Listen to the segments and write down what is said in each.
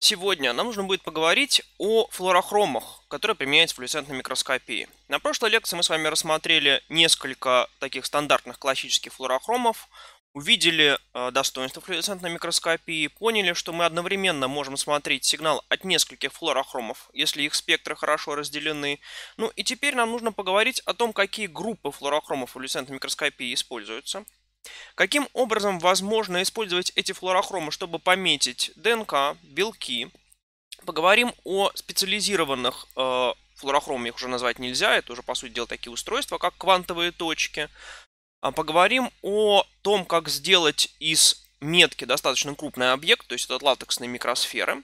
Сегодня нам нужно будет поговорить о флорохромах, которые применяются в люцентной микроскопии. На прошлой лекции мы с вами рассмотрели несколько таких стандартных классических флорохромов, увидели э, достоинства флуоресцентной микроскопии, поняли, что мы одновременно можем смотреть сигнал от нескольких флорохромов, если их спектры хорошо разделены. Ну и теперь нам нужно поговорить о том, какие группы флорохромов в люцентной микроскопии используются – Каким образом возможно использовать эти флуорохромы, чтобы пометить ДНК, белки? Поговорим о специализированных э, флуорохромах, их уже назвать нельзя, это уже, по сути дела, такие устройства, как квантовые точки. А, поговорим о том, как сделать из метки достаточно крупный объект, то есть это латексные микросферы.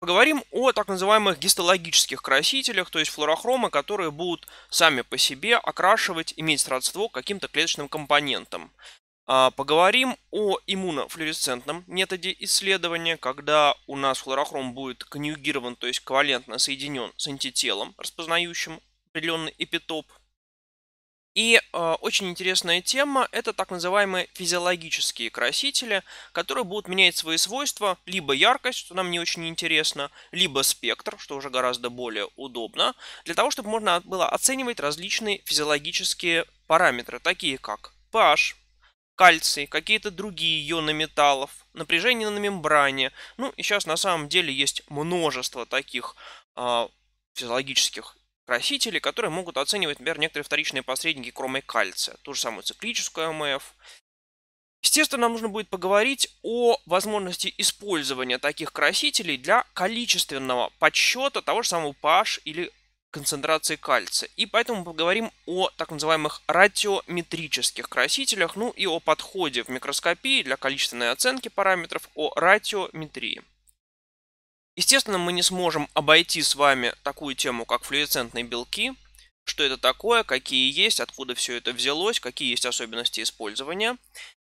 Поговорим о так называемых гистологических красителях, то есть флорохромы, которые будут сами по себе окрашивать, иметь родство к каким-то клеточным компонентам. А, поговорим о иммунофлюоресцентном методе исследования, когда у нас флорохром будет конъюгирован, то есть ковалентно соединен с антителом, распознающим определенный эпитоп. И э, очень интересная тема – это так называемые физиологические красители, которые будут менять свои свойства, либо яркость, что нам не очень интересно, либо спектр, что уже гораздо более удобно, для того, чтобы можно было оценивать различные физиологические параметры, такие как pH, кальций, какие-то другие ионы металлов, напряжение на мембране. Ну и сейчас на самом деле есть множество таких э, физиологических красителей, которые могут оценивать, например, некоторые вторичные посредники, кроме кальция. Ту же самую циклическую МФ. Естественно, нам нужно будет поговорить о возможности использования таких красителей для количественного подсчета того же самого pH или концентрации кальция. И поэтому поговорим о так называемых ратиометрических красителях, ну и о подходе в микроскопии для количественной оценки параметров о ратиометрии. Естественно, мы не сможем обойти с вами такую тему, как флуоресцентные белки, что это такое, какие есть, откуда все это взялось, какие есть особенности использования.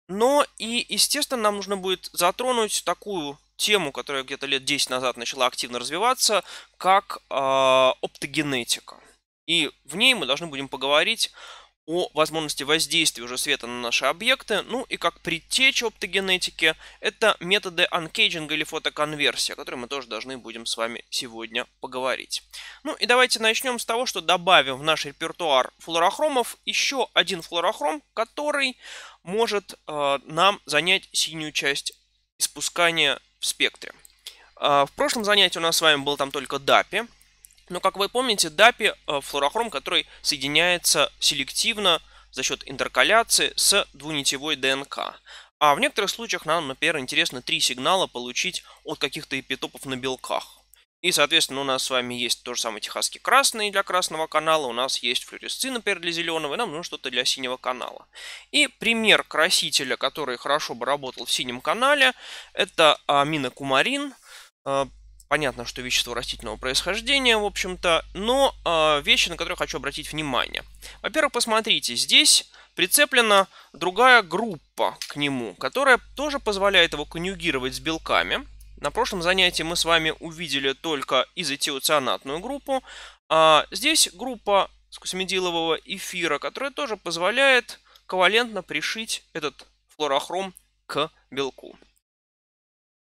Но и, естественно, нам нужно будет затронуть такую тему, которая где-то лет 10 назад начала активно развиваться, как э, оптогенетика. И в ней мы должны будем поговорить о возможности воздействия уже света на наши объекты, ну и как предтечь оптогенетики, это методы анкейджинга или фотоконверсия, о которой мы тоже должны будем с вами сегодня поговорить. Ну и давайте начнем с того, что добавим в наш репертуар флорохромов еще один флорохром, который может э, нам занять синюю часть испускания в спектре. А, в прошлом занятии у нас с вами был там только DAPI. Но, как вы помните, DAPI а, – флуорохром, который соединяется селективно за счет интеркаляции с двунитевой ДНК. А в некоторых случаях нам, например, интересно три сигнала получить от каких-то эпитопов на белках. И, соответственно, у нас с вами есть же самый техасский красный для красного канала, у нас есть флюоресцин, например, для зеленого, и нам нужно что-то для синего канала. И пример красителя, который хорошо бы работал в синем канале, это аминокумарин. А, понятно, что вещество растительного происхождения, в общем-то, но а, вещи, на которые хочу обратить внимание. Во-первых, посмотрите, здесь прицеплена другая группа к нему, которая тоже позволяет его конъюгировать с белками – на прошлом занятии мы с вами увидели только изотиоцианатную группу. А здесь группа скусмедилового эфира, которая тоже позволяет ковалентно пришить этот флуорохром к белку.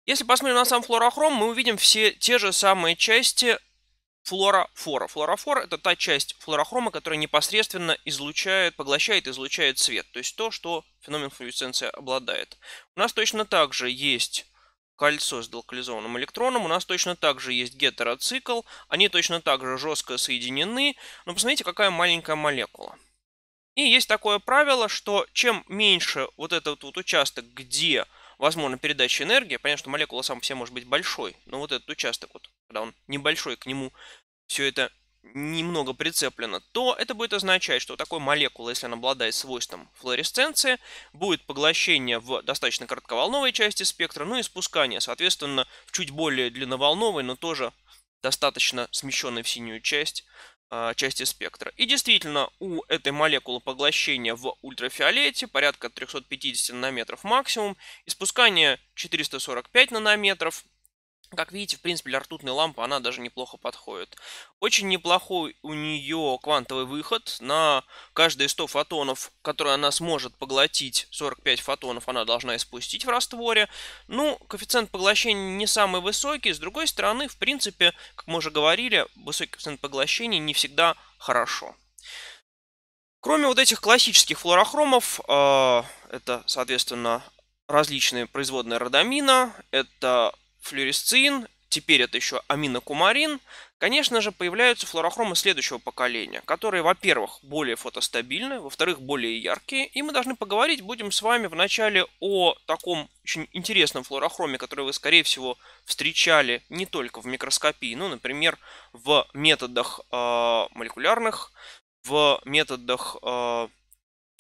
Если посмотрим на сам флуорохром, мы увидим все те же самые части флорофора. Флорофор – это та часть флуорохрома, которая непосредственно излучает, поглощает, излучает свет. То есть то, что феномен флуоресценции обладает. У нас точно так же есть кольцо с долокализованным электроном. У нас точно так же есть гетероцикл. Они точно так же жестко соединены. Но посмотрите, какая маленькая молекула. И есть такое правило, что чем меньше вот этот вот участок, где возможно передача энергии, понятно, что молекула сам по себе может быть большой, но вот этот участок, вот, когда он небольшой, к нему все это немного прицеплена, то это будет означать, что такой молекулы, если она обладает свойством флуоресценции, будет поглощение в достаточно коротковолновой части спектра, ну и спускание, соответственно, в чуть более длинноволновой, но тоже достаточно смещенной в синюю часть а, части спектра. И действительно, у этой молекулы поглощение в ультрафиолете порядка 350 нанометров максимум, испускание 445 нанометров – как видите, в принципе, для ртутной лампы она даже неплохо подходит. Очень неплохой у нее квантовый выход. На каждые 100 фотонов, которые она сможет поглотить, 45 фотонов она должна испустить в растворе. Ну, коэффициент поглощения не самый высокий. С другой стороны, в принципе, как мы уже говорили, высокий коэффициент поглощения не всегда хорошо. Кроме вот этих классических флуорохромов, а, это, соответственно, различные производные родамина, это флюоресцин, теперь это еще аминокумарин, конечно же, появляются флорохромы следующего поколения, которые, во-первых, более фотостабильны, во-вторых, более яркие. И мы должны поговорить будем с вами вначале о таком очень интересном флорохроме, который вы, скорее всего, встречали не только в микроскопии, ну, например, в методах э, молекулярных, в методах э,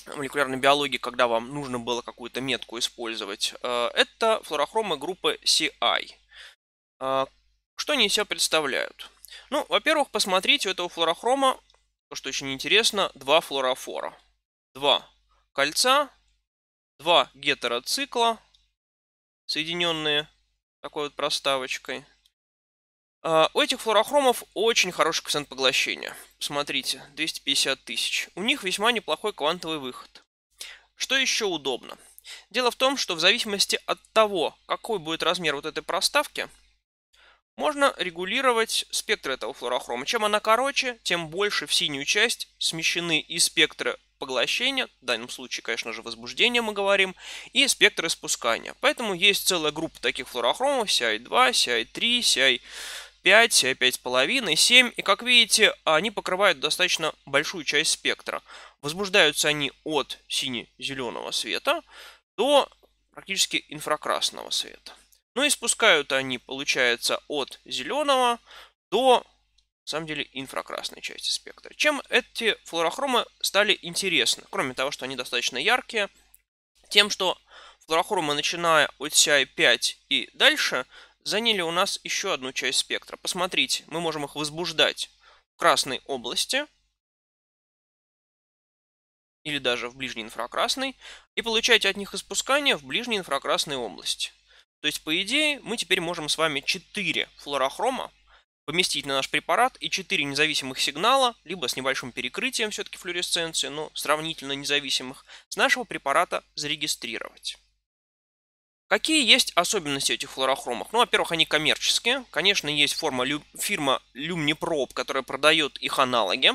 молекулярной биологии, когда вам нужно было какую-то метку использовать, э, это флорохромы группы CI. Э, что они из себя представляют? Ну, во-первых, посмотрите, у этого флорохрома, то, что очень интересно, два флуорофора, Два кольца, два гетероцикла, соединенные такой вот проставочкой. А, у этих флуорохромов очень хороший коэффициент поглощения. Смотрите, 250 тысяч. У них весьма неплохой квантовый выход. Что еще удобно? Дело в том, что в зависимости от того, какой будет размер вот этой проставки, можно регулировать спектр этого флуорохрома. Чем она короче, тем больше в синюю часть смещены и спектры поглощения, в данном случае, конечно же, возбуждения мы говорим, и спектры испускания. Поэтому есть целая группа таких флуорохромов, Si2, Si3, CI... 5, 5,5, 7. И как видите, они покрывают достаточно большую часть спектра. Возбуждаются они от сине-зеленого света до практически инфракрасного света. Ну и спускают они, получается, от зеленого до, на самом деле, инфракрасной части спектра. Чем эти флуорохромы стали интересны? Кроме того, что они достаточно яркие, тем, что флуорохромы, начиная от CI5 и дальше, заняли у нас еще одну часть спектра. Посмотрите, мы можем их возбуждать в красной области или даже в ближней инфракрасной и получать от них испускание в ближней инфракрасной области. То есть, по идее, мы теперь можем с вами 4 флорохрома поместить на наш препарат и 4 независимых сигнала, либо с небольшим перекрытием все-таки флюоресценции, но сравнительно независимых, с нашего препарата зарегистрировать. Какие есть особенности этих флорохромов? Ну, во-первых, они коммерческие. Конечно, есть форма лю... фирма Lumniprobe, которая продает их аналоги.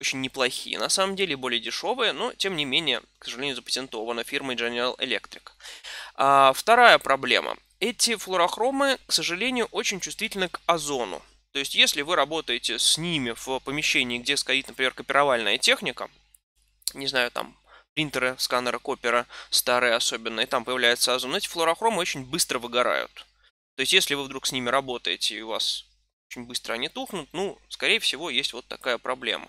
Очень неплохие, на самом деле, более дешевые, но, тем не менее, к сожалению, запатентована фирмой General Electric. А, вторая проблема. Эти флорохромы, к сожалению, очень чувствительны к озону. То есть, если вы работаете с ними в помещении, где стоит, например, копировальная техника, не знаю, там принтера, сканера Копера, старые особенно, и там появляется озон, эти флуорохромы очень быстро выгорают. То есть, если вы вдруг с ними работаете, и у вас очень быстро они тухнут, ну, скорее всего, есть вот такая проблема.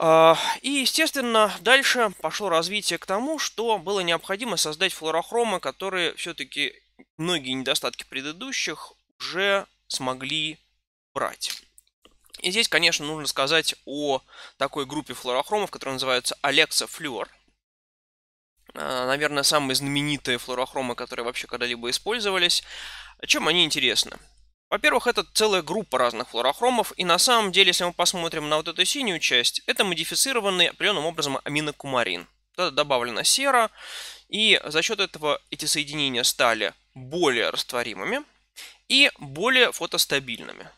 А, и, естественно, дальше пошло развитие к тому, что было необходимо создать флорохромы, которые все-таки многие недостатки предыдущих уже смогли брать. И здесь, конечно, нужно сказать о такой группе флорохромов, которая называется Alexa а, Наверное, самые знаменитые флорохромы, которые вообще когда-либо использовались. Чем они интересны? Во-первых, это целая группа разных флорохромов, и на самом деле, если мы посмотрим на вот эту синюю часть, это модифицированный определенным образом аминокумарин. Туда добавлена сера, и за счет этого эти соединения стали более растворимыми и более фотостабильными.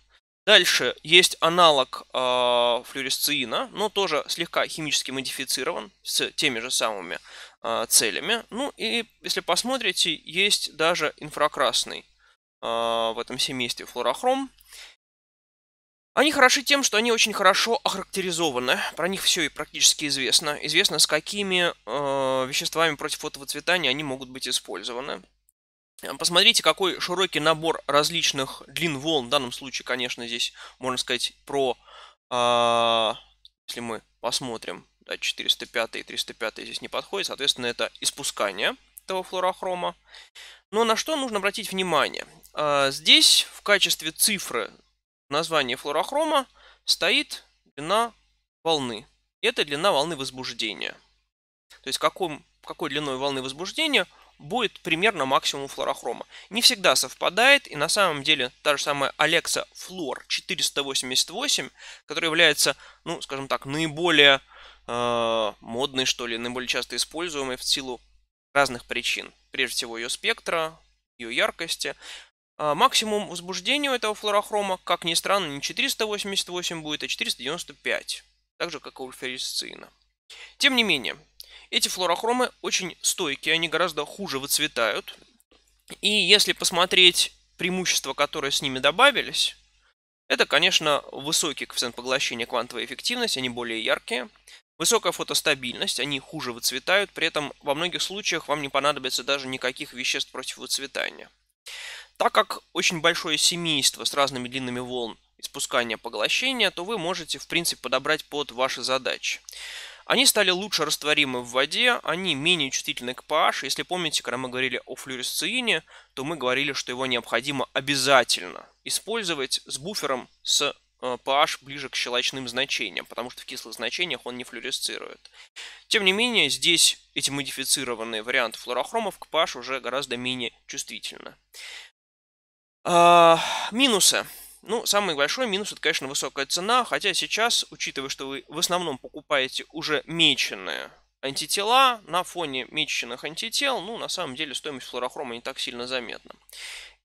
Дальше есть аналог э, а, флюоресцина, но тоже слегка химически модифицирован с теми же самыми э, целями. Ну и если посмотрите, есть даже инфракрасный э, в этом семействе флорохром. Они хороши тем, что они очень хорошо охарактеризованы, про них все и практически известно. Известно, с какими э, веществами против фотовыцветания они могут быть использованы. Э, посмотрите, какой широкий набор различных длин волн. В данном случае, конечно, здесь можно сказать про, а, если мы посмотрим, да, 405 и 305 здесь не подходит, соответственно, это испускание этого флорохрома. Но на что нужно обратить внимание? А, здесь в качестве цифры названия флорохрома стоит длина волны. Это длина волны возбуждения. То есть какой, какой длиной волны возбуждения – будет примерно максимум флорохрома. Не всегда совпадает, и на самом деле та же самая Alexa Fluor 488, которая является, ну, скажем так, наиболее э, модной, что ли, наиболее часто используемой в силу разных причин. Прежде всего ее спектра, ее яркости. А, максимум возбуждения у этого флорохрома, как ни странно, не 488 будет, а 495. Так же, как и у феррисцина. Тем не менее, эти флуорохромы очень стойкие, они гораздо хуже выцветают. И если посмотреть преимущества, которые с ними добавились, это, конечно, высокий коэффициент поглощения квантовая эффективность, они более яркие. Высокая фотостабильность, они хуже выцветают, при этом во многих случаях вам не понадобится даже никаких веществ против выцветания. Так как очень большое семейство с разными длинными волн испускания поглощения, то вы можете, в принципе, подобрать под ваши задачи. Они стали лучше растворимы в воде, они менее чувствительны к pH. Если помните, когда мы говорили о флюоресцине, то мы говорили, что его необходимо обязательно использовать с буфером с э, pH ближе к щелочным значениям, потому что в кислых значениях он не флюоресцирует. Тем не менее, здесь эти модифицированные варианты флорохромов к pH уже гораздо менее чувствительны. А, минусы. Ну, самый большой минус это, конечно, высокая цена, хотя сейчас, учитывая, что вы в основном покупаете уже меченые антитела, на фоне меченных антител, ну, на самом деле стоимость флорохрома не так сильно заметна.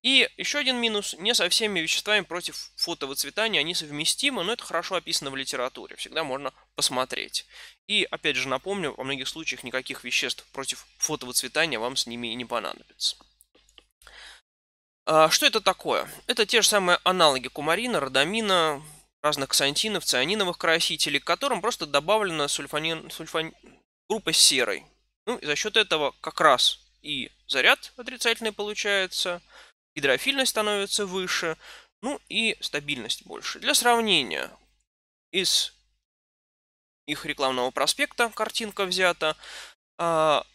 И еще один минус, не со всеми веществами против фотовыцветания они совместимы, но это хорошо описано в литературе, всегда можно посмотреть. И опять же напомню, во многих случаях никаких веществ против фотовыцветания вам с ними и не понадобится. А, что это такое? Это те же самые аналоги кумарина, родамина, разных ксантинов, цианиновых красителей, к которым просто добавлена сульфанин, сульфан... группа серой. Ну и за счет этого как раз и заряд отрицательный получается, гидрофильность становится выше, ну и стабильность больше. Для сравнения, из их рекламного проспекта картинка взята, а,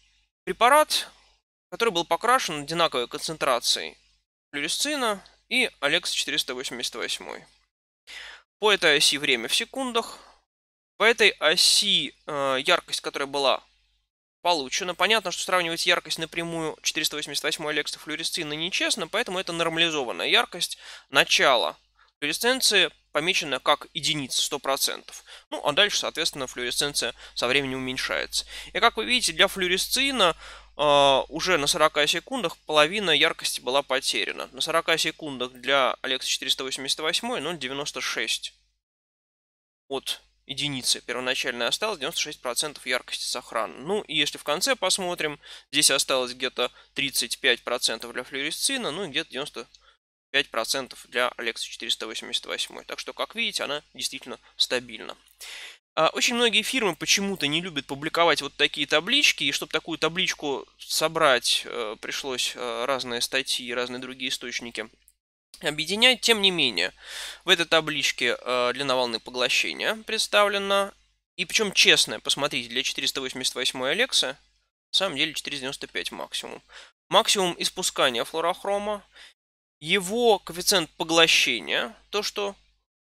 препарат, который был покрашен одинаковой концентрацией Люрисцина и Алекс 488. По этой оси время в секундах. По этой оси э, яркость, которая была получена. Понятно, что сравнивать яркость напрямую 488 Алекса флюоресцина нечестно, поэтому это нормализованная яркость начала флюоресценции помечена как единица 100%. Ну, а дальше, соответственно, флюоресценция со временем уменьшается. И как вы видите, для флюоресцина а, уже на 40 секундах половина яркости была потеряна. На 40 секундах для Alexa 488 0,96 от единицы первоначальной осталось 96% яркости сохран. Ну и если в конце посмотрим, здесь осталось где-то 35% для флюоресцина, ну и где-то 95% для Alexa 488. Так что, как видите, она действительно стабильна. А, очень многие фирмы почему-то не любят публиковать вот такие таблички, и чтобы такую табличку собрать, э, пришлось э, разные статьи и разные другие источники объединять. Тем не менее, в этой табличке э, длина волны поглощения представлена, и причем честная, посмотрите, для 488 Алекса, на самом деле 495 максимум. Максимум испускания флорохрома, его коэффициент поглощения, то, что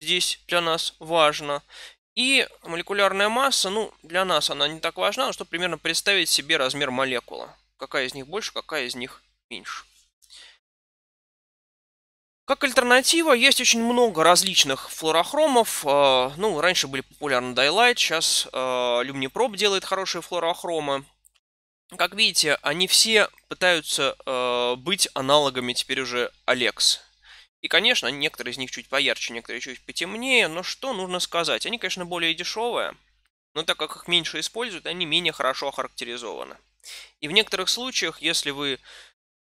здесь для нас важно, и молекулярная масса, ну, для нас она не так важна, но чтобы примерно представить себе размер молекулы. Какая из них больше, какая из них меньше. Как альтернатива есть очень много различных флорохромов. А, ну, раньше были популярны Daylight, сейчас а, люмнипроб делает хорошие флорохромы. Как видите, они все пытаются а, быть аналогами теперь уже Alex. И, конечно, некоторые из них чуть поярче, некоторые чуть потемнее, но что нужно сказать? Они, конечно, более дешевые, но так как их меньше используют, они менее хорошо охарактеризованы. И в некоторых случаях, если вы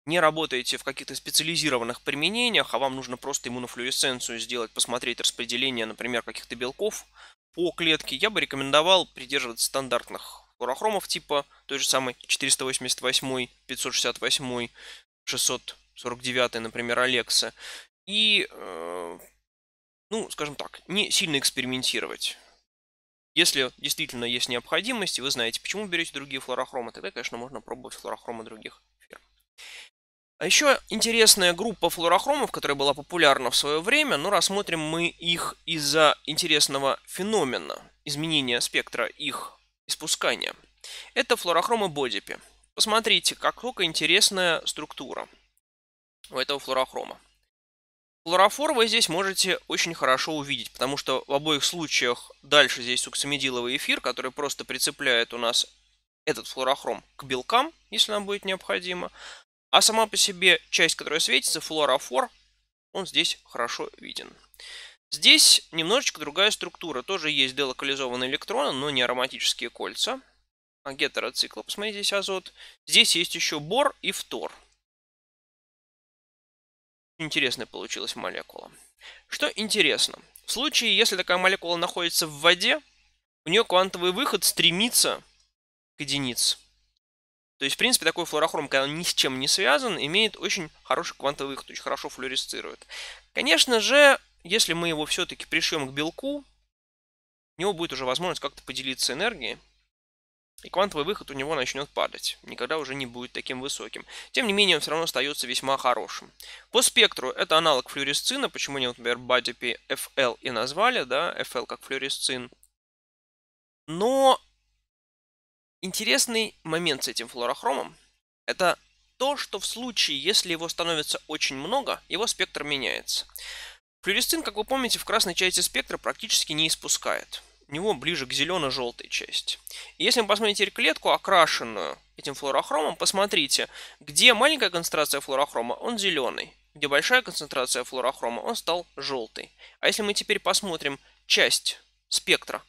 не работаете в каких-то специализированных применениях, а вам нужно просто иммунофлюоресценцию сделать, посмотреть распределение, например, каких-то белков по клетке, я бы рекомендовал придерживаться стандартных флорохромов типа той же самой 488, 568, 649, например, Алекса. И, э, ну, скажем так, не сильно экспериментировать. Если действительно есть необходимость, и вы знаете, почему берете другие флорохромы, тогда, конечно, можно пробовать флорохромы других фирм. А еще интересная группа флуорохромов, которая была популярна в свое время, но рассмотрим мы их из-за интересного феномена изменения спектра их испускания. Это флуорохромы бодипи. Посмотрите, какая интересная структура у этого флуорохрома. Хлорофор вы здесь можете очень хорошо увидеть, потому что в обоих случаях дальше здесь суксамидиловый эфир, который просто прицепляет у нас этот флуорохром к белкам, если нам будет необходимо. А сама по себе часть, которая светится, флуорофор, он здесь хорошо виден. Здесь немножечко другая структура. Тоже есть делокализованные электроны, но не ароматические кольца. А гетероцикла, посмотрите, здесь азот. Здесь есть еще бор и фтор. Интересная получилась молекула. Что интересно, в случае, если такая молекула находится в воде, у нее квантовый выход стремится к единице. То есть, в принципе, такой флуорохром, когда он ни с чем не связан, имеет очень хороший квантовый выход, очень хорошо флуоресцирует. Конечно же, если мы его все-таки пришьем к белку, у него будет уже возможность как-то поделиться энергией, и квантовый выход у него начнет падать. Никогда уже не будет таким высоким. Тем не менее, он все равно остается весьма хорошим. По спектру это аналог флюоресцина, почему они, например, BADIP FL и назвали, да, FL как флюоресцин. Но интересный момент с этим флорохромом – это то, что в случае, если его становится очень много, его спектр меняется. Флюоресцин, как вы помните, в красной части спектра практически не испускает него ближе к зелено-желтой части. Если мы посмотрим теперь клетку, окрашенную этим флуорохромом, посмотрите, где маленькая концентрация флуорохрома, он зеленый. Где большая концентрация флуорохрома, он стал желтый. А если мы теперь посмотрим часть спектра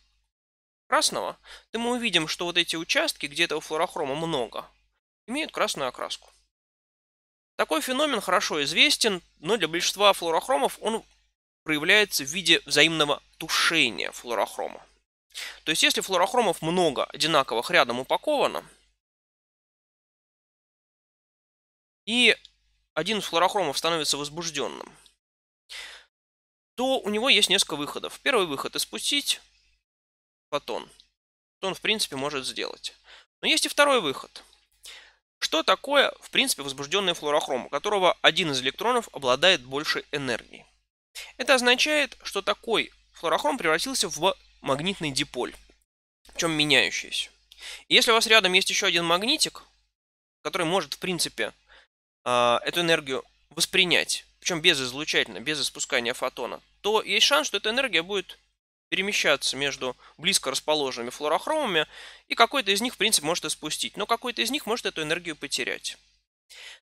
красного, то мы увидим, что вот эти участки, где этого флуорохрома много, имеют красную окраску. Такой феномен хорошо известен, но для большинства флуорохромов он проявляется в виде взаимного тушения флуорохрома. То есть, если флуорохромов много одинаковых рядом упаковано, и один из флуорохромов становится возбужденным, то у него есть несколько выходов. Первый выход – испустить фотон. Что он, в принципе, может сделать. Но есть и второй выход. Что такое, в принципе, возбужденный флуорохром, у которого один из электронов обладает большей энергией? Это означает, что такой флуорохром превратился в магнитный диполь, причем меняющийся. Если у вас рядом есть еще один магнитик, который может, в принципе, а, эту энергию воспринять, причем без излучательно, без испускания фотона, то есть шанс, что эта энергия будет перемещаться между близко расположенными флуорохромами, и какой-то из них, в принципе, может испустить, но какой-то из них может эту энергию потерять.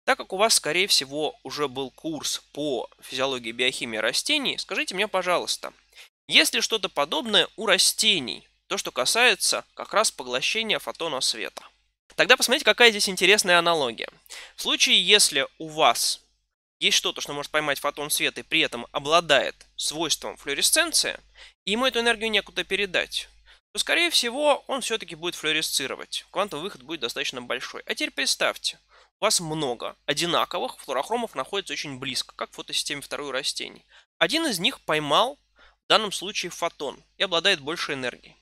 Так как у вас, скорее всего, уже был курс по физиологии и биохимии растений, скажите мне, пожалуйста – если что-то подобное у растений, то что касается как раз поглощения фотона света. Тогда посмотрите, какая здесь интересная аналогия. В случае, если у вас есть что-то, что может поймать фотон света и при этом обладает свойством флуоресценции, и ему эту энергию некуда передать, то, скорее всего, он все-таки будет флуоресцировать. Квантовый выход будет достаточно большой. А теперь представьте, у вас много одинаковых флуорохромов находится очень близко, как в фотосистеме второй растений. Один из них поймал в данном случае фотон, и обладает большей энергией.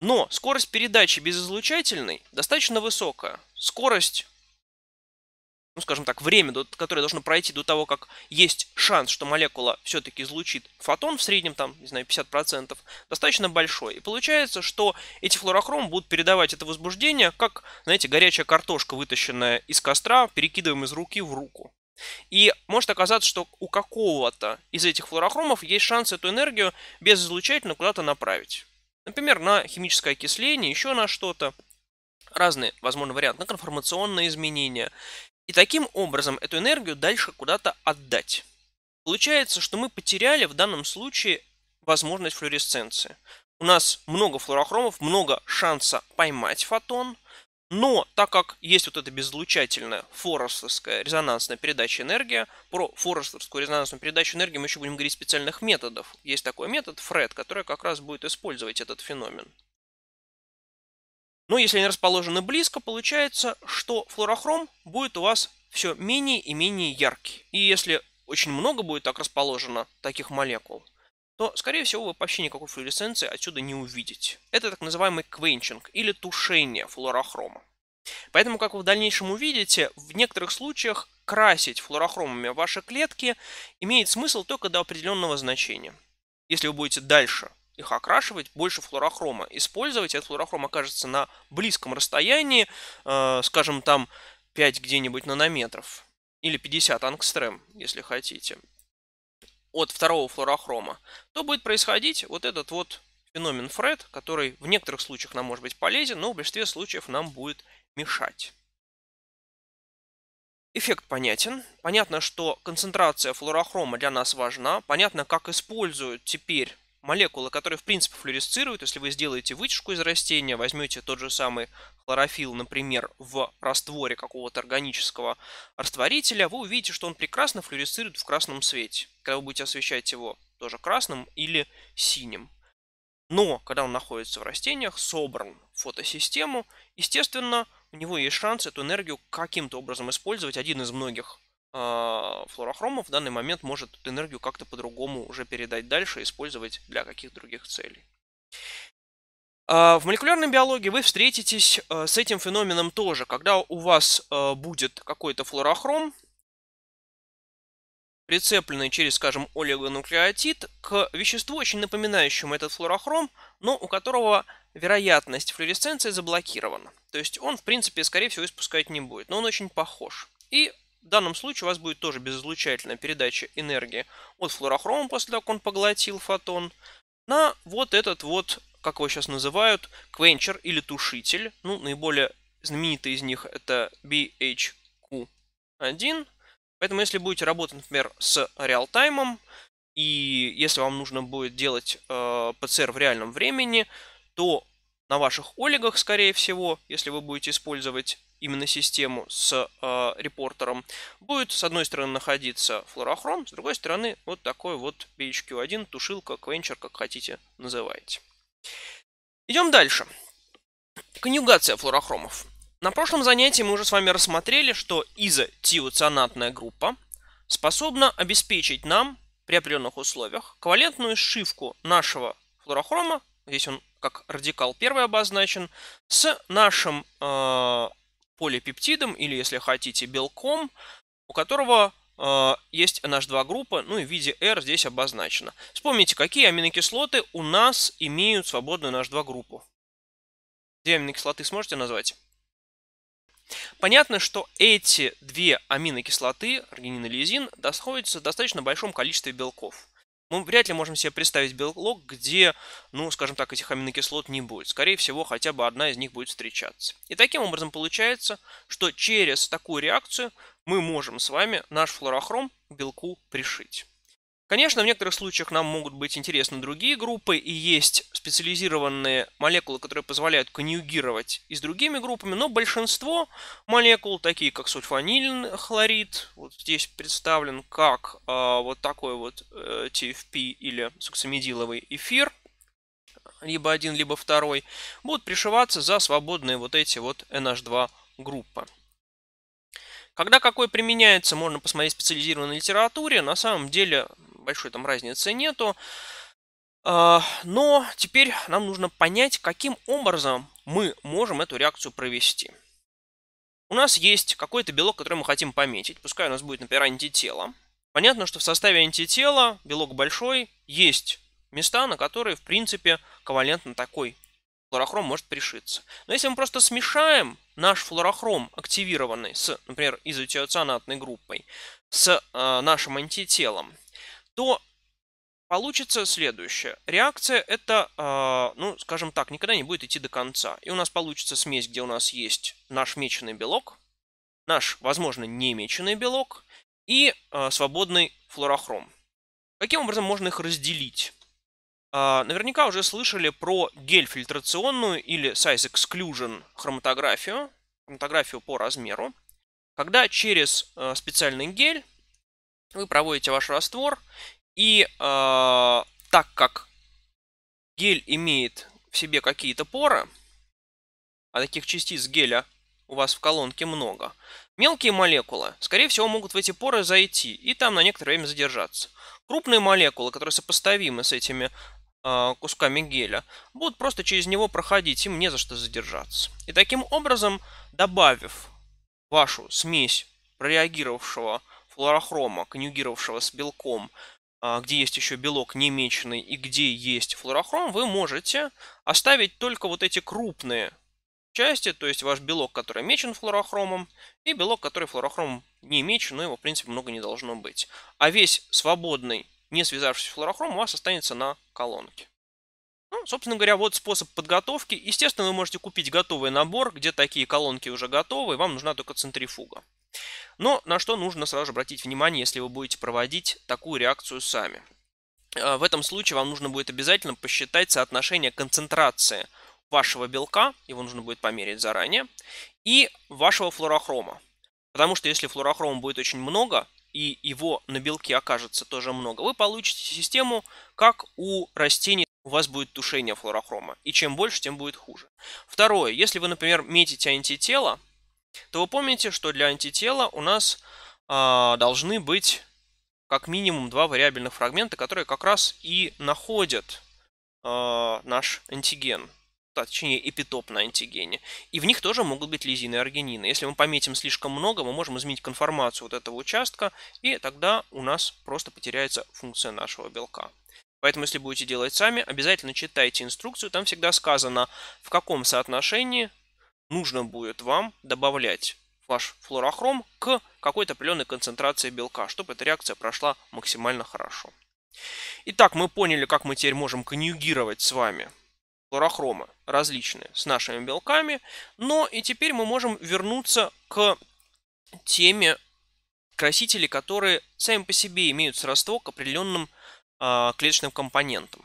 Но скорость передачи безизлучательной достаточно высокая. Скорость, ну скажем так, время, которое должно пройти до того, как есть шанс, что молекула все-таки излучит фотон в среднем, там, не знаю, 50%, достаточно большой. И получается, что эти флуорохромы будут передавать это возбуждение, как, знаете, горячая картошка, вытащенная из костра, перекидываем из руки в руку. И может оказаться, что у какого-то из этих флуорохромов есть шанс эту энергию без излучателя куда-то направить. Например, на химическое окисление, еще на что-то. Разные, возможно, варианты, на конформационные изменения. И таким образом эту энергию дальше куда-то отдать. Получается, что мы потеряли в данном случае возможность флуоресценции. У нас много флуорохромов, много шанса поймать фотон – но так как есть вот эта безлучательная форестовская резонансная передача энергии, про форестовскую резонансную передачу энергии мы еще будем говорить специальных методов. Есть такой метод Фред, который как раз будет использовать этот феномен. Но если они расположены близко, получается, что флуорохром будет у вас все менее и менее яркий. И если очень много будет так расположено таких молекул – то, скорее всего, вы вообще никакой флуоресценции отсюда не увидите. Это так называемый квенчинг или тушение флуорохрома. Поэтому, как вы в дальнейшем увидите, в некоторых случаях красить флуорохромами ваши клетки имеет смысл только до определенного значения. Если вы будете дальше их окрашивать, больше флуорохрома использовать, этот флуорохром окажется на близком расстоянии, э, скажем там 5 где-нибудь нанометров, или 50 ангстрем, если хотите, от второго флорохрома, то будет происходить вот этот вот феномен Фред, который в некоторых случаях нам может быть полезен, но в большинстве случаев нам будет мешать. Эффект понятен. Понятно, что концентрация флуорохрома для нас важна. Понятно, как используют теперь молекулы, которые в принципе флюоресцируют, если вы сделаете вытяжку из растения, возьмете тот же самый хлорофилл, например, в растворе какого-то органического растворителя, вы увидите, что он прекрасно флюоресцирует в красном свете, когда вы будете освещать его тоже красным или синим. Но когда он находится в растениях, собран в фотосистему, естественно, у него есть шанс эту энергию каким-то образом использовать, один из многих а, флорохрома в данный момент может эту энергию как-то по-другому уже передать дальше, использовать для каких других целей. А, в молекулярной биологии вы встретитесь а, с этим феноменом тоже, когда у вас будет какой-то флорохром, прицепленный через, скажем, олигонуклеотид, к веществу, очень напоминающему этот флорохром, но у которого вероятность флуоресценции заблокирована. То есть он, в принципе, скорее всего, испускать не будет, но он очень похож. И в данном случае у вас будет тоже безизлучательная передача энергии от флуорохрома, после того, как он поглотил фотон, на вот этот вот, как его сейчас называют, квенчер или тушитель. Ну, наиболее знаменитый из них это BHQ1. Поэтому если будете работать, например, с реалтаймом, и если вам нужно будет делать э, ПЦР в реальном времени, то на ваших олигах, скорее всего, если вы будете использовать именно систему с э, репортером, будет с одной стороны находиться флорохрон, с другой стороны вот такой вот BHQ1, тушилка, квенчер, как хотите называете. Идем дальше. Конъюгация флорохромов. На прошлом занятии мы уже с вами рассмотрели, что изотиоцианатная группа способна обеспечить нам при определенных условиях ковалентную сшивку нашего флорохрома, здесь он как радикал первый обозначен, с нашим а, полипептидом или, если хотите, белком, у которого э, есть NH2 группа, ну и в виде R здесь обозначено. Вспомните, какие аминокислоты у нас имеют свободную NH2 группу. Две аминокислоты сможете назвать? Понятно, что эти две аминокислоты, аргинин и лизин, находятся в достаточно большом количестве белков мы ну, вряд ли можем себе представить белок, где, ну, скажем так, этих аминокислот не будет. Скорее всего, хотя бы одна из них будет встречаться. И таким образом получается, что через такую реакцию мы можем с вами наш флорохром к белку пришить. Конечно, в некоторых случаях нам могут быть интересны другие группы, и есть специализированные молекулы, которые позволяют конъюгировать и с другими группами, но большинство молекул, такие как сульфанилин хлорид, вот здесь представлен как э, вот такой вот э, TFP или суксамедиловый эфир, либо один, либо второй, будут пришиваться за свободные вот эти вот NH2 группы. Когда какой применяется, можно посмотреть в специализированной литературе. На самом деле большой там разницы нету. А, но теперь нам нужно понять, каким образом мы можем эту реакцию провести. У нас есть какой-то белок, который мы хотим пометить. Пускай у нас будет, например, антитело. Понятно, что в составе антитела, белок большой, есть места, на которые, в принципе, ковалентно такой флорохром может пришиться. Но если мы просто смешаем наш флорохром, активированный с, например, изотиоцианатной группой, с э, нашим антителом, то получится следующее. Реакция это, а, ну, скажем так, никогда не будет идти до конца. И у нас получится смесь, где у нас есть наш меченый белок, наш, возможно, не меченый белок и а, свободный флорохром. Каким образом можно их разделить? А, наверняка уже слышали про гель-фильтрационную или size exclusion хроматографию, хроматографию по размеру, когда через специальный гель вы проводите ваш раствор, и э, так как гель имеет в себе какие-то поры, а таких частиц геля у вас в колонке много, мелкие молекулы, скорее всего, могут в эти поры зайти и там на некоторое время задержаться. Крупные молекулы, которые сопоставимы с этими э, кусками геля, будут просто через него проходить, им не за что задержаться. И таким образом, добавив вашу смесь прореагировавшего флорохрома, конъюгировавшего с белком, а, где есть еще белок немеченный и где есть флорохром, вы можете оставить только вот эти крупные части, то есть ваш белок, который мечен флорохромом, и белок, который флорохромом не мечен, но его, в принципе, много не должно быть. А весь свободный, не связавшийся флорохром у вас останется на колонке. Ну, собственно говоря, вот способ подготовки. Естественно, вы можете купить готовый набор, где такие колонки уже готовы, и вам нужна только центрифуга. Но на что нужно сразу же обратить внимание, если вы будете проводить такую реакцию сами. А, в этом случае вам нужно будет обязательно посчитать соотношение концентрации вашего белка, его нужно будет померить заранее, и вашего флорохрома. Потому что если флорохрома будет очень много, и его на белке окажется тоже много, вы получите систему, как у растений у вас будет тушение флорохрома. И чем больше, тем будет хуже. Второе, если вы, например, метите антитело, то вы помните, что для антитела у нас э, должны быть как минимум два вариабельных фрагмента, которые как раз и находят э, наш антиген, точнее эпитоп на антигене. И в них тоже могут быть лизины и аргинины. Если мы пометим слишком много, мы можем изменить конформацию вот этого участка, и тогда у нас просто потеряется функция нашего белка. Поэтому, если будете делать сами, обязательно читайте инструкцию. Там всегда сказано, в каком соотношении нужно будет вам добавлять ваш флуорохром к какой-то определенной концентрации белка, чтобы эта реакция прошла максимально хорошо. Итак, мы поняли, как мы теперь можем конъюгировать с вами флуорохромы различные с нашими белками. Но и теперь мы можем вернуться к теме красителей, которые сами по себе имеют сродство к определенным э, клеточным компонентам.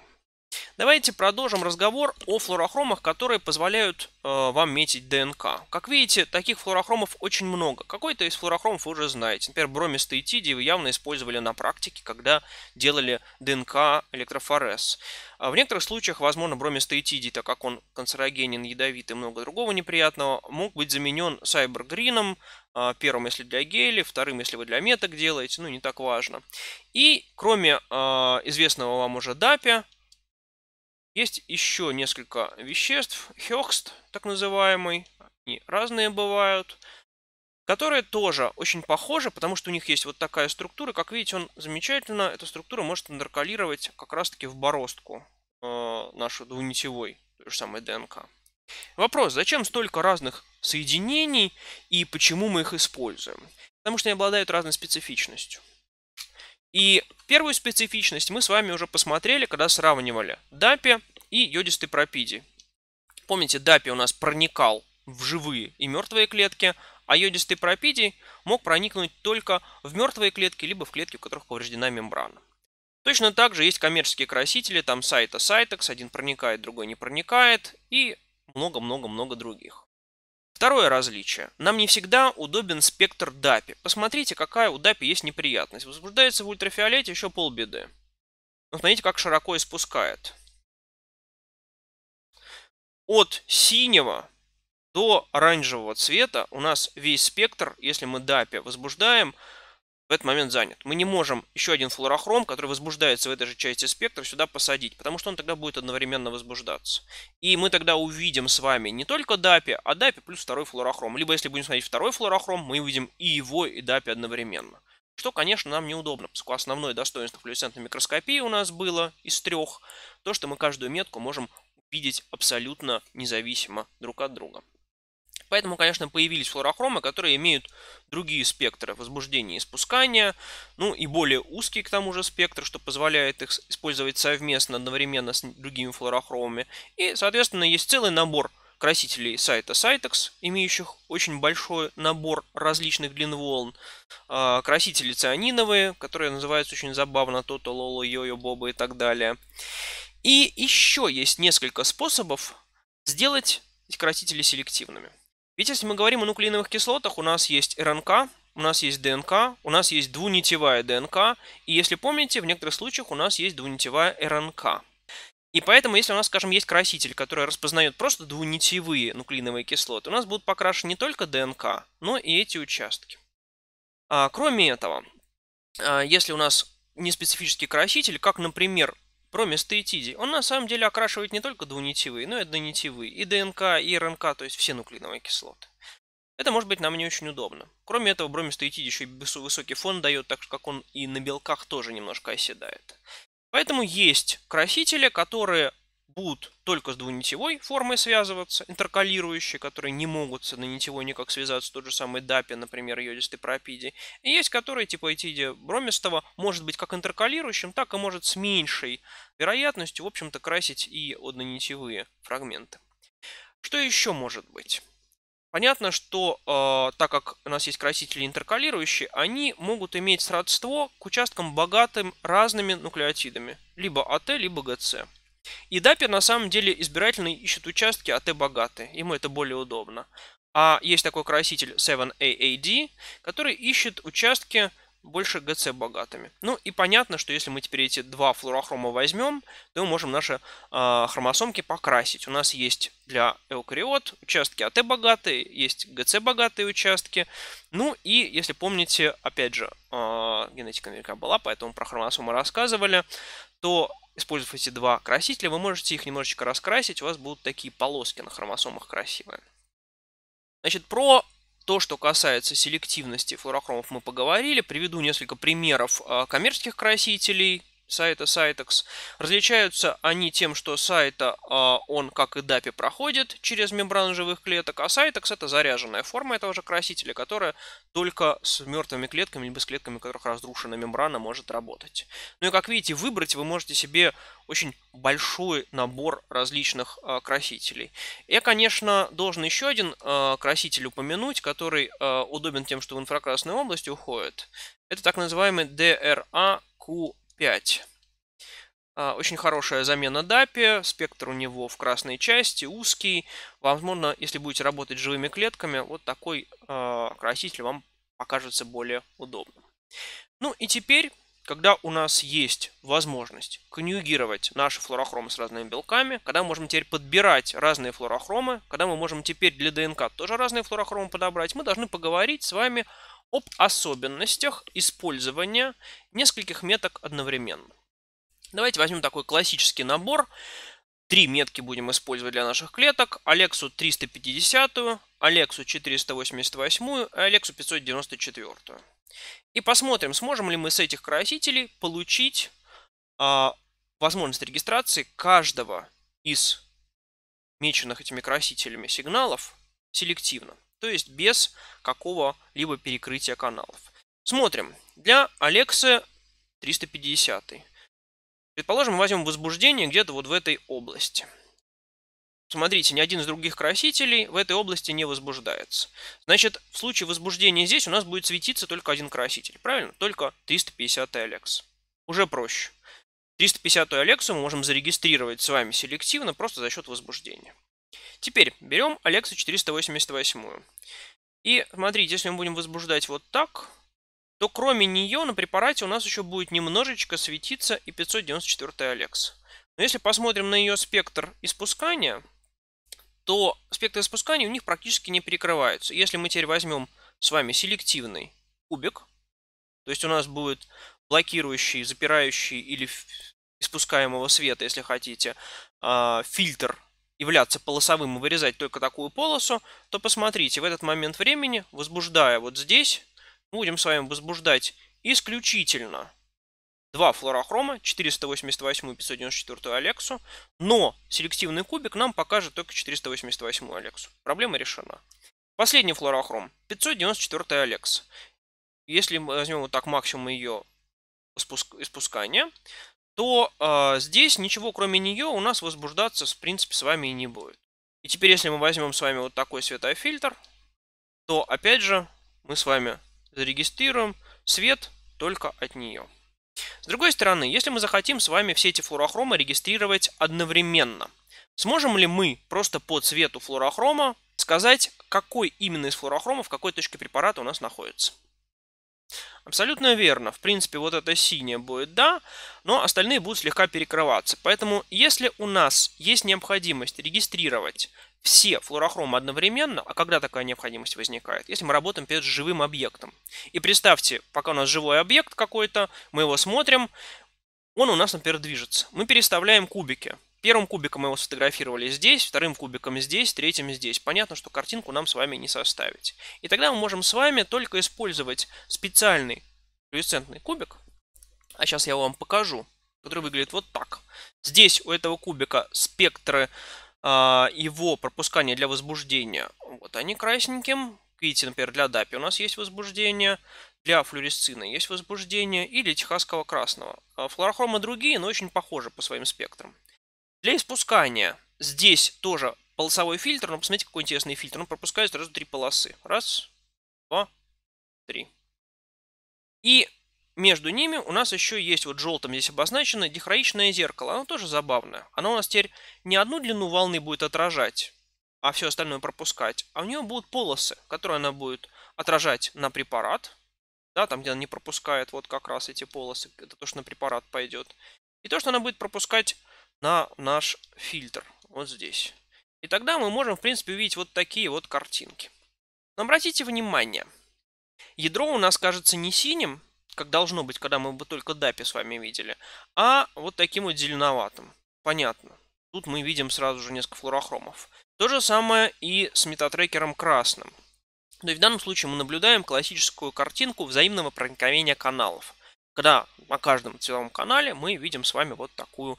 Давайте продолжим разговор о флуорохромах, которые позволяют э, вам метить ДНК. Как видите, таких флуорохромов очень много. Какой-то из флуорохромов вы уже знаете. Например, бромистые тиди вы явно использовали на практике, когда делали ДНК электрофорез. А в некоторых случаях, возможно, бромистый тиди, так как он канцерогенен, ядовит и много другого неприятного, мог быть заменен сайбергрином, а, первым, если для гели, вторым, если вы для меток делаете, ну, не так важно. И кроме э, известного вам уже DAPI, есть еще несколько веществ, хёхст, так называемый, они разные бывают, которые тоже очень похожи, потому что у них есть вот такая структура. Как видите, он замечательно, эта структура может интеркалировать как раз-таки в бороздку э, нашу двунитевой, той же самой ДНК. Вопрос, зачем столько разных соединений и почему мы их используем? Потому что они обладают разной специфичностью. И первую специфичность мы с вами уже посмотрели, когда сравнивали DAPI и йодистый пропиди. Помните, DAPI у нас проникал в живые и мертвые клетки, а йодистый пропидий мог проникнуть только в мертвые клетки, либо в клетки, у которых повреждена мембрана. Точно так же есть коммерческие красители, там сайта Cytex, один проникает, другой не проникает, и много-много-много других. Второе различие. Нам не всегда удобен спектр DAPI. Посмотрите, какая у DAPI есть неприятность. Возбуждается в ультрафиолете еще полбеды. Но смотрите, как широко испускает. От синего до оранжевого цвета у нас весь спектр, если мы DAPI возбуждаем, в этот момент занят. Мы не можем еще один флуорохром, который возбуждается в этой же части спектра, сюда посадить, потому что он тогда будет одновременно возбуждаться. И мы тогда увидим с вами не только дапи, а, а дапи плюс второй флуорохром. Либо если будем смотреть второй флуорохром, мы увидим и его, и дапи одновременно. Что, конечно, нам неудобно, поскольку основное достоинство флюоресцентной микроскопии у нас было из трех, то, что мы каждую метку можем видеть абсолютно независимо друг от друга. Поэтому, конечно, появились флорохромы, которые имеют другие спектры возбуждения и спускания, ну и более узкий к тому же спектр, что позволяет их использовать совместно одновременно с другими флорохромами. И, соответственно, есть целый набор красителей сайта Cytex, имеющих очень большой набор различных длин волн, а, красители цианиновые, которые называются очень забавно Тото, Лоло, Йо-Йо, Боба и так далее. И еще есть несколько способов сделать эти красители селективными. Ведь если мы говорим о нуклеиновых кислотах, у нас есть РНК, у нас есть ДНК, у нас есть двунитевая ДНК, и если помните, в некоторых случаях у нас есть двунитевая РНК. И поэтому, если у нас, скажем, есть краситель, который распознает просто двунитевые нуклеиновые кислоты, у нас будут покрашены не только ДНК, но и эти участки. А, кроме этого, а, если у нас неспецифический краситель, как, например, проместеитиде, он на самом деле окрашивает не только двунитивые, но и однонитивые, и ДНК, и РНК, то есть все нуклеиновые кислоты. Это может быть нам не очень удобно. Кроме этого, бромистеитид еще и высокий фон дает, так как он и на белках тоже немножко оседает. Поэтому есть красители, которые будут только с двунитевой формой связываться, интеркалирующие, которые не могут с однонитевой никак связаться, тот же самый дапи, например, йодистый пропидий. И есть которые, типа этидия бромистого, может быть как интеркалирующим, так и может с меньшей вероятностью, в общем-то, красить и однонитевые фрагменты. Что еще может быть? Понятно, что э, так как у нас есть красители интеркалирующие, они могут иметь сродство к участкам богатым разными нуклеотидами, либо АТ, либо ГЦ. И Дапи на самом деле избирательно ищет участки, АТ богатые, Ему это более удобно. А есть такой краситель 7AAD, который ищет участки больше ГЦ богатыми. Ну и понятно, что если мы теперь эти два флуорохрома возьмем, то мы можем наши э, хромосомки покрасить. У нас есть для эукариот участки АТ богатые, есть ГЦ богатые участки. Ну и, если помните, опять же, э, генетика наверняка была, поэтому про хромосомы рассказывали, то использовав эти два красителя, вы можете их немножечко раскрасить, у вас будут такие полоски на хромосомах красивые. Значит, про то, что касается селективности флуорохромов, мы поговорили. Приведу несколько примеров э, коммерческих красителей, сайта Sitex. Различаются они тем, что сайта а, он, как и DAPI, проходит через мембрану живых клеток, а Sitex это заряженная форма этого же красителя, которая только с мертвыми клетками либо с клетками, у которых разрушена мембрана, может работать. Ну и как видите, выбрать вы можете себе очень большой набор различных а, красителей. Я, конечно, должен еще один а, краситель упомянуть, который удобен тем, что в инфракрасной области уходит. Это так называемый DRA Q 5. А, очень хорошая замена DAPI, спектр у него в красной части, узкий. Возможно, если будете работать с живыми клетками, вот такой э, краситель вам покажется более удобным. Ну и теперь, когда у нас есть возможность конъюгировать наши флуорохромы с разными белками, когда мы можем теперь подбирать разные флуорохромы, когда мы можем теперь для ДНК тоже разные флуорохромы подобрать, мы должны поговорить с вами об особенностях использования нескольких меток одновременно. Давайте возьмем такой классический набор. Три метки будем использовать для наших клеток. Алексу 350, Алексу 488 и Алексу 594. И посмотрим, сможем ли мы с этих красителей получить а, возможность регистрации каждого из меченных этими красителями сигналов селективно то есть без какого-либо перекрытия каналов. Смотрим. Для Алекса 350. Предположим, возьмем возбуждение где-то вот в этой области. Смотрите, ни один из других красителей в этой области не возбуждается. Значит, в случае возбуждения здесь у нас будет светиться только один краситель, правильно? Только 350 Алекс. Уже проще. 350 Alex мы можем зарегистрировать с вами селективно просто за счет возбуждения. Теперь берем Alexa 488. И смотрите, если мы будем возбуждать вот так, то кроме нее на препарате у нас еще будет немножечко светиться и 594 Alex. Но если посмотрим на ее спектр испускания, то спектр испускания у них практически не перекрывается. Если мы теперь возьмем с вами селективный кубик, то есть у нас будет блокирующий, запирающий или испускаемого света, если хотите, а, фильтр являться полосовым и вырезать только такую полосу, то посмотрите, в этот момент времени, возбуждая вот здесь, будем с вами возбуждать исключительно два флорохрома, 488 и 594 Алексу, но селективный кубик нам покажет только 488 Алексу. Проблема решена. Последний флорохром, 594 Алекс. Если мы возьмем вот так максимум ее испускания, то э, здесь ничего кроме нее у нас возбуждаться в принципе с вами и не будет. И теперь, если мы возьмем с вами вот такой светофильтр, то опять же мы с вами зарегистрируем свет только от нее. С другой стороны, если мы захотим с вами все эти флуорохромы регистрировать одновременно, сможем ли мы просто по цвету флуорохрома сказать, какой именно из флуорохромов, в какой точке препарата у нас находится? Абсолютно верно. В принципе, вот это синее будет «да», но остальные будут слегка перекрываться. Поэтому, если у нас есть необходимость регистрировать все флуорохромы одновременно, а когда такая необходимость возникает? Если мы работаем перед живым объектом. И представьте, пока у нас живой объект какой-то, мы его смотрим, он у нас, например, движется. Мы переставляем кубики. Первым кубиком мы его сфотографировали здесь, вторым кубиком здесь, третьим здесь. Понятно, что картинку нам с вами не составить. И тогда мы можем с вами только использовать специальный люцентный кубик. А сейчас я вам покажу, который выглядит вот так. Здесь у этого кубика спектры э, его пропускания для возбуждения. Вот они красненьким. Видите, например, для DAPI у нас есть возбуждение для флюоресцина есть возбуждение или техасского красного. А Флорохромы другие, но очень похожи по своим спектрам. Для испускания здесь тоже полосовой фильтр. Но ну, посмотрите, какой интересный фильтр. Он пропускает сразу три полосы. Раз, два, три. И между ними у нас еще есть, вот желтым здесь обозначено, дихроичное зеркало. Оно тоже забавное. Оно у нас теперь не одну длину волны будет отражать, а все остальное пропускать, а у нее будут полосы, которые она будет отражать на препарат. Да, там, где она не пропускает, вот как раз эти полосы, это то, что на препарат пойдет. И то, что она будет пропускать на наш фильтр. Вот здесь. И тогда мы можем, в принципе, увидеть вот такие вот картинки. Но обратите внимание, ядро у нас кажется не синим, как должно быть, когда мы бы только DAPI с вами видели, а вот таким вот зеленоватым. Понятно. Тут мы видим сразу же несколько флуорохромов. То же самое и с метатрекером красным. Но в данном случае мы наблюдаем классическую картинку взаимного проникновения каналов. Когда на каждом целом канале мы видим с вами вот такую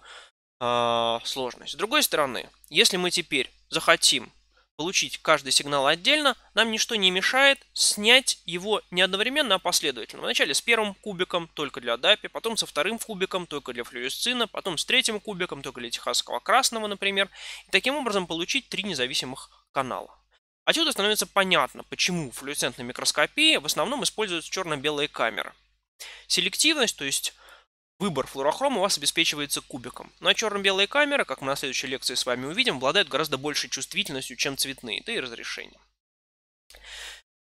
э, сложность. С другой стороны, если мы теперь захотим получить каждый сигнал отдельно, нам ничто не мешает снять его не одновременно, а последовательно. Вначале с первым кубиком только для дапи, потом со вторым кубиком только для флюоресцина, потом с третьим кубиком только для техасского красного, например. И таким образом получить три независимых канала. Отсюда становится понятно, почему в флюоресцентной микроскопии в основном используются черно-белые камеры. Селективность, то есть Выбор флуорохрома у вас обеспечивается кубиком. На ну, черно-белые камеры, как мы на следующей лекции с вами увидим, обладают гораздо большей чувствительностью, чем цветные, да и разрешением.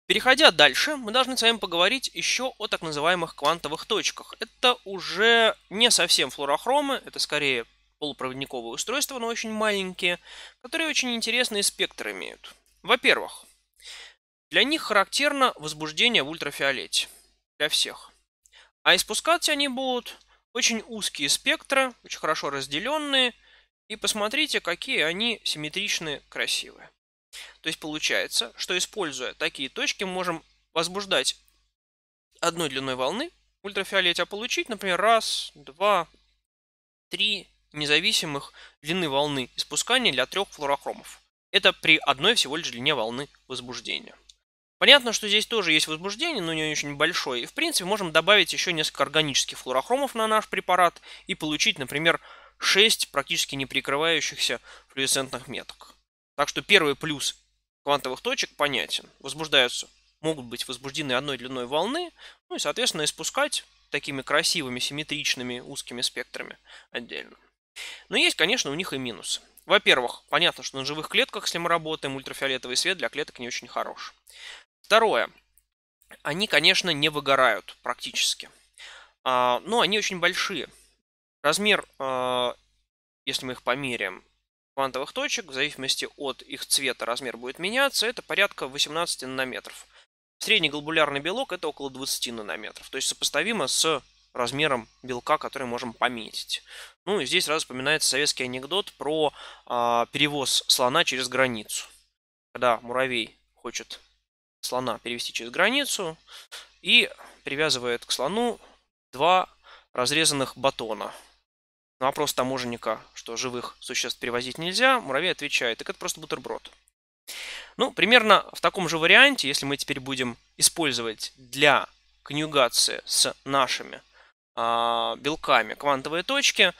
Переходя дальше, мы должны с вами поговорить еще о так называемых квантовых точках. Это уже не совсем флуорохромы, это скорее полупроводниковые устройства, но очень маленькие, которые очень интересные спектры имеют. Во-первых, для них характерно возбуждение в ультрафиолете. Для всех. А испускать они будут очень узкие спектры, очень хорошо разделенные. И посмотрите, какие они симметричные, красивые. То есть получается, что используя такие точки, можем возбуждать одной длиной волны в ультрафиолете, а получить, например, раз, два, три независимых длины волны испускания для трех флуорохромов. Это при одной всего лишь длине волны возбуждения. Понятно, что здесь тоже есть возбуждение, но не очень большое. И в принципе можем добавить еще несколько органических флуорохромов на наш препарат и получить, например, 6 практически не прикрывающихся флюоресцентных меток. Так что первый плюс квантовых точек понятен. Возбуждаются, могут быть возбуждены одной длиной волны, ну и, соответственно, испускать такими красивыми, симметричными, узкими спектрами отдельно. Но есть, конечно, у них и минусы. Во-первых, понятно, что на живых клетках, если мы работаем, ультрафиолетовый свет для клеток не очень хорош. Второе. Они, конечно, не выгорают практически. А, но они очень большие. Размер, а, если мы их померяем, квантовых точек, в зависимости от их цвета размер будет меняться, это порядка 18 нанометров. Средний глобулярный белок это около 20 нанометров, то есть сопоставимо с размером белка, который можем пометить. Ну и здесь сразу вспоминается советский анекдот про а, перевоз слона через границу, когда муравей хочет слона перевести через границу и привязывает к слону два разрезанных батона. На вопрос таможенника, что живых существ перевозить нельзя, муравей отвечает, так это просто бутерброд. Ну, примерно в таком же варианте, если мы теперь будем использовать для конъюгации с нашими а, белками квантовые точки,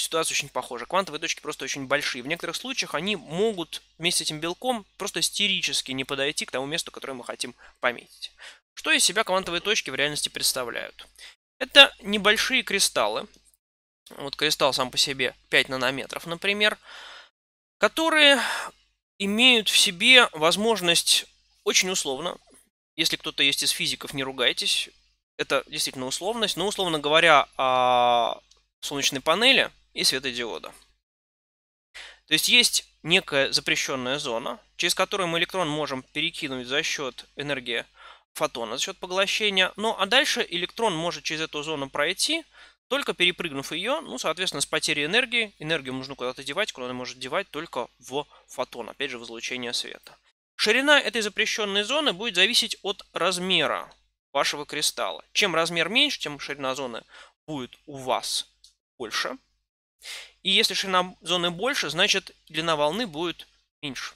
ситуация очень похожа. Квантовые точки просто очень большие. В некоторых случаях они могут вместе с этим белком просто истерически не подойти к тому месту, которое мы хотим пометить. Что из себя квантовые точки в реальности представляют? Это небольшие кристаллы. Вот кристалл сам по себе 5 нанометров, например, которые имеют в себе возможность очень условно, если кто-то есть из физиков, не ругайтесь, это действительно условность, но условно говоря, о а, солнечной панели – и светодиода. То есть есть некая запрещенная зона, через которую мы электрон можем перекинуть за счет энергии фотона, за счет поглощения. Ну а дальше электрон может через эту зону пройти, только перепрыгнув ее, ну, соответственно, с потерей энергии, энергию нужно куда-то девать, куда она может девать только в фотон, опять же, в излучение света. Ширина этой запрещенной зоны будет зависеть от размера вашего кристалла. Чем размер меньше, тем ширина зоны будет у вас больше – и если ширина зоны больше, значит длина волны будет меньше.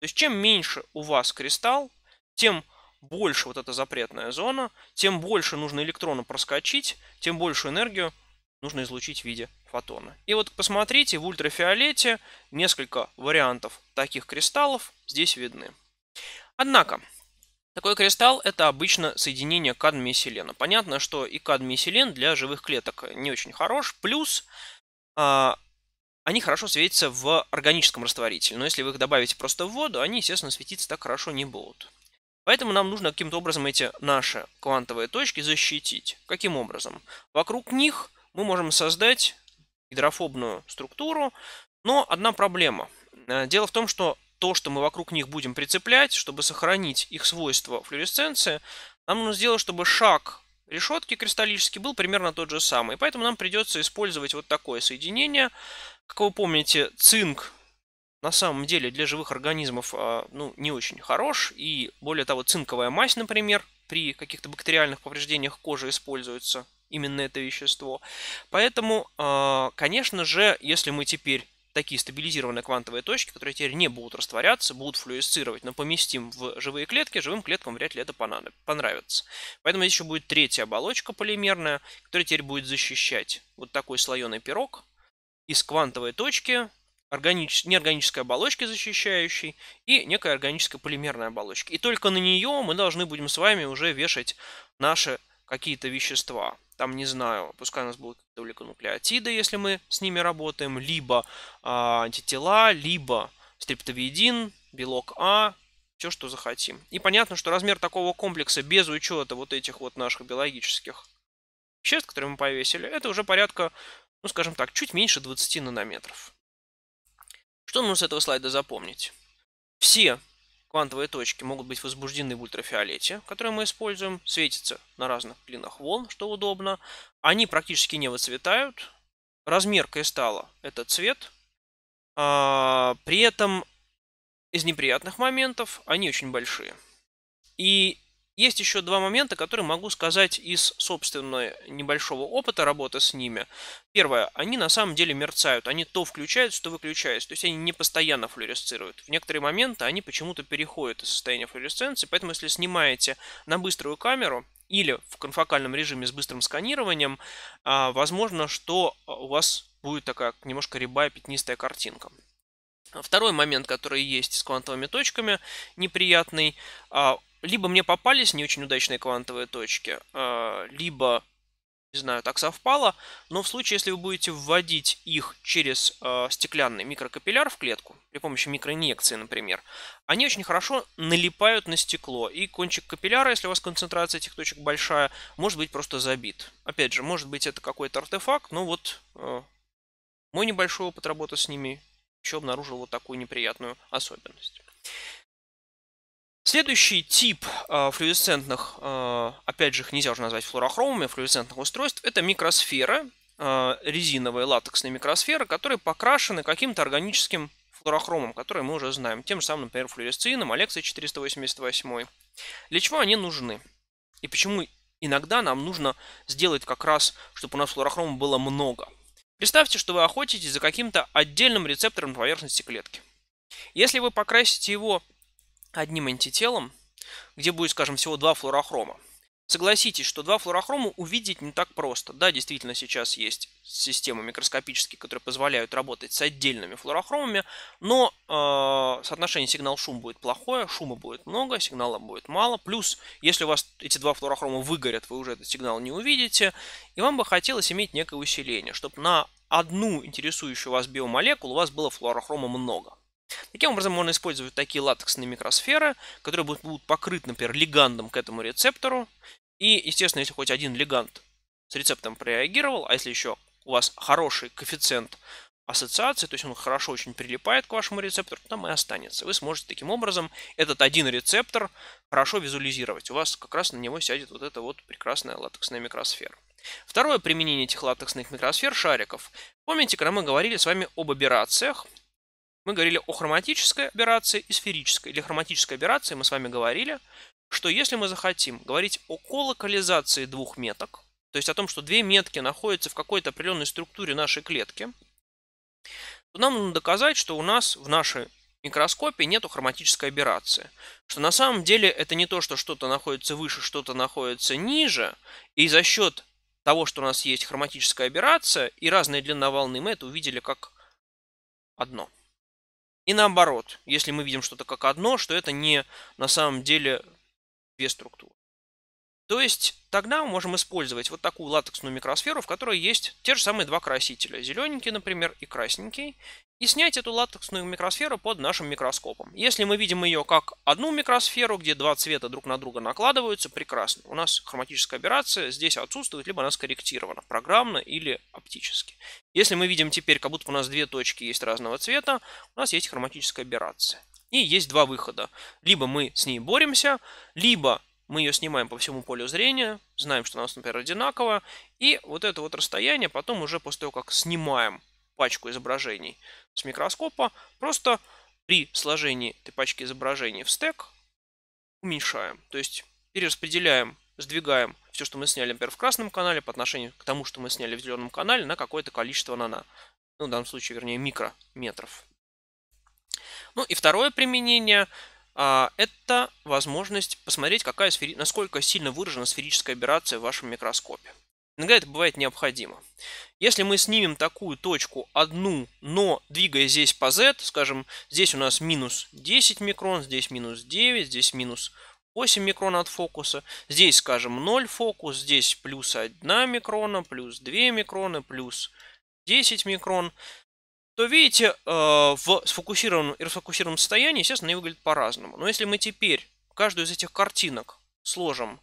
То есть чем меньше у вас кристалл, тем больше вот эта запретная зона, тем больше нужно электрона проскочить, тем большую энергию нужно излучить в виде фотона. И вот посмотрите, в ультрафиолете несколько вариантов таких кристаллов здесь видны. Однако, такой кристалл – это обычно соединение кадмия и селена. Понятно, что и кадмий и селен для живых клеток не очень хорош. Плюс а, они хорошо светятся в органическом растворителе, но если вы их добавите просто в воду, они, естественно, светиться так хорошо не будут. Поэтому нам нужно каким-то образом эти наши квантовые точки защитить. Каким образом? Вокруг них мы можем создать гидрофобную структуру, но одна проблема. Э, дело в том, что то, что мы вокруг них будем прицеплять, чтобы сохранить их свойства флюоресценции, нам нужно сделать, чтобы шаг решетки кристаллический был примерно тот же самый. Поэтому нам придется использовать вот такое соединение. Как вы помните, цинк на самом деле для живых организмов а, ну, не очень хорош. И более того, цинковая мазь, например, при каких-то бактериальных повреждениях кожи используется именно это вещество. Поэтому, а, конечно же, если мы теперь такие стабилизированные квантовые точки, которые теперь не будут растворяться, будут флюоресцировать, но поместим в живые клетки, живым клеткам вряд ли это понравится. Поэтому здесь еще будет третья оболочка полимерная, которая теперь будет защищать вот такой слоеный пирог из квантовой точки, органич... неорганической оболочки защищающей и некой органической полимерной оболочки. И только на нее мы должны будем с вами уже вешать наши какие-то вещества. Там, не знаю, пускай у нас будут как-то далеконуклеотиды, если мы с ними работаем, либо а, антитела, либо стриптовиедин, белок А, все, что захотим. И понятно, что размер такого комплекса без учета вот этих вот наших биологических веществ, которые мы повесили, это уже порядка, ну скажем так, чуть меньше 20 нанометров. Что нужно с этого слайда запомнить? Все Квантовые точки могут быть возбуждены в ультрафиолете, которые мы используем, светятся на разных длинах волн, что удобно. Они практически не выцветают. Размер кристалла – это цвет. А, при этом из неприятных моментов они очень большие. И есть еще два момента, которые могу сказать из собственного небольшого опыта работы с ними. Первое, они на самом деле мерцают, они то включаются, то выключаются, то есть они не постоянно флуоресцируют. В некоторые моменты они почему-то переходят из состояния флуоресценции, поэтому если снимаете на быструю камеру, или в конфокальном режиме с быстрым сканированием, а, возможно, что а, у вас будет такая немножко рябая пятнистая картинка. Второй момент, который есть с квантовыми точками, неприятный, а, либо мне попались не очень удачные квантовые точки, а, либо, не знаю, так совпало, но в случае, если вы будете вводить их через а, стеклянный микрокапилляр в клетку, при помощи микроинъекции, например, они очень хорошо налипают на стекло, и кончик капилляра, если у вас концентрация этих точек большая, может быть просто забит. Опять же, может быть это какой-то артефакт, но вот а, мой небольшой опыт работы с ними еще обнаружил вот такую неприятную особенность. Следующий тип э, а, флюоресцентных, э, а, опять же их нельзя уже назвать флуорохромами, флуоресцентных устройств, это микросферы, э, резиновые латексные микросферы, которые покрашены каким-то органическим флуорохромом, который мы уже знаем, тем же самым, например, флюоресцином, Алекса 488. Для чего они нужны? И почему иногда нам нужно сделать как раз, чтобы у нас флуорохрома было много? Представьте, что вы охотитесь за каким-то отдельным рецептором на поверхности клетки. Если вы покрасите его одним антителом, где будет, скажем, всего два флуорохрома. Согласитесь, что два флуорохрома увидеть не так просто. Да, действительно, сейчас есть системы микроскопические, которые позволяют работать с отдельными флуорохромами, но э, соотношение сигнал-шум будет плохое, шума будет много, сигнала будет мало. Плюс, если у вас эти два флуорохрома выгорят, вы уже этот сигнал не увидите, и вам бы хотелось иметь некое усиление, чтобы на одну интересующую вас биомолекулу у вас было флуорохрома много. Таким образом, можно использовать такие латексные микросферы, которые будут покрыты, например, лигандом к этому рецептору. И, естественно, если хоть один лигант с рецептом прореагировал, а если еще у вас хороший коэффициент ассоциации, то есть он хорошо очень прилипает к вашему рецептору, там и останется. Вы сможете таким образом этот один рецептор хорошо визуализировать. У вас как раз на него сядет вот эта вот прекрасная латексная микросфера. Второе применение этих латексных микросфер – шариков. Помните, когда мы говорили с вами об операциях? мы говорили о хроматической аберрации и сферической. Для хроматической аберрации мы с вами говорили, что если мы захотим говорить о колокализации двух меток, то есть о том, что две метки находятся в какой-то определенной структуре нашей клетки, то нам нужно доказать, что у нас в нашей микроскопе нету хроматической аберрации. Что на самом деле это не то, что что-то находится выше, что-то находится ниже, и за счет того, что у нас есть хроматическая аберрация и разная длина волны, мы это увидели как одно. И наоборот, если мы видим что-то как одно, что это не на самом деле две структуры. То есть тогда мы можем использовать вот такую латексную микросферу, в которой есть те же самые два красителя. Зелененький, например, и красненький и снять эту латексную микросферу под нашим микроскопом. Если мы видим ее как одну микросферу, где два цвета друг на друга накладываются, прекрасно. У нас хроматическая операция здесь отсутствует, либо она скорректирована программно или оптически. Если мы видим теперь, как будто у нас две точки есть разного цвета, у нас есть хроматическая аберрация. И есть два выхода. Либо мы с ней боремся, либо мы ее снимаем по всему полю зрения, знаем, что у нас, например, одинаково, и вот это вот расстояние потом уже после того, как снимаем пачку изображений с микроскопа, просто при сложении этой пачки изображений в стек уменьшаем. То есть перераспределяем, сдвигаем все, что мы сняли, например, в красном канале по отношению к тому, что мы сняли в зеленом канале, на какое-то количество нано. Ну, в данном случае, вернее, микрометров. Ну и второе применение а, это возможность посмотреть, какая сфери... насколько сильно выражена сферическая аберрация в вашем микроскопе. Иногда это бывает необходимо. Если мы снимем такую точку одну, но двигая здесь по z, скажем, здесь у нас минус 10 микрон, здесь минус 9, здесь минус 8 микрон от фокуса, здесь, скажем, 0 фокус, здесь плюс 1 микрона, плюс 2 микрона, плюс 10 микрон, то видите, э, в сфокусированном и расфокусированном состоянии, естественно, они выглядят по-разному. Но если мы теперь каждую из этих картинок сложим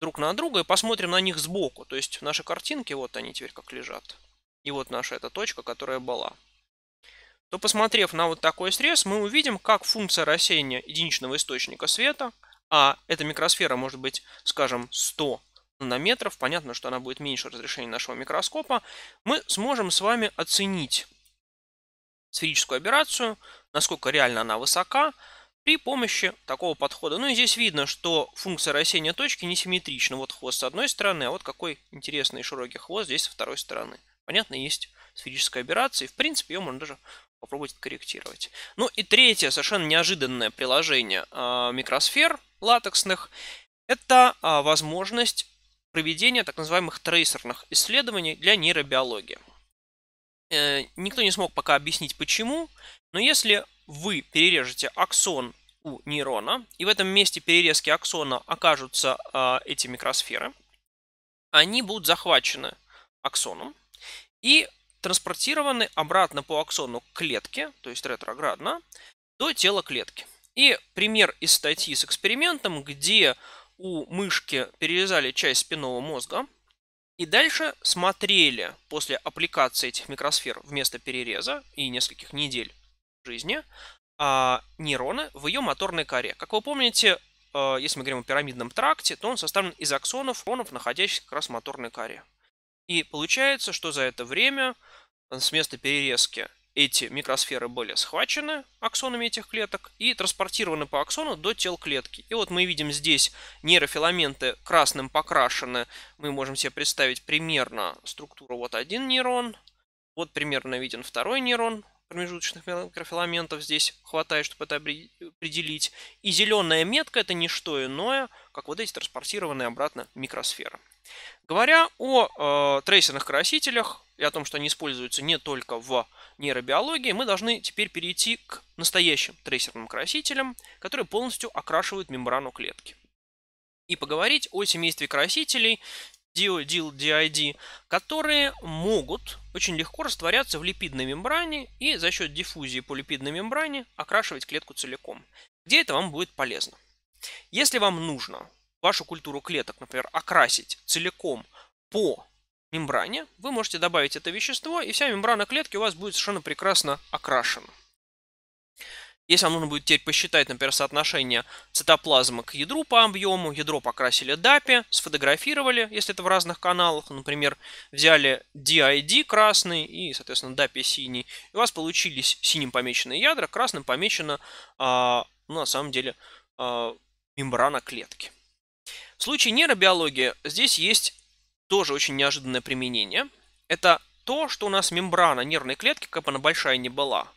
друг на друга и посмотрим на них сбоку. То есть наши картинки, вот они теперь как лежат. И вот наша эта точка, которая была. То посмотрев на вот такой срез, мы увидим, как функция рассеяния единичного источника света, а эта микросфера может быть, скажем, 100 нанометров, понятно, что она будет меньше разрешения нашего микроскопа, мы сможем с вами оценить сферическую операцию, насколько реально она высока, при помощи такого подхода. Ну и здесь видно, что функция рассеяния точки несимметрична. Вот хвост с одной стороны, а вот какой интересный широкий хвост здесь со второй стороны. Понятно, есть сферическая операция, и в принципе ее можно даже попробовать корректировать. Ну и третье, совершенно неожиданное приложение а, микросфер латексных, это а, возможность проведения так называемых трейсерных исследований для нейробиологии. Э, никто не смог пока объяснить почему, но если вы перережете аксон у нейрона. И в этом месте перерезки аксона окажутся э, эти микросферы. Они будут захвачены аксоном и транспортированы обратно по аксону к клетке, то есть ретроградно, до тела клетки. И пример из статьи с экспериментом, где у мышки перерезали часть спинного мозга и дальше смотрели после аппликации этих микросфер вместо перереза и нескольких недель жизни – а, нейрона в ее моторной коре. Как вы помните, э, если мы говорим о пирамидном тракте, то он составлен из аксонов, нейронов, находящихся как раз в моторной коре. И получается, что за это время э, с места перерезки эти микросферы были схвачены аксонами этих клеток и транспортированы по аксону до тел клетки. И вот мы видим здесь нейрофиламенты красным покрашены. Мы можем себе представить примерно структуру. Вот один нейрон, вот примерно виден второй нейрон, промежуточных микрофиламентов здесь хватает, чтобы это определить. И зеленая метка это не что иное, как вот эти транспортированные обратно микросферы. Говоря о э, трейсерных красителях и о том, что они используются не только в нейробиологии, мы должны теперь перейти к настоящим трейсерным красителям, которые полностью окрашивают мембрану клетки. И поговорить о семействе красителей, DID, которые могут очень легко растворяться в липидной мембране и за счет диффузии по липидной мембране окрашивать клетку целиком. Где это вам будет полезно? Если вам нужно вашу культуру клеток, например, окрасить целиком по мембране, вы можете добавить это вещество, и вся мембрана клетки у вас будет совершенно прекрасно окрашена. Если вам нужно будет теперь посчитать, например, соотношение цитоплазмы к ядру по объему, ядро покрасили DAPI, сфотографировали, если это в разных каналах, например, взяли DID красный и, соответственно, DAPI синий, и у вас получились синим помеченные ядра, красным помечена, ну, на самом деле, а, мембрана клетки. В случае нейробиологии здесь есть тоже очень неожиданное применение. Это то, что у нас мембрана нервной клетки, как бы она большая не была,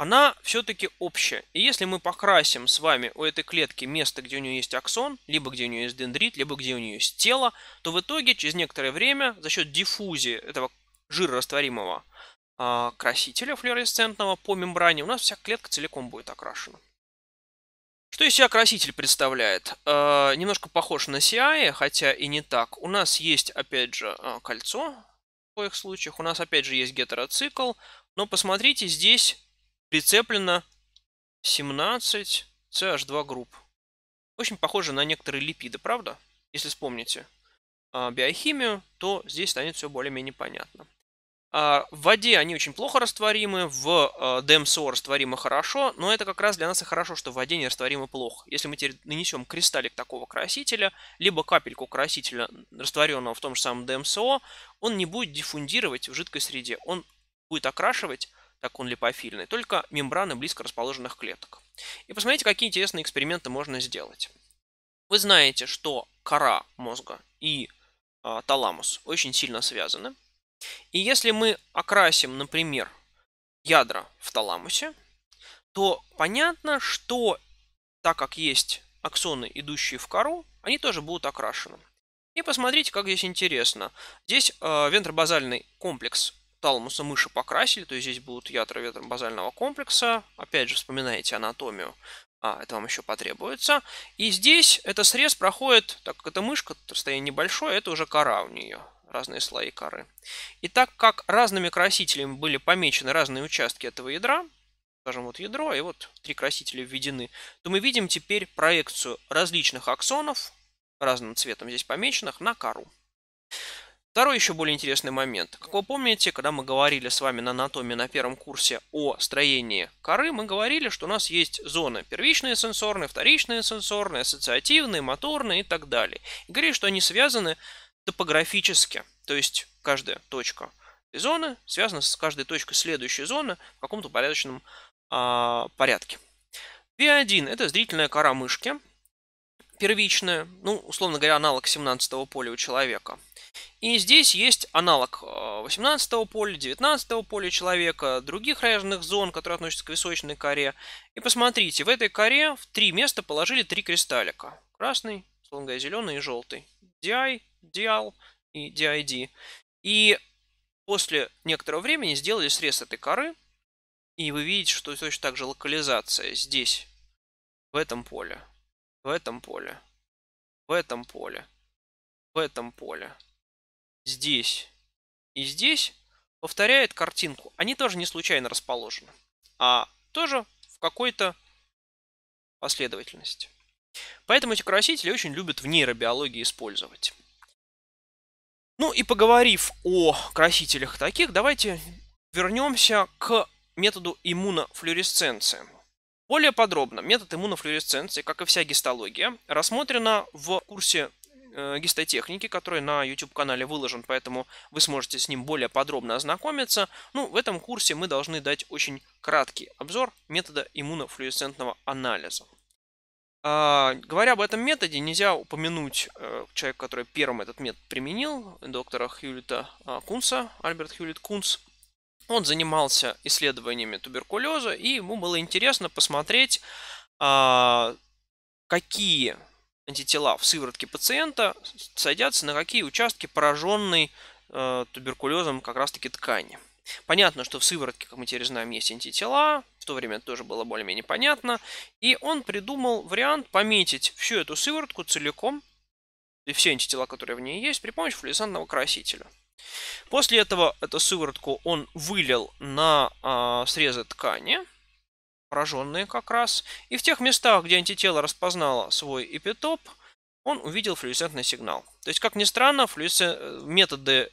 она все-таки общая. И если мы покрасим с вами у этой клетки место, где у нее есть аксон, либо где у нее есть дендрит, либо где у нее есть тело, то в итоге через некоторое время за счет диффузии этого жирорастворимого э, красителя флуоресцентного по мембране у нас вся клетка целиком будет окрашена. Что из себя краситель представляет? Э, немножко похож на CI, хотя и не так. У нас есть, опять же, а, кольцо в обоих случаях. У нас, опять же, есть гетероцикл. Но посмотрите, здесь прицеплено 17 CH2 групп. Очень похоже на некоторые липиды, правда? Если вспомните а, биохимию, то здесь станет все более-менее понятно. А, в воде они очень плохо растворимы, в а, ДМСО растворимы хорошо, но это как раз для нас и хорошо, что в воде не растворимы плохо. Если мы теперь нанесем кристаллик такого красителя, либо капельку красителя, растворенного в том же самом ДМСО, он не будет диффундировать в жидкой среде, он будет окрашивать так он липофильный, только мембраны близко расположенных клеток. И посмотрите, какие интересные эксперименты можно сделать. Вы знаете, что кора мозга и э, таламус очень сильно связаны. И если мы окрасим, например, ядра в таламусе, то понятно, что так как есть аксоны, идущие в кору, они тоже будут окрашены. И посмотрите, как здесь интересно. Здесь э, вентробазальный комплекс Талмуса мыши покрасили, то есть здесь будут ядра ветробазального комплекса. Опять же, вспоминаете анатомию. А, это вам еще потребуется. И здесь этот срез проходит, так как это мышка, расстояние небольшое, это уже кора у нее разные слои коры. И так как разными красителями были помечены разные участки этого ядра, скажем, вот ядро, и вот три красителя введены, то мы видим теперь проекцию различных аксонов, разным цветом здесь помеченных, на кору. Второй еще более интересный момент. Как вы помните, когда мы говорили с вами на анатомии на первом курсе о строении коры, мы говорили, что у нас есть зоны первичные сенсорные, вторичные сенсорные, ассоциативные, моторные и так далее. И говорили, что они связаны топографически, то есть каждая точка этой зоны связана с каждой точкой следующей зоны в каком-то порядочном а, порядке. 1 это зрительная кора мышки, первичная, ну, условно говоря, аналог 17-го поля у человека – и здесь есть аналог 18 э, поля, 19 поля человека, других ряженных зон, которые относятся к височной коре. И посмотрите, в этой коре в три места положили три кристаллика. Красный, слонгая зеленый и желтый. DI, dial и DID. И после некоторого времени сделали срез этой коры. И вы видите, что точно так же локализация здесь, в этом поле, в этом поле, в этом поле, в этом поле здесь и здесь повторяет картинку. Они тоже не случайно расположены, а тоже в какой-то последовательности. Поэтому эти красители очень любят в нейробиологии использовать. Ну и поговорив о красителях таких, давайте вернемся к методу иммунофлюоресценции. Более подробно метод иммунофлюоресценции, как и вся гистология, рассмотрена в курсе Э, гистотехники, который на YouTube-канале выложен, поэтому вы сможете с ним более подробно ознакомиться. Ну, в этом курсе мы должны дать очень краткий обзор метода иммунофлюоресцентного анализа. А, говоря об этом методе, нельзя упомянуть э, человека, который первым этот метод применил, доктора Хьюлита э, Кунса, Альберт Хьюлит Кунс. Он занимался исследованиями туберкулеза, и ему было интересно посмотреть, э, какие антитела в сыворотке пациента садятся на какие участки пораженной э, туберкулезом как раз-таки ткани. Понятно, что в сыворотке, как мы теперь знаем, есть антитела, в то время тоже было более-менее понятно, и он придумал вариант пометить всю эту сыворотку целиком, и все антитела, которые в ней есть, при помощи флуоресцентного красителя. После этого эту сыворотку он вылил на э, срезы ткани – пораженные как раз, и в тех местах, где антитело распознало свой эпитоп, он увидел флюоресцентный сигнал. То есть, как ни странно, флюоресцен... Э, методы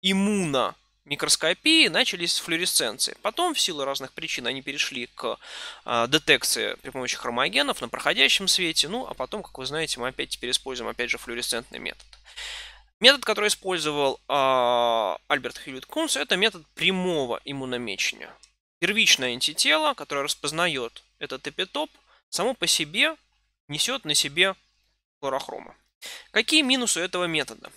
иммуна микроскопии начались с флюоресценции. Потом, в силу разных причин, они перешли к э, детекции при помощи хромогенов на проходящем свете. Ну, а потом, как вы знаете, мы опять теперь используем, опять же, флюоресцентный метод. Метод, который использовал э, Альберт Хьюлит Кунс, это метод прямого иммуномечения. Первичное антитело, которое распознает этот эпитоп, само по себе несет на себе хлорохрома. Какие минусы этого метода?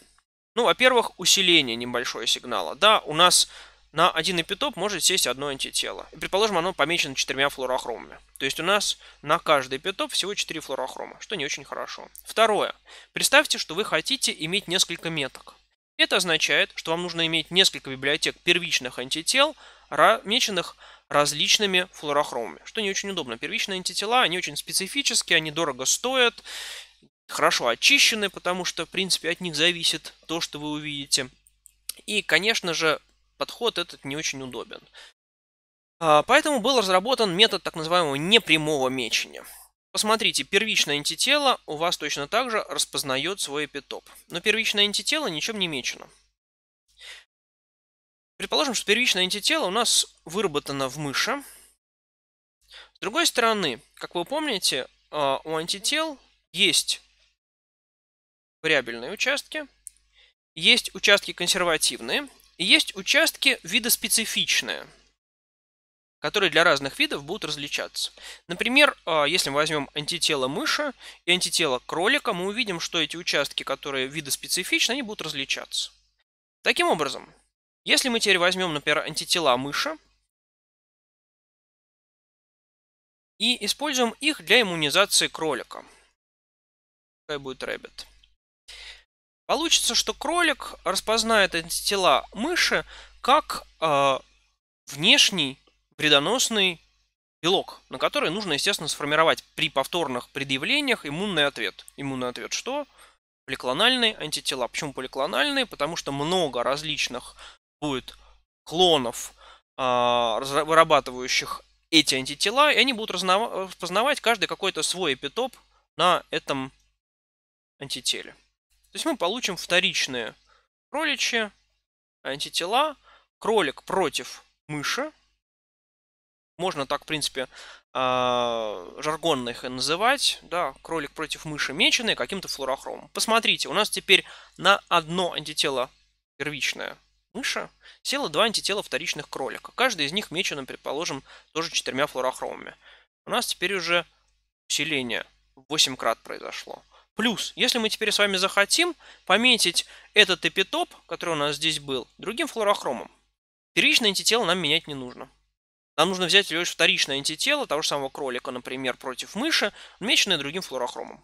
Ну, во-первых, усиление небольшое сигнала. Да, у нас на один эпитоп может сесть одно антитело. И, предположим, оно помечено четырьмя флуорохромами. То есть у нас на каждый эпитоп всего четыре флуорохрома, что не очень хорошо. Второе. Представьте, что вы хотите иметь несколько меток. Это означает, что вам нужно иметь несколько библиотек первичных антител, меченных различными флуорохромами, что не очень удобно. Первичные антитела, они очень специфические, они дорого стоят, хорошо очищены, потому что, в принципе, от них зависит то, что вы увидите. И, конечно же, подход этот не очень удобен. А, поэтому был разработан метод так называемого непрямого мечения. Посмотрите, первичное антитело у вас точно так же распознает свой эпитоп. Но первичное антитело ничем не мечено. Предположим, что первичное антитело у нас выработано в мыше. С другой стороны, как вы помните, а, у антител есть вариабельные участки, есть участки консервативные и есть участки видоспецифичные, которые для разных видов будут различаться. Например, а, если мы возьмем антитело мыши и антитело кролика, мы увидим, что эти участки, которые видоспецифичны, они будут различаться. Таким образом, если мы теперь возьмем, например, антитела мыши и используем их для иммунизации кролика. Какая будет Rabbit. Получится, что кролик распознает антитела мыши как э, внешний вредоносный белок, на который нужно, естественно, сформировать при повторных предъявлениях иммунный ответ. Иммунный ответ что? Поликлональные антитела. Почему поликлональные? Потому что много различных будет клонов, а, вырабатывающих эти антитела, и они будут распознавать каждый какой-то свой эпитоп на этом антителе. То есть мы получим вторичные кроличьи антитела, кролик против мыши. Можно так, в принципе, а, жаргонно их и называть. Да, кролик против мыши меченый каким-то флорохромом. Посмотрите, у нас теперь на одно антитело первичное мыша село два антитела вторичных кролика. Каждый из них мечено, предположим, тоже четырьмя флорохромами. У нас теперь уже усиление 8 крат произошло. Плюс, если мы теперь с вами захотим пометить этот эпитоп, который у нас здесь был, другим флорохромом, первичное антитело нам менять не нужно. Нам нужно взять лишь вторичное антитело того же самого кролика, например, против мыши, меченное другим флорохромом.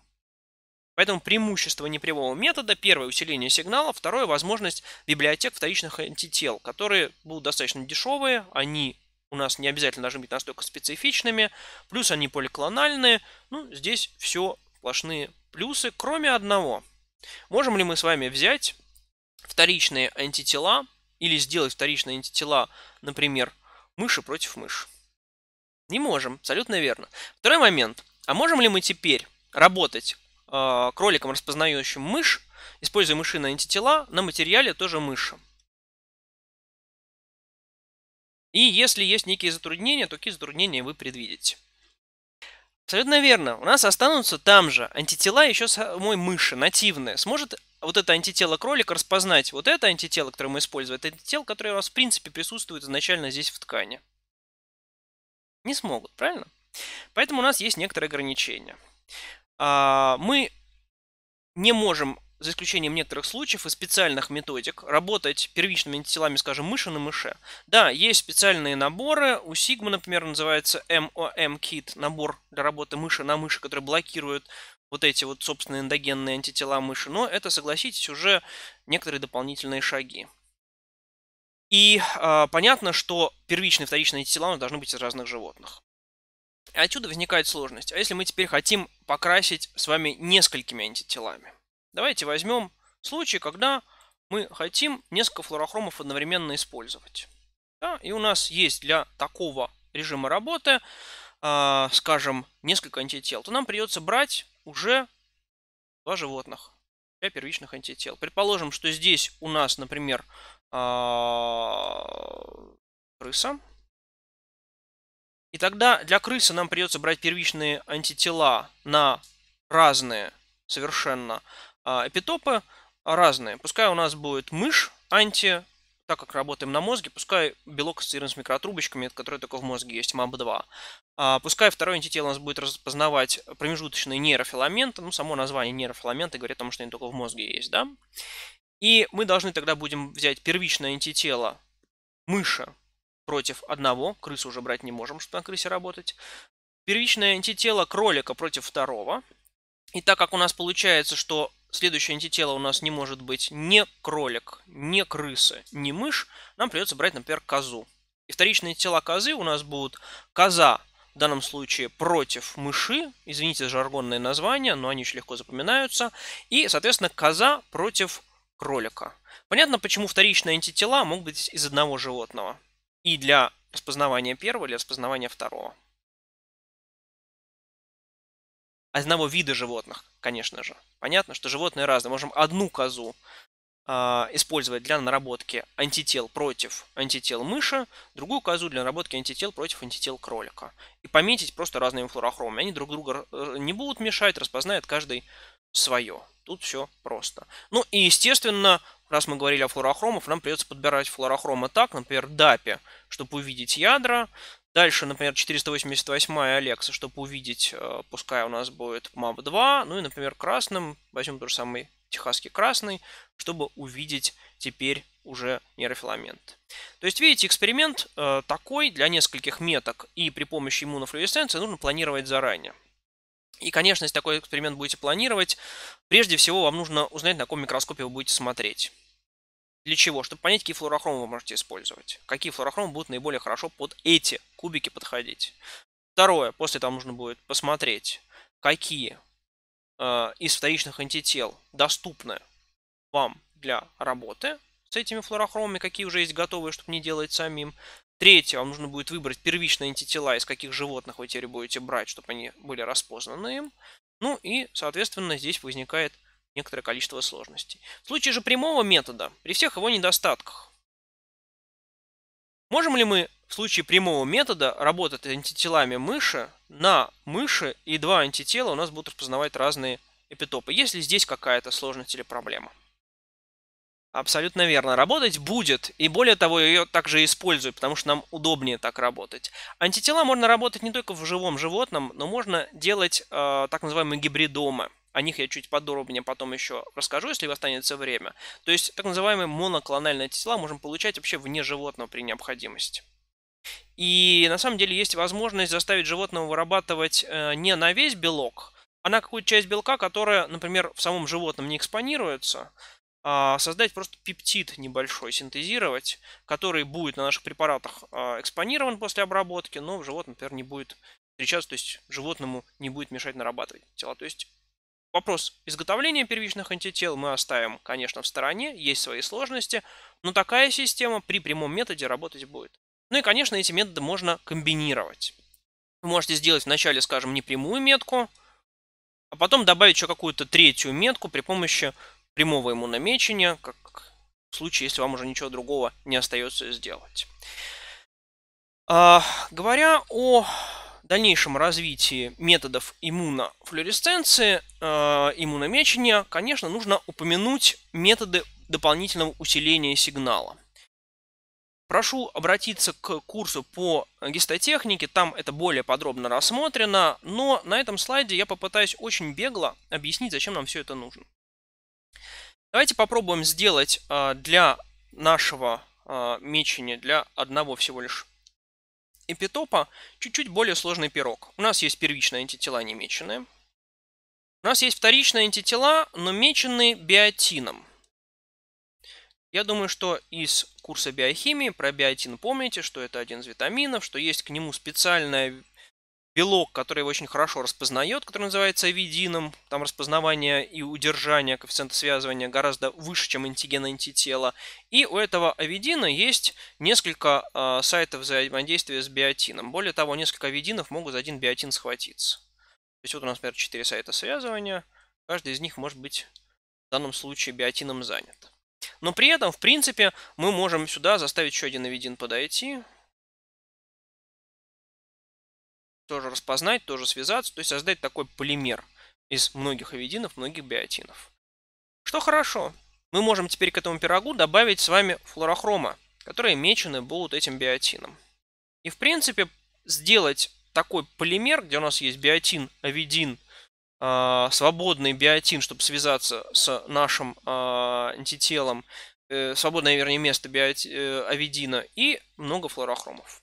Поэтому преимущество непрямого метода, первое усиление сигнала, второе возможность библиотек вторичных антител, которые будут достаточно дешевые, они у нас не обязательно должны быть настолько специфичными, плюс они поликлональные, ну здесь все сплошные плюсы, кроме одного. Можем ли мы с вами взять вторичные антитела или сделать вторичные антитела, например, мыши против мыши? Не можем, абсолютно верно. Второй момент. А можем ли мы теперь работать а, кроликом, распознающим мышь, используя мышиные антитела на материале тоже мыши. И если есть некие затруднения, то какие затруднения вы предвидите? Абсолютно верно. У нас останутся там же антитела еще самой мыши, нативные. Сможет вот это антитело кролика распознать вот это антитело, которое мы используем, это антитело, которое у нас в принципе присутствует изначально здесь в ткани. Не смогут, правильно? Поэтому у нас есть некоторые ограничения. А, мы не можем, за исключением некоторых случаев и специальных методик, работать первичными антителами, скажем, мыши на мыше. Да, есть специальные наборы. У Sigma, например, называется mom Kit набор для работы мыши на мыши, который блокирует вот эти вот, собственные эндогенные антитела мыши. Но это, согласитесь, уже некоторые дополнительные шаги. И э, понятно, что первичные и вторичные антитела должны быть из разных животных. И Отсюда возникает сложность. А если мы теперь хотим покрасить с вами несколькими антителами? Давайте возьмем случай, когда мы хотим несколько флорохромов одновременно использовать. Да? И у нас есть для такого режима работы, э, скажем, несколько антител, то нам придется брать уже два животных для первичных антител. Предположим, что здесь у нас, например, э, крыса. И тогда для крысы нам придется брать первичные антитела на разные совершенно а, эпитопы, разные. Пускай у нас будет мышь анти, так как работаем на мозге, пускай белок ассоциирован с микротрубочками, который только в мозге есть, маб 2 а, пускай второе антитело у нас будет распознавать промежуточные нейрофиламенты, ну, само название нейрофиламенты говорит о том, что они только в мозге есть, да? И мы должны тогда будем взять первичное антитело мыши против одного, крысу уже брать не можем, чтобы на крысе работать. Первичное антитело кролика против второго. И так как у нас получается, что следующее антитело у нас не может быть ни кролик, ни крыса, ни мышь, нам придется брать, например, козу. И вторичные тела козы у нас будут коза в данном случае против мыши, извините за жаргонное название, но они очень легко запоминаются, и, соответственно, коза против кролика. Понятно, почему вторичные антитела могут быть из одного животного и для распознавания первого, и для распознавания второго. Одного вида животных, конечно же. Понятно, что животные разные. Можем одну козу а, использовать для наработки антител против антител мыши, другую козу для наработки антител против антител кролика. И пометить просто разными флуорохромами. Они друг друга э, не будут мешать, распознает каждый свое. Тут все просто. Ну и, естественно, раз мы говорили о флорохромах, нам придется подбирать флуорохромы, так, например, DAPI, а чтобы увидеть ядра. Дальше, например, 488-я Alexa, чтобы увидеть, э, пускай у нас будет MAP2. Ну и, например, красным, возьмем тот же самый техасский красный, чтобы увидеть теперь уже нейрофиламент. То есть, видите, эксперимент э, такой для нескольких меток, и при помощи иммунофлюоресценции нужно планировать заранее. И, конечно, если такой эксперимент будете планировать, прежде всего вам нужно узнать, на каком микроскопе вы будете смотреть. Для чего? Чтобы понять, какие флуорохромы вы можете использовать. Какие флуорохромы будут наиболее хорошо под эти кубики подходить. Второе. После этого нужно будет посмотреть, какие э, из вторичных антител доступны вам для работы с этими флуорохромами, какие уже есть готовые, чтобы не делать самим. Третье, вам нужно будет выбрать первичные антитела, из каких животных вы теперь будете брать, чтобы они были распознаны им. Ну и, соответственно, здесь возникает некоторое количество сложностей. В случае же прямого метода, при всех его недостатках, можем ли мы в случае прямого метода работать антителами мыши на мыши и два антитела у нас будут распознавать разные эпитопы. Если здесь какая-то сложность или проблема? Абсолютно верно. Работать будет, и более того, ее также использую, потому что нам удобнее так работать. Антитела можно работать не только в живом животном, но можно делать э, так называемые гибридомы – о них я чуть подробнее потом еще расскажу, если останется время. То есть так называемые моноклональные тела можем получать вообще вне животного при необходимости. И на самом деле есть возможность заставить животного вырабатывать э, не на весь белок, а на какую-то часть белка, которая, например, в самом животном не экспонируется, а создать просто пептид небольшой, синтезировать, который будет на наших препаратах а, экспонирован после обработки, но в животном, например, не будет встречаться, то есть животному не будет мешать нарабатывать тела. То есть Вопрос изготовления первичных антител мы оставим, конечно, в стороне, есть свои сложности, но такая система при прямом методе работать будет. Ну и, конечно, эти методы можно комбинировать. Вы можете сделать вначале, скажем, непрямую метку, а потом добавить еще какую-то третью метку при помощи прямого ему намечения, как в случае, если вам уже ничего другого не остается сделать. А, говоря о дальнейшем развитии методов иммунофлюоресценции, э, иммуномечения, конечно, нужно упомянуть методы дополнительного усиления сигнала. Прошу обратиться к курсу по гистотехнике, там это более подробно рассмотрено, но на этом слайде я попытаюсь очень бегло объяснить, зачем нам все это нужно. Давайте попробуем сделать э, для нашего э, мечения, для одного всего лишь эпитопа чуть-чуть более сложный пирог. У нас есть первичные антитела, не меченые. У нас есть вторичные антитела, но меченные биотином. Я думаю, что из курса биохимии про биотин помните, что это один из витаминов, что есть к нему специальная белок, который его очень хорошо распознает, который называется авидином. Там распознавание и удержание коэффициента связывания гораздо выше, чем антигена антитела. И у этого авидина есть несколько э, сайтов взаимодействия с биотином. Более того, несколько авидинов могут за один биотин схватиться. То есть вот у нас, например, 4 сайта связывания. Каждый из них может быть в данном случае биотином занят. Но при этом, в принципе, мы можем сюда заставить еще один авидин подойти. тоже распознать, тоже связаться, то есть создать такой полимер из многих авидинов, многих биотинов. Что хорошо, мы можем теперь к этому пирогу добавить с вами флорохрома, которые мечены будут этим биотином. И в принципе сделать такой полимер, где у нас есть биотин, авидин, а, свободный биотин, чтобы связаться с нашим а, антителом, э, свободное, вернее, место э, авидина и много флорохромов.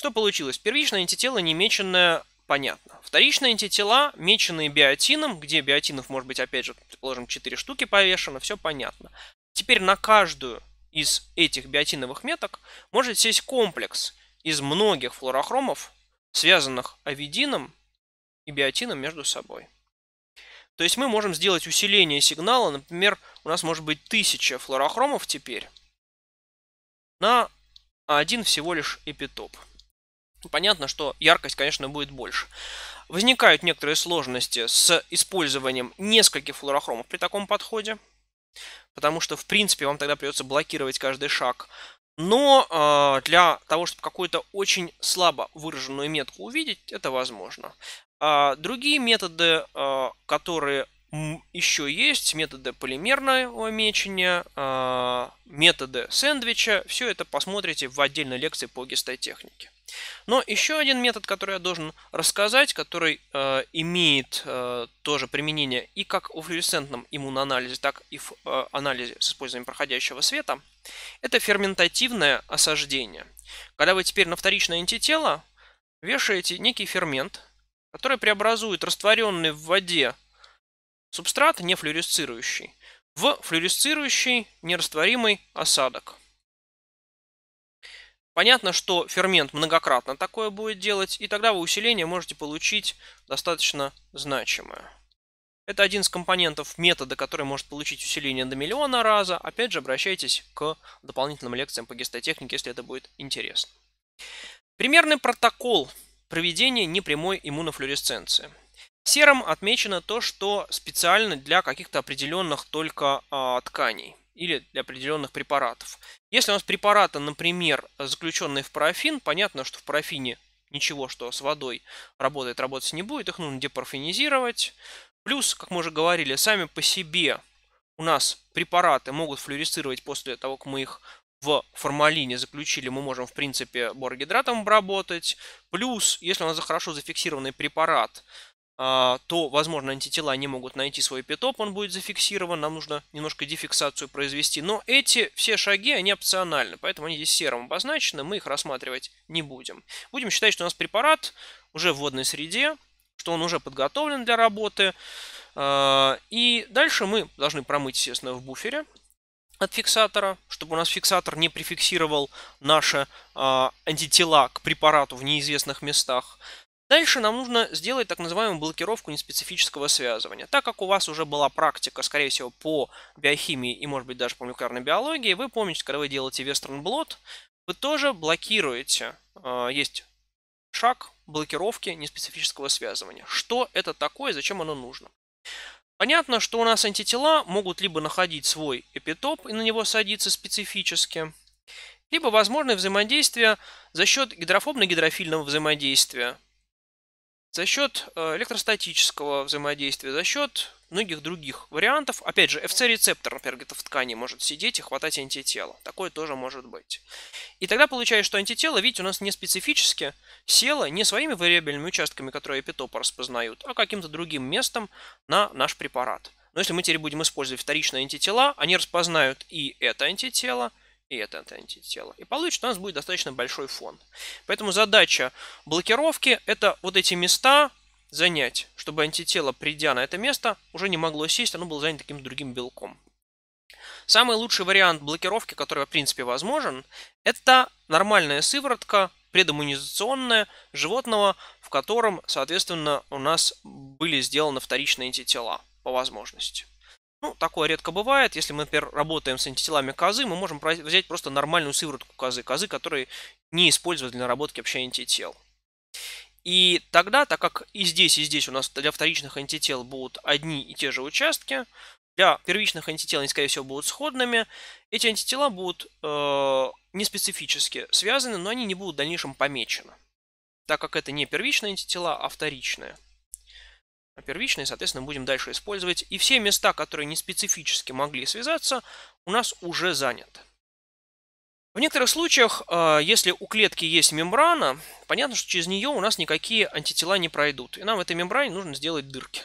Что получилось? Первичное антитело немеченное понятно. Вторичные антитела, меченные биотином, где биотинов может быть, опять же, предположим, 4 штуки повешено, все понятно. Теперь на каждую из этих биотиновых меток может сесть комплекс из многих флорохромов, связанных авидином и биотином между собой. То есть мы можем сделать усиление сигнала, например, у нас может быть тысяча флорохромов теперь на один всего лишь эпитоп. Ну, понятно, что яркость, конечно, будет больше. Возникают некоторые сложности с использованием нескольких флуорохромов при таком подходе, потому что, в принципе, вам тогда придется блокировать каждый шаг. Но э, для того, чтобы какую-то очень слабо выраженную метку увидеть, это возможно. А другие методы, э, которые еще есть методы полимерного мечения, а, методы сэндвича. Все это посмотрите в отдельной лекции по гистотехнике. Но еще один метод, который я должен рассказать, который э, имеет э, тоже применение и как у флюоресцентном иммуноанализе, так и в э, анализе с использованием проходящего света, это ферментативное осаждение. Когда вы теперь на вторичное антитело вешаете некий фермент, который преобразует растворенный в воде субстрат нефлюоресцирующий, в флюоресцирующий нерастворимый осадок. Понятно, что фермент многократно такое будет делать, и тогда вы усиление можете получить достаточно значимое. Это один из компонентов метода, который может получить усиление до миллиона раза. Опять же, обращайтесь к дополнительным лекциям по гистотехнике, если это будет интересно. Примерный протокол проведения непрямой иммунофлюоресценции – Серым отмечено то, что специально для каких-то определенных только а, тканей или для определенных препаратов. Если у нас препараты, например, заключенные в парафин, понятно, что в парафине ничего, что с водой работает, работать не будет, их нужно депарафинизировать. Плюс, как мы уже говорили, сами по себе у нас препараты могут флюоресцировать после того, как мы их в формалине заключили, мы можем, в принципе, боргидратом обработать. Плюс, если у нас хорошо зафиксированный препарат, а, то, возможно, антитела не могут найти свой пятоп, он будет зафиксирован, нам нужно немножко дефиксацию произвести. Но эти все шаги, они опциональны, поэтому они здесь серым обозначены, мы их рассматривать не будем. Будем считать, что у нас препарат уже в водной среде, что он уже подготовлен для работы. А, и дальше мы должны промыть, естественно, в буфере от фиксатора, чтобы у нас фиксатор не прификсировал наши а, антитела к препарату в неизвестных местах. Дальше нам нужно сделать так называемую блокировку неспецифического связывания. Так как у вас уже была практика, скорее всего, по биохимии и, может быть, даже по молекулярной биологии, вы помните, когда вы делаете вестерн блот, вы тоже блокируете, э, есть шаг блокировки неспецифического связывания. Что это такое, зачем оно нужно? Понятно, что у нас антитела могут либо находить свой эпитоп и на него садиться специфически, либо возможное взаимодействие за счет гидрофобно-гидрофильного взаимодействия за счет э, электростатического взаимодействия, за счет многих других вариантов. Опять же, FC-рецептор, например, где-то в ткани может сидеть и хватать антитело. Такое тоже может быть. И тогда получается, что антитело, видите, у нас не специфически село не своими вариабельными участками, которые эпитопы распознают, а каким-то другим местом на наш препарат. Но если мы теперь будем использовать вторичные антитела, они распознают и это антитело – и это, антитело. И получится у нас будет достаточно большой фон. Поэтому задача блокировки – это вот эти места занять, чтобы антитело, придя на это место, уже не могло сесть, оно было занято каким-то другим белком. Самый лучший вариант блокировки, который в принципе возможен, это нормальная сыворотка, предиммунизационная животного, в котором, соответственно, у нас были сделаны вторичные антитела по возможности. Ну, такое редко бывает. Если мы, например, работаем с антителами козы, мы можем взять просто нормальную сыворотку козы, козы, которые не используют для наработки вообще антител. И тогда, так как и здесь, и здесь у нас для вторичных антител будут одни и те же участки, для первичных антител они, скорее всего, будут сходными, эти антитела будут э, неспецифически связаны, но они не будут в дальнейшем помечены, так как это не первичные антитела, а вторичные. А первичные, соответственно, будем дальше использовать. И все места, которые не специфически могли связаться, у нас уже заняты. В некоторых случаях, а, если у клетки есть мембрана, понятно, что через нее у нас никакие антитела не пройдут. И нам в этой мембране нужно сделать дырки.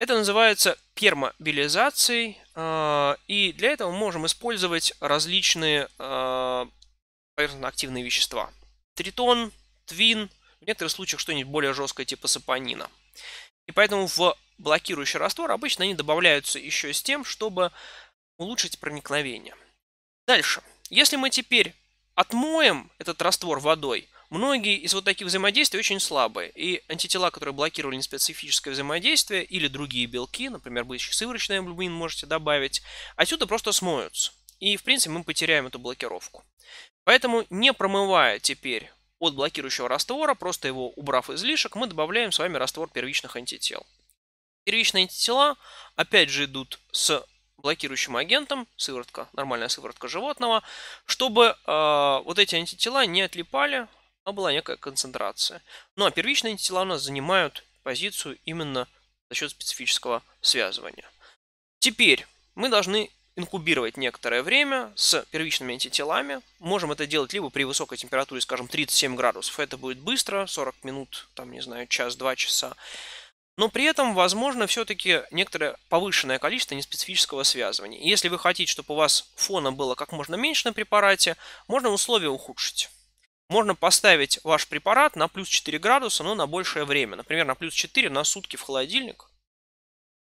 Это называется пермобилизацией. А, и для этого мы можем использовать различные поверхностно-активные вещества. Тритон, твин, в некоторых случаях что-нибудь более жесткое, типа сапонина. И поэтому в блокирующий раствор обычно они добавляются еще с тем, чтобы улучшить проникновение. Дальше. Если мы теперь отмоем этот раствор водой, многие из вот таких взаимодействий очень слабые. И антитела, которые блокировали неспецифическое взаимодействие, или другие белки, например, бычий сывороточный альбумин можете добавить, отсюда просто смоются. И, в принципе, мы потеряем эту блокировку. Поэтому, не промывая теперь от блокирующего раствора, просто его убрав излишек, мы добавляем с вами раствор первичных антител. Первичные антитела опять же идут с блокирующим агентом, сыворотка, нормальная сыворотка животного, чтобы э, вот эти антитела не отлипали, а была некая концентрация. Ну а первичные антитела у нас занимают позицию именно за счет специфического связывания. Теперь мы должны инкубировать некоторое время с первичными антителами. Можем это делать либо при высокой температуре, скажем, 37 градусов. Это будет быстро, 40 минут, там, не знаю, час-два часа. Но при этом, возможно, все-таки некоторое повышенное количество неспецифического связывания. Если вы хотите, чтобы у вас фона было как можно меньше на препарате, можно условия ухудшить. Можно поставить ваш препарат на плюс 4 градуса, но на большее время. Например, на плюс 4 на сутки в холодильник,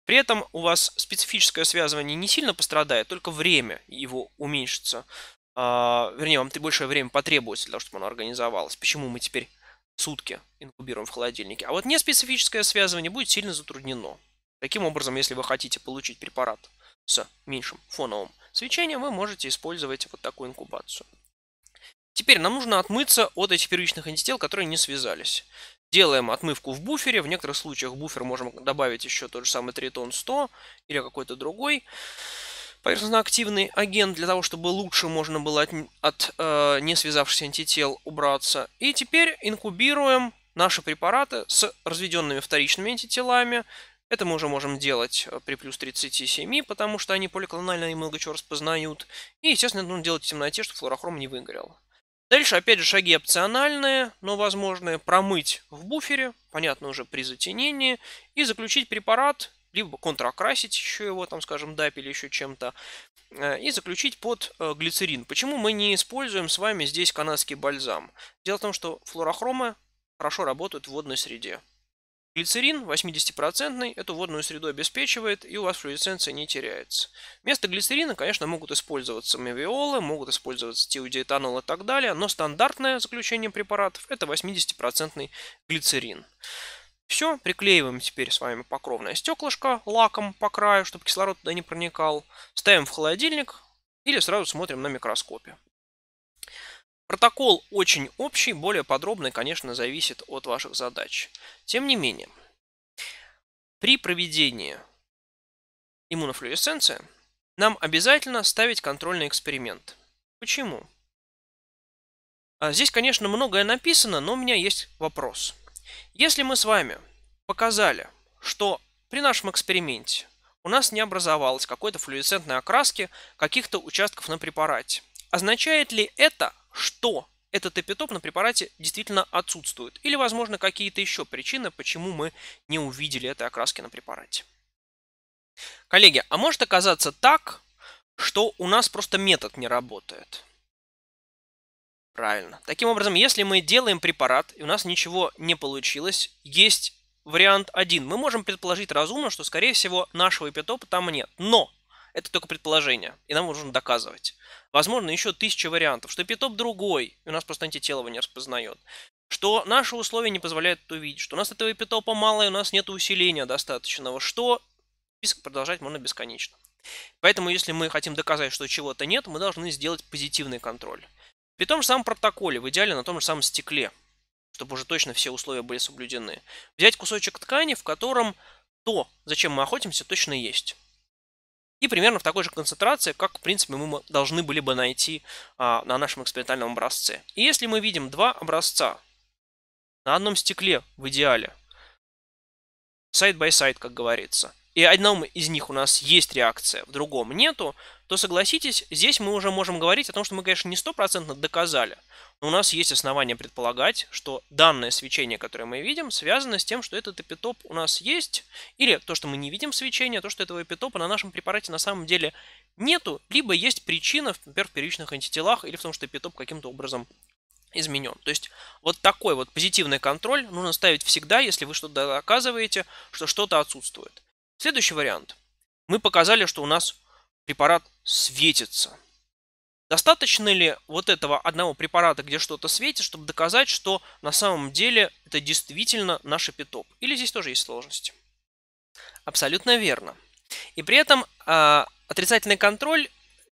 при этом у вас специфическое связывание не сильно пострадает, только время его уменьшится. Uh, вернее, вам большее время потребуется для того, чтобы оно организовалось. Почему мы теперь сутки инкубируем в холодильнике? А вот неспецифическое связывание будет сильно затруднено. Таким образом, если вы хотите получить препарат с меньшим фоновым свечением, вы можете использовать вот такую инкубацию. Теперь нам нужно отмыться от этих первичных антител, которые не связались. Делаем отмывку в буфере. В некоторых случаях в буфер можем добавить еще тот же самый тритон 100 или какой-то другой поверхностно-активный агент для того, чтобы лучше можно было от, от э, не связавшихся антител убраться. И теперь инкубируем наши препараты с разведенными вторичными антителами. Это мы уже можем делать э, при плюс 37, потому что они поликлонально немного чего распознают. И, естественно, нужно делать в темноте, чтобы флорохром не выгорел. Дальше, опять же, шаги опциональные, но возможные. Промыть в буфере, понятно, уже при затенении. И заключить препарат, либо контракрасить еще его, там, скажем, дап или еще чем-то. Э, и заключить под э, глицерин. Почему мы не используем с вами здесь канадский бальзам? Дело в том, что флорохромы хорошо работают в водной среде. Глицерин 80% эту водную среду обеспечивает, и у вас флюоресценция не теряется. Вместо глицерина, конечно, могут использоваться мевиолы, могут использоваться тиудиэтанол и так далее, но стандартное заключение препаратов – это 80% глицерин. Все, приклеиваем теперь с вами покровное стеклышко лаком по краю, чтобы кислород туда не проникал. Ставим в холодильник или сразу смотрим на микроскопе. Протокол очень общий, более подробный, конечно, зависит от ваших задач. Тем не менее, при проведении иммунофлюоресценции нам обязательно ставить контрольный эксперимент. Почему? А, здесь, конечно, многое написано, но у меня есть вопрос. Если мы с вами показали, что при нашем эксперименте у нас не образовалось какой-то флуоресцентной окраски каких-то участков на препарате, означает ли это, что этот эпитоп на препарате действительно отсутствует. Или, возможно, какие-то еще причины, почему мы не увидели этой окраски на препарате. Коллеги, а может оказаться так, что у нас просто метод не работает? Правильно. Таким образом, если мы делаем препарат, и у нас ничего не получилось, есть вариант один. Мы можем предположить разумно, что, скорее всего, нашего эпитопа там нет. Но это только предположение, и нам нужно доказывать. Возможно, еще тысяча вариантов, что пятоп другой, и у нас просто антитело не распознает. Что наши условия не позволяют это увидеть, что у нас этого эпитопа мало, и у нас нет усиления достаточного, что список продолжать можно бесконечно. Поэтому, если мы хотим доказать, что чего-то нет, мы должны сделать позитивный контроль. При том же самом протоколе, в идеале на том же самом стекле, чтобы уже точно все условия были соблюдены. Взять кусочек ткани, в котором то, зачем мы охотимся, точно есть и примерно в такой же концентрации, как, в принципе, мы должны были бы найти а, на нашем экспериментальном образце. И если мы видим два образца на одном стекле в идеале, side by side, как говорится, и одном из них у нас есть реакция, в другом нету, то согласитесь, здесь мы уже можем говорить о том, что мы, конечно, не стопроцентно доказали, но у нас есть основания предполагать, что данное свечение, которое мы видим, связано с тем, что этот эпитоп у нас есть, или то, что мы не видим свечения, то, что этого эпитопа на нашем препарате на самом деле нету, либо есть причина, например, в первичных антителах, или в том, что эпитоп каким-то образом изменен. То есть вот такой вот позитивный контроль нужно ставить всегда, если вы что-то доказываете, что что-то отсутствует. Следующий вариант. Мы показали, что у нас препарат светится. Достаточно ли вот этого одного препарата, где что-то светит, чтобы доказать, что на самом деле это действительно наш эпитоп? Или здесь тоже есть сложности? Абсолютно верно. И при этом э, отрицательный контроль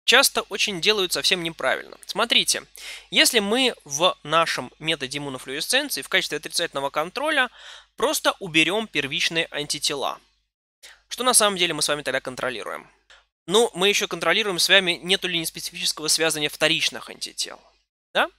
часто очень делают совсем неправильно. Смотрите, если мы в нашем методе иммунофлюоресценции в качестве отрицательного контроля просто уберем первичные антитела, что на самом деле мы с вами тогда контролируем? Ну, мы еще контролируем с вами, нету ли неспецифического связывания вторичных антител. Да?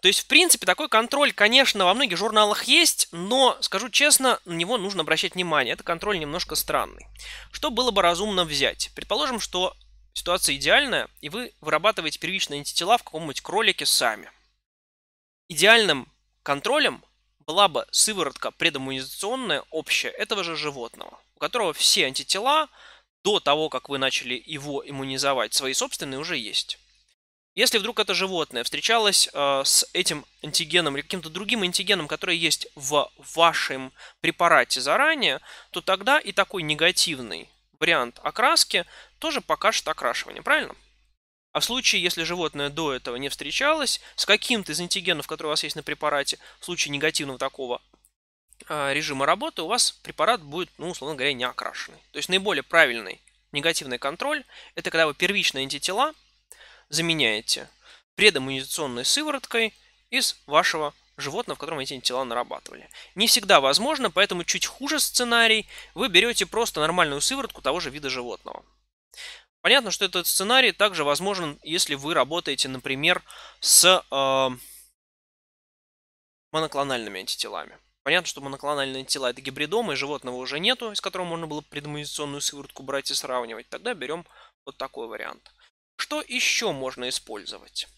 То есть, в принципе, такой контроль, конечно, во многих журналах есть, но, скажу честно, на него нужно обращать внимание. Это контроль немножко странный. Что было бы разумно взять? Предположим, что ситуация идеальная, и вы вырабатываете первичные антитела в каком-нибудь кролике сами. Идеальным контролем была бы сыворотка предиммунизационная общая этого же животного, у которого все антитела до того, как вы начали его иммунизовать, свои собственные уже есть. Если вдруг это животное встречалось э, с этим антигеном или каким-то другим антигеном, который есть в вашем препарате заранее, то тогда и такой негативный вариант окраски тоже покажет окрашивание, правильно? А в случае, если животное до этого не встречалось с каким-то из антигенов, которые у вас есть на препарате, в случае негативного такого Э, режима работы у вас препарат будет, ну, условно говоря, не окрашенный. То есть наиболее правильный негативный контроль – это когда вы первичные антитела заменяете предиммунизационной сывороткой из вашего животного, в котором эти антитела нарабатывали. Не всегда возможно, поэтому чуть хуже сценарий. Вы берете просто нормальную сыворотку того же вида животного. Понятно, что этот сценарий также возможен, если вы работаете, например, с э, моноклональными антителами. Понятно, что моноклональные тела это гибридомы, и животного уже нету, из которого можно было предмунизационную сыворотку брать и сравнивать. Тогда берем вот такой вариант. Что еще можно использовать?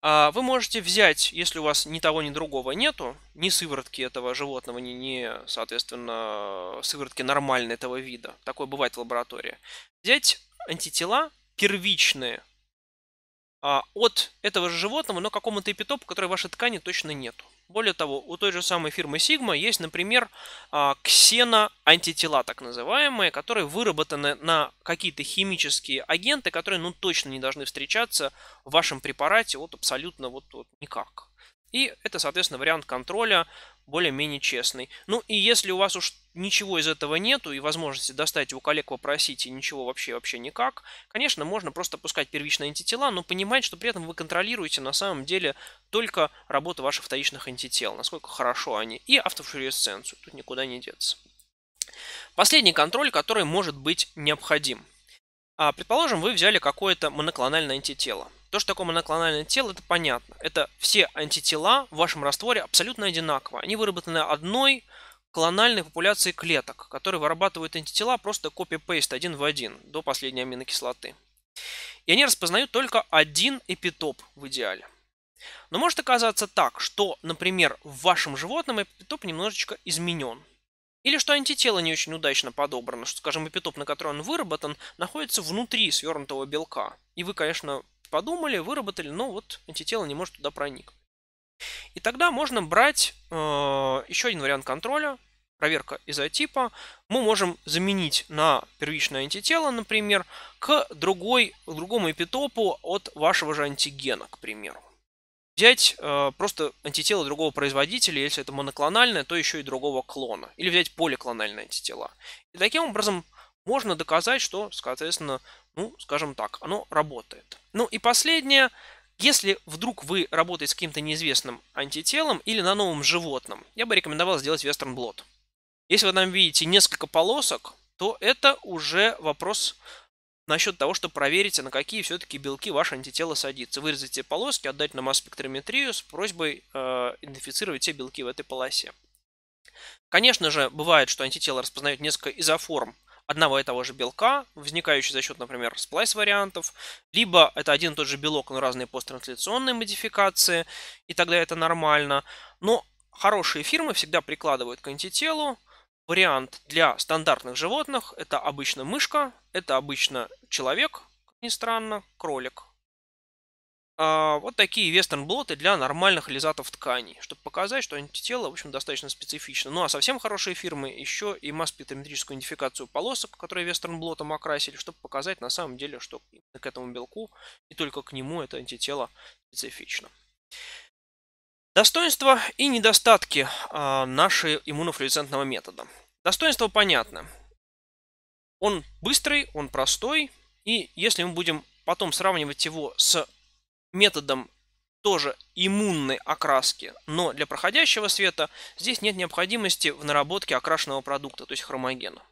А, вы можете взять, если у вас ни того, ни другого нету, ни сыворотки этого животного, ни, ни соответственно, сыворотки нормальной этого вида, такое бывает в лаборатории, взять антитела первичные а, от этого же животного, но какому-то эпитопу, который в вашей ткани точно нету. Более того, у той же самой фирмы Sigma есть, например, а, ксеноантитела, так называемые, которые выработаны на какие-то химические агенты, которые ну точно не должны встречаться в вашем препарате вот абсолютно вот, вот никак. И это, соответственно, вариант контроля более-менее честный. Ну и если у вас уж ничего из этого нету и возможности достать у коллег попросить и ничего вообще вообще никак, конечно, можно просто пускать первичные антитела, но понимать, что при этом вы контролируете на самом деле только работу ваших вторичных антител, насколько хорошо они, и автофлюоресценцию, тут никуда не деться. Последний контроль, который может быть необходим – а, предположим, вы взяли какое-то моноклональное антитело. То, что такое моноклональное тело, это понятно. Это все антитела в вашем растворе абсолютно одинаковые. Они выработаны одной клональной популяцией клеток, которые вырабатывают антитела просто копи-пейст один в один до последней аминокислоты. И они распознают только один эпитоп в идеале. Но может оказаться так, что, например, в вашем животном эпитоп немножечко изменен. Или что антитело не очень удачно подобрано, что, скажем, эпитоп, на который он выработан, находится внутри свернутого белка. И вы, конечно, подумали, выработали, но вот антитело не может туда проникнуть. И тогда можно брать э, еще один вариант контроля, проверка изотипа. Мы можем заменить на первичное антитело, например, к другой, к другому эпитопу от вашего же антигена, к примеру. Взять э, просто антитело другого производителя, если это моноклональное, то еще и другого клона. Или взять поликлональные антитела. И таким образом можно доказать, что, соответственно, ну, скажем так, оно работает. Ну и последнее, если вдруг вы работаете с каким-то неизвестным антителом или на новом животном, я бы рекомендовал сделать вестерн-блот. Если вы там видите несколько полосок, то это уже вопрос насчет того, что проверите, на какие все-таки белки ваше антитело садится. Вырезать те полоски, отдать на масс с просьбой э, идентифицировать те белки в этой полосе. Конечно же, бывает, что антитело распознает несколько изоформ одного и того же белка, возникающий за счет, например, сплайс-вариантов, либо это один и тот же белок, но разные посттрансляционные модификации, и тогда это нормально. Но хорошие фирмы всегда прикладывают к антителу вариант для стандартных животных. Это обычно мышка, это обычно человек, как ни странно, кролик. А, вот такие вестерн-блоты для нормальных лизатов тканей, чтобы показать, что антитело, в общем, достаточно специфично. Ну а совсем хорошие фирмы еще и масс-спектрометрическую идентификацию полосок, которые вестерн-блотом окрасили, чтобы показать на самом деле, что к этому белку и только к нему это антитело специфично. Достоинства и недостатки э, а, нашего иммунофлюоресцентного метода. Достоинство понятно. Он быстрый, он простой, и если мы будем потом сравнивать его с методом тоже иммунной окраски, но для проходящего света здесь нет необходимости в наработке окрашенного продукта, то есть хромогена.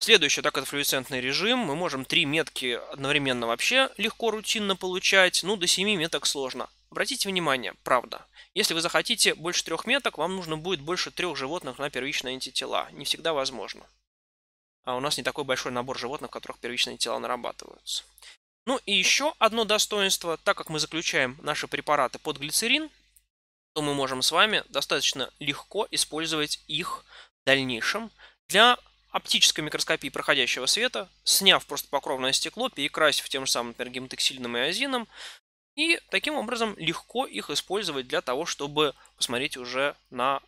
Следующее так это флюоресцентный режим. Мы можем три метки одновременно вообще легко рутинно получать, ну до 7 меток сложно. Обратите внимание, правда, если вы захотите больше трех меток, вам нужно будет больше трех животных на первичные антитела. Не всегда возможно. А у нас не такой большой набор животных, в которых первичные тела нарабатываются. Ну и еще одно достоинство, так как мы заключаем наши препараты под глицерин, то мы можем с вами достаточно легко использовать их в дальнейшем для оптической микроскопии проходящего света, сняв просто покровное стекло, перекрасив тем же самым, например, гематоксилином и азином, и таким образом легко их использовать для того, чтобы посмотреть уже на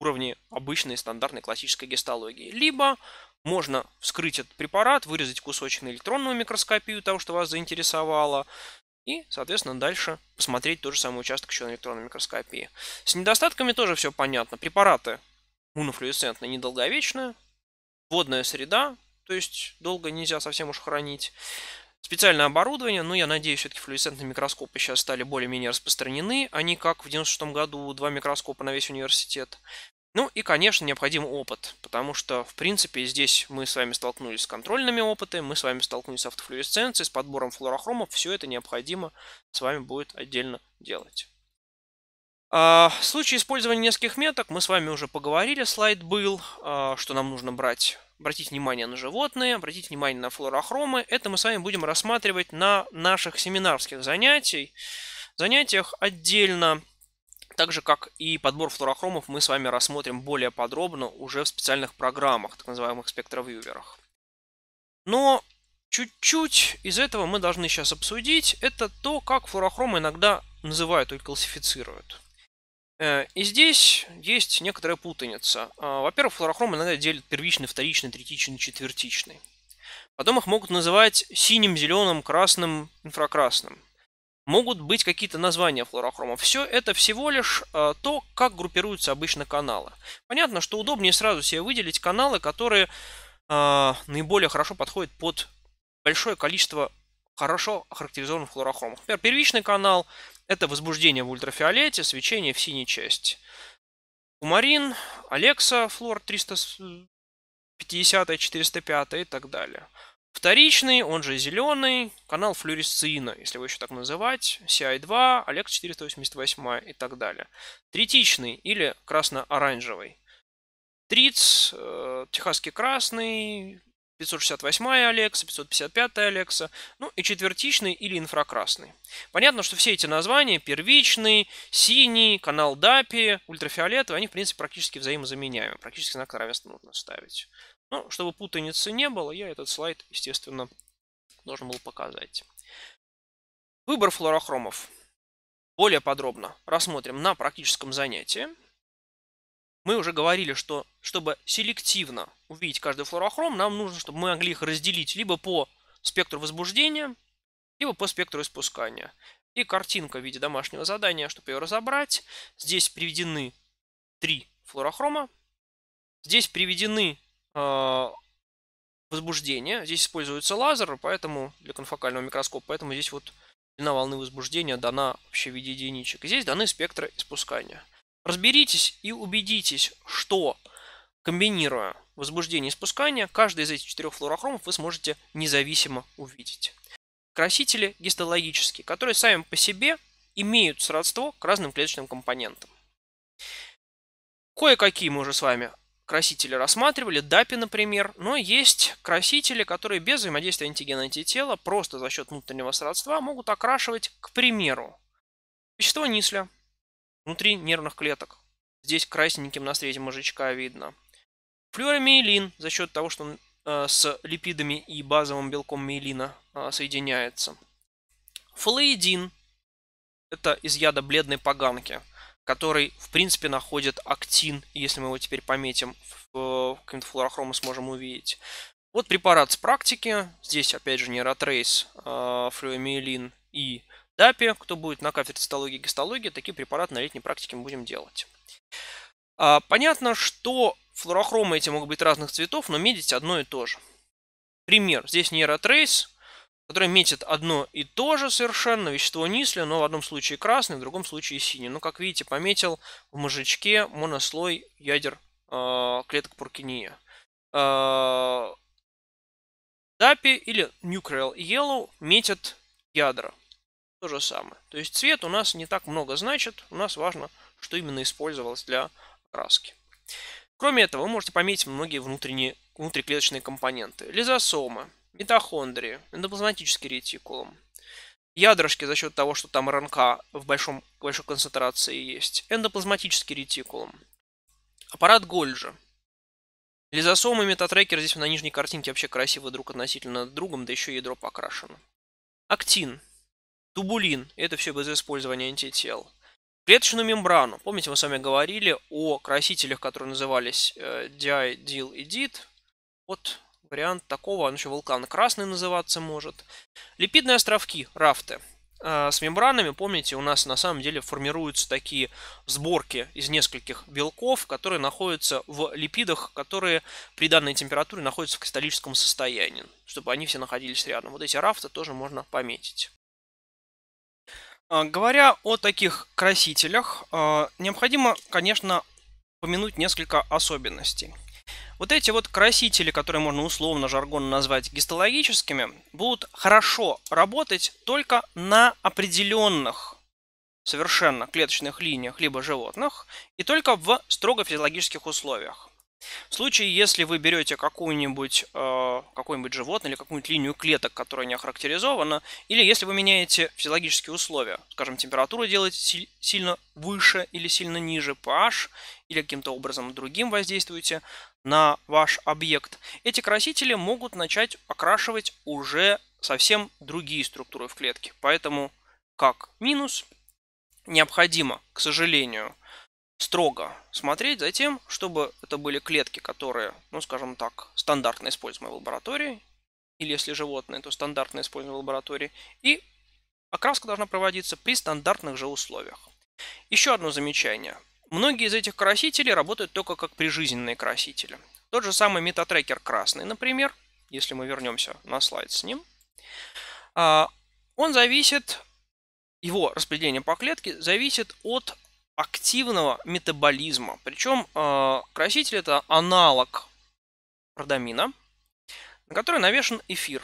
уровне обычной стандартной классической гистологии. Либо можно вскрыть этот препарат, вырезать кусочек на электронную микроскопию того, что вас заинтересовало, и, соответственно, дальше посмотреть тот же самый участок еще на электронной микроскопии. С недостатками тоже все понятно. Препараты мунофлюоресцентные, недолговечные, водная среда, то есть долго нельзя совсем уж хранить. Специальное оборудование, ну я надеюсь, все-таки флуоресцентные микроскопы сейчас стали более-менее распространены, они а как в 96 году два микроскопа на весь университет. Ну и, конечно, необходим опыт, потому что, в принципе, здесь мы с вами столкнулись с контрольными опытами, мы с вами столкнулись с автофлюоресценцией, с подбором флуорохромов, все это необходимо с вами будет отдельно делать. А, в случае использования нескольких меток мы с вами уже поговорили, слайд был, а, что нам нужно брать обратить внимание на животные, обратить внимание на флорохромы. Это мы с вами будем рассматривать на наших семинарских занятиях, занятиях отдельно. Так же, как и подбор флорохромов, мы с вами рассмотрим более подробно уже в специальных программах, так называемых спектровьюверах. Но чуть-чуть из этого мы должны сейчас обсудить. Это то, как флорохромы иногда называют и классифицируют. Э, и здесь есть некоторая путаница. Э, во-первых, флорохром иногда делят первичный, вторичный, третичный, четвертичный. Потом их могут называть синим, зеленым, красным, инфракрасным. Могут быть какие-то названия флорохромов. Все это всего лишь э, то, как группируются обычно каналы. Понятно, что удобнее сразу себе выделить каналы, которые наиболее хорошо подходят под большое количество хорошо охарактеризованных флорохромов. Например, первичный канал – это возбуждение в ультрафиолете, свечение в синей части. Кумарин, Алекса, флор 350, 405 и так далее. Вторичный, он же зеленый, канал флюоресцина, если его еще так называть, CI2, Алекс 488 и так далее. Третичный или красно-оранжевый. Триц, э, техасский красный, 568 Алекса, 555 Алекса, ну и четвертичный или инфракрасный. Понятно, что все эти названия, первичный, синий, канал Дапи, ультрафиолетовый, они, в принципе, практически взаимозаменяемы. Практически знак равенства нужно ставить. Ну, чтобы путаницы не было, я этот слайд, естественно, должен был показать. Выбор флорохромов более подробно рассмотрим на практическом занятии. Мы уже говорили, что чтобы селективно увидеть каждый флуорохром, нам нужно, чтобы мы могли их разделить либо по спектру возбуждения, либо по спектру испускания. И картинка в виде домашнего задания, чтобы ее разобрать. Здесь приведены три флуорохрома. Здесь приведены э, возбуждения. Здесь используется лазер, поэтому для конфокального микроскопа, поэтому здесь вот длина волны возбуждения дана вообще в виде единичек. Здесь даны спектры испускания. Разберитесь и убедитесь, что комбинируя возбуждение и спускание, каждый из этих четырех флуорохромов вы сможете независимо увидеть. Красители гистологические, которые сами по себе имеют сродство к разным клеточным компонентам. Кое-какие мы уже с вами красители рассматривали, ДАПИ, например, но есть красители, которые без взаимодействия антигена антитела просто за счет внутреннего сродства могут окрашивать, к примеру, вещество Нисля, внутри нервных клеток. Здесь красненьким на срезе мозжечка видно. Флюоромиелин за счет того, что он э, с липидами и базовым белком миелина э, соединяется. Флоидин – это из яда бледной поганки, который, в принципе, находит актин. Если мы его теперь пометим, в, в каким-то флорохром сможем увидеть. Вот препарат с практики. Здесь, опять же, нейротрейс, э, флюомиелин и ДАПе, кто будет на кафедре цитологии и гистологии, такие препараты на летней практике мы будем делать. А, понятно, что флуорохромы эти могут быть разных цветов, но метить одно и то же. Пример. Здесь нейротрейс, который метит одно и то же совершенно вещество Нисля, но в одном случае красный, в другом случае синий. Но ну, как видите, пометил в мозжечке монослой ядер э, клеток Пуркиния. Э, а, DAPI или Nuclear Yellow метят ядра то же самое. То есть цвет у нас не так много значит, у нас важно, что именно использовалось для краски. Кроме этого, вы можете пометить многие внутренние, внутриклеточные компоненты. Лизосомы, митохондрии, эндоплазматический ретикулум, ядрышки за счет того, что там РНК в большом, большой концентрации есть, эндоплазматический ретикулум, аппарат Гольджа, Лизосомы и метатрекер здесь на нижней картинке вообще красивы друг относительно другом, да еще ядро покрашено. Актин Тубулин – это все без использования антител. Клеточную мембрану. Помните, мы с вами говорили о красителях, которые назывались DI, DIL и DIT. Вот вариант такого, он еще вулкан красный называться может. Липидные островки, рафты. Э, с мембранами, помните, у нас на самом деле формируются такие сборки из нескольких белков, которые находятся в липидах, которые при данной температуре находятся в кристаллическом состоянии, чтобы они все находились рядом. Вот эти рафты тоже можно пометить. А, говоря о таких красителях, а, необходимо, конечно, упомянуть несколько особенностей. Вот эти вот красители, которые можно условно жаргонно назвать гистологическими, будут хорошо работать только на определенных совершенно клеточных линиях либо животных и только в строго физиологических условиях. В случае, если вы берете какую-нибудь, э, какое-нибудь животное или какую-нибудь линию клеток, которая не охарактеризована, или если вы меняете физиологические условия, скажем, температуру делаете сильно выше или сильно ниже pH, или каким-то образом другим воздействуете на ваш объект, эти красители могут начать окрашивать уже совсем другие структуры в клетке. Поэтому как минус необходимо, к сожалению, строго смотреть за тем, чтобы это были клетки, которые, ну скажем так, стандартно используемые в лаборатории, или если животные, то стандартно используемые в лаборатории, и окраска должна проводиться при стандартных же условиях. Еще одно замечание. Многие из этих красителей работают только как прижизненные красители. Тот же самый метатрекер красный, например, если мы вернемся на слайд с ним, а, он зависит, его распределение по клетке зависит от активного метаболизма. Причем э, краситель это аналог продамина, на который навешен эфир.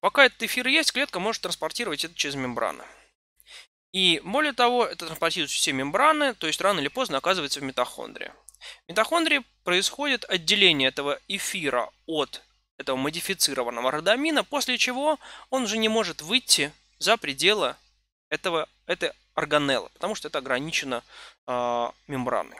Пока этот эфир есть, клетка может транспортировать это через мембраны. И более того, это транспортирует все мембраны, то есть рано или поздно оказывается в митохондрии. В митохондрии происходит отделение этого эфира от этого модифицированного родамина, после чего он уже не может выйти за пределы этого, этой органелла, потому что это ограничено э, мембраной.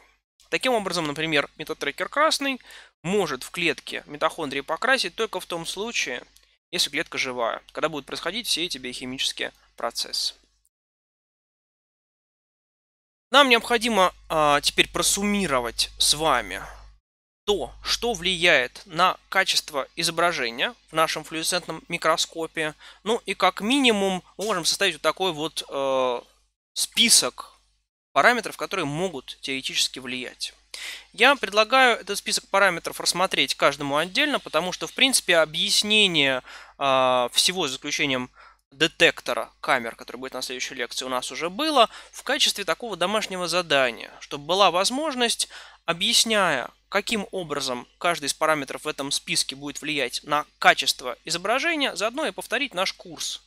Таким образом, например, метатрекер красный может в клетке митохондрии покрасить только в том случае, если клетка живая, когда будут происходить все эти биохимические процессы. Нам необходимо а, теперь просуммировать с вами то, что влияет на качество изображения в нашем флуоресцентном микроскопе. Ну и как минимум мы можем составить вот такой вот э, список параметров, которые могут теоретически влиять. Я предлагаю этот список параметров рассмотреть каждому отдельно, потому что, в принципе, объяснение э, всего с заключением детектора камер, который будет на следующей лекции, у нас уже было, в качестве такого домашнего задания, чтобы была возможность, объясняя, каким образом каждый из параметров в этом списке будет влиять на качество изображения, заодно и повторить наш курс.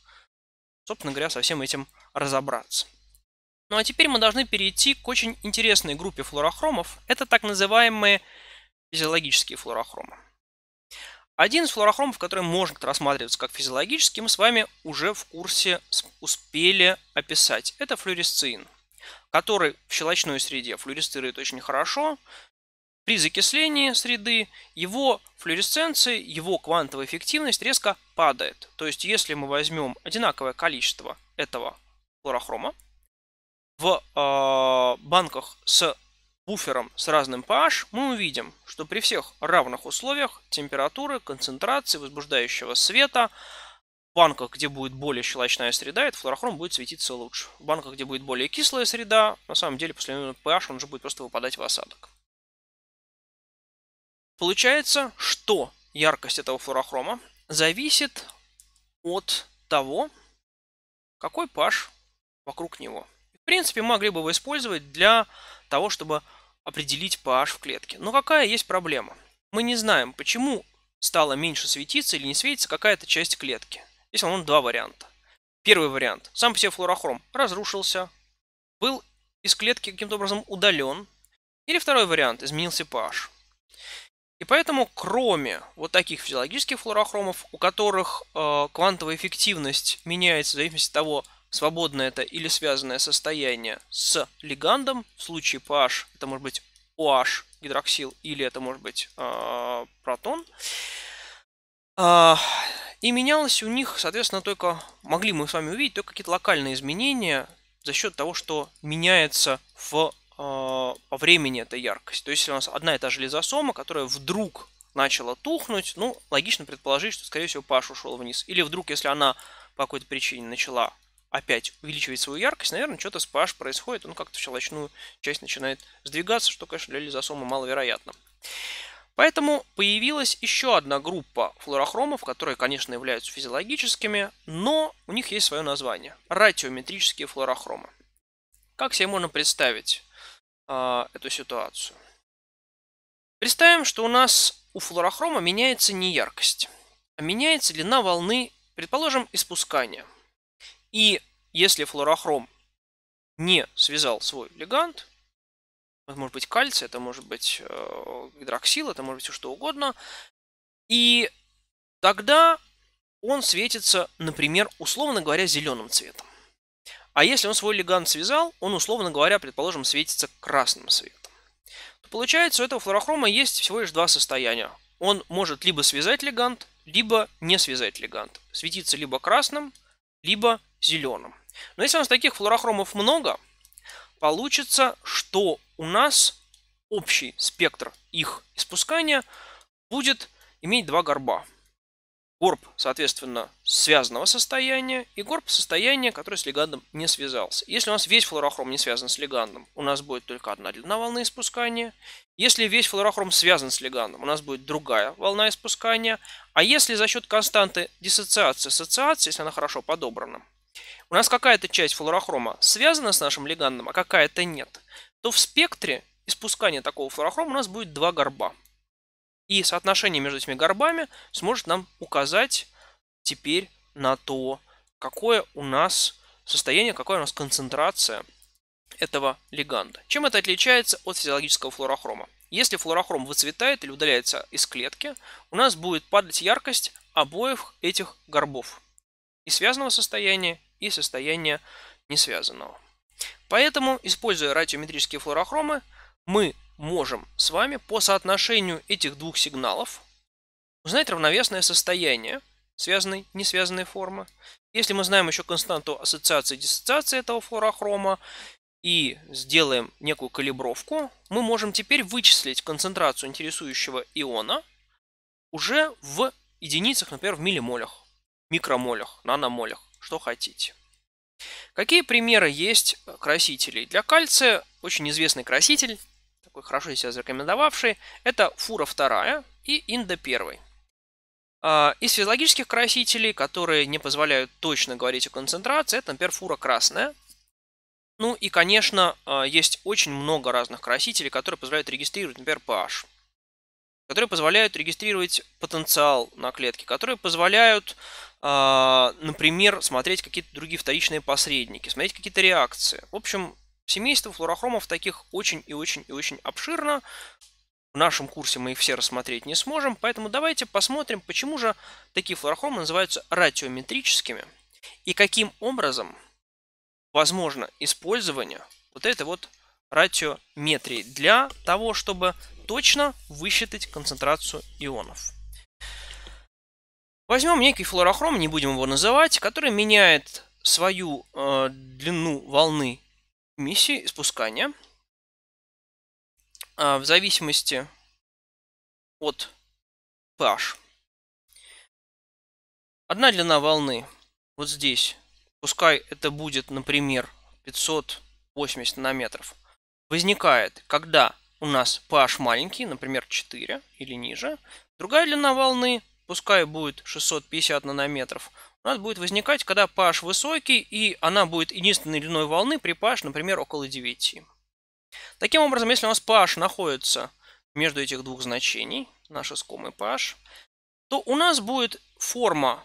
Собственно говоря, со всем этим разобраться. Ну а теперь мы должны перейти к очень интересной группе флорохромов. Это так называемые физиологические флорохромы. Один из флорохромов, который может рассматриваться как физиологический, мы с вами уже в курсе успели описать. Это флюоресцин, который в щелочной среде флюоресцирует очень хорошо. При закислении среды его флюоресценция, его квантовая эффективность резко падает. То есть если мы возьмем одинаковое количество этого флорохрома, в э, банках с буфером с разным pH, мы увидим, что при всех равных условиях температуры, концентрации, возбуждающего света, в банках, где будет более щелочная среда, этот флорохром будет светиться лучше. В банках, где будет более кислая среда, на самом деле после pH он же будет просто выпадать в осадок. Получается, что яркость этого флорохрома зависит от того, какой pH вокруг него принципе, могли бы его использовать для того, чтобы определить pH в клетке. Но какая есть проблема? Мы не знаем, почему стало меньше светиться или не светится какая-то часть клетки. Здесь, по-моему, два варианта. Первый вариант. Сам по себе флуорохром разрушился, был из клетки каким-то образом удален. Или второй вариант. Изменился pH. И поэтому, кроме вот таких физиологических флуорохромов, у которых э, квантовая эффективность меняется в зависимости от того, свободное это или связанное состояние с лигандом, в случае PH это может быть OH, гидроксил, или это может быть э, протон. Э, и менялось у них, соответственно, только, могли мы с вами увидеть, только какие-то локальные изменения за счет того, что меняется в, э, по времени эта яркость. То есть, если у нас одна и та же лизосома, которая вдруг начала тухнуть, ну, логично предположить, что, скорее всего, PH ушел вниз. Или вдруг, если она по какой-то причине начала опять увеличивает свою яркость, наверное, что-то с происходит, он как-то в щелочную часть начинает сдвигаться, что, конечно, для лизосомы маловероятно. Поэтому появилась еще одна группа флуорохромов, которые, конечно, являются физиологическими, но у них есть свое название – ратиометрические флуорохромы. Как себе можно представить э, эту ситуацию? Представим, что у нас у флуорохрома меняется не яркость, а меняется длина волны, предположим, испускания – и если флорохром не связал свой легант, это может быть кальций, это может быть э, гидроксил, это может быть все что угодно, и тогда он светится, например, условно говоря, зеленым цветом. А если он свой легант связал, он, условно говоря, предположим, светится красным цветом. То получается, у этого флорохрома есть всего лишь два состояния. Он может либо связать легант, либо не связать легант. Светиться либо красным, либо зеленым. Но если у нас таких флуорохромов много, получится, что у нас общий спектр их испускания будет иметь два горба. Горб, соответственно, связанного состояния и горб состояния, который с легандом не связался. Если у нас весь флуорохром не связан с легандом, у нас будет только одна длина волны испускания. Если весь флуорохром связан с легандом, у нас будет другая волна испускания. А если за счет константы диссоциации ассоциации, если она хорошо подобрана, у нас какая-то часть флуорохрома связана с нашим лиганным, а какая-то нет, то в спектре испускания такого флуорохрома у нас будет два горба. И соотношение между этими горбами сможет нам указать теперь на то, какое у нас состояние, какая у нас концентрация этого лиганда. Чем это отличается от физиологического флуорохрома? Если флуорохром выцветает или удаляется из клетки, у нас будет падать яркость обоих этих горбов. И связанного состояния, и состояния несвязанного. Поэтому, используя радиометрические флуорохромы, мы можем с вами по соотношению этих двух сигналов узнать равновесное состояние связанной, не связанной формы. Если мы знаем еще константу ассоциации и диссоциации этого флуорохрома и сделаем некую калибровку, мы можем теперь вычислить концентрацию интересующего иона уже в единицах, например, в миллимолях, микромолях, наномолях что хотите. Какие примеры есть э, красителей? Для кальция очень известный краситель, такой хорошо себя зарекомендовавший, это фура 2 и инда 1. Из физиологических красителей, которые не позволяют точно говорить о концентрации, это, например, фура красная. Ну и, конечно, а, есть очень много разных красителей, которые позволяют регистрировать, например, pH которые позволяют регистрировать потенциал на клетке, которые позволяют а, например, смотреть какие-то другие вторичные посредники, смотреть какие-то реакции. В общем, семейство флорохромов таких очень и очень и очень обширно. В нашем курсе мы их все рассмотреть не сможем, поэтому давайте посмотрим, почему же такие флорохромы называются ратиометрическими и каким образом возможно использование вот этой вот ратиометрии для того, чтобы точно высчитать концентрацию ионов. Возьмем некий флуорохром, не будем его называть, который меняет свою э, длину волны миссии спускания э, в зависимости от pH. Одна длина волны вот здесь, пускай это будет, например, 580 нанометров, возникает, когда у нас pH маленький, например, 4 или ниже. Другая длина волны пускай будет 650 нанометров, у нас будет возникать, когда pH высокий, и она будет единственной длиной волны при pH, например, около 9. Таким образом, если у нас pH находится между этих двух значений, наш искомый pH, то у нас будет форма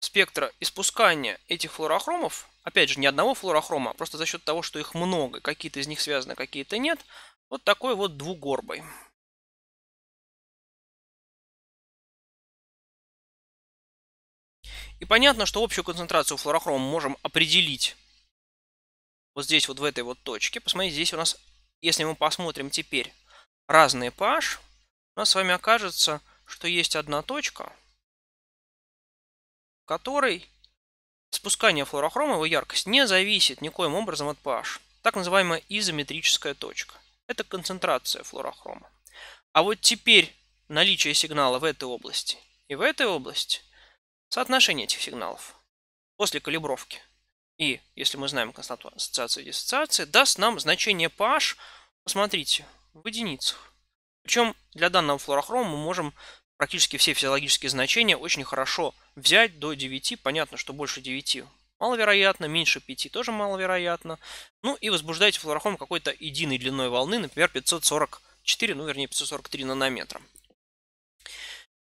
спектра испускания этих флуорохромов, опять же, не одного флуорохрома, а просто за счет того, что их много, какие-то из них связаны, какие-то нет, вот такой вот двугорбой. И понятно, что общую концентрацию флорохрома можем определить вот здесь, вот в этой вот точке. Посмотрите, здесь у нас, если мы посмотрим теперь разные pH, у нас с вами окажется, что есть одна точка, в которой спускание флорохрома, его яркость, не зависит никоим образом от pH. Так называемая изометрическая точка. Это концентрация флорохрома. А вот теперь наличие сигнала в этой области и в этой области – Соотношение этих сигналов после калибровки и, если мы знаем константу ассоциации и диссоциации, даст нам значение pH, посмотрите, в единицах. Причем для данного флорохрома мы можем практически все физиологические значения очень хорошо взять до 9. Понятно, что больше 9 маловероятно, меньше 5 тоже маловероятно. Ну и возбуждайте флорохром какой-то единой длиной волны, например, 544, ну вернее 543 нанометра.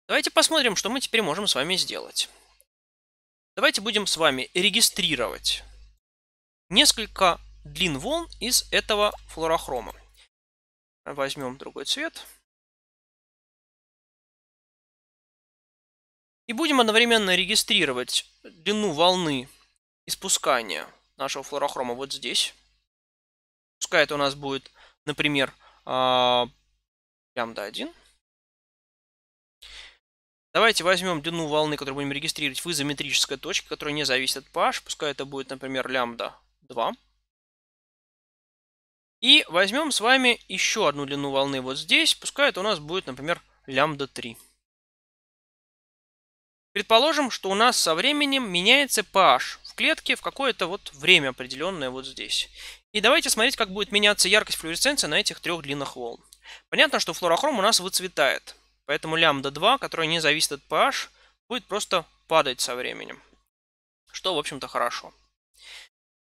Давайте посмотрим, что мы теперь можем с вами сделать. Давайте будем с вами регистрировать несколько длин волн из этого флорохрома. Возьмем другой цвет. И будем одновременно регистрировать длину волны испускания нашего флорохрома вот здесь. Пускай это у нас будет, например, а, лямбда 1. Давайте возьмем длину волны, которую будем регистрировать в изометрической точке, которая не зависит от pH. Пускай это будет, например, лямбда 2. И возьмем с вами еще одну длину волны вот здесь. Пускай это у нас будет, например, лямбда 3. Предположим, что у нас со временем меняется pH в клетке в какое-то вот время определенное вот здесь. И давайте смотреть, как будет меняться яркость флуоресценции на этих трех длинных волн. Понятно, что флуорохром у нас выцветает. Поэтому лямбда 2, которая не зависит от pH, будет просто падать со временем. Что, в общем-то, хорошо.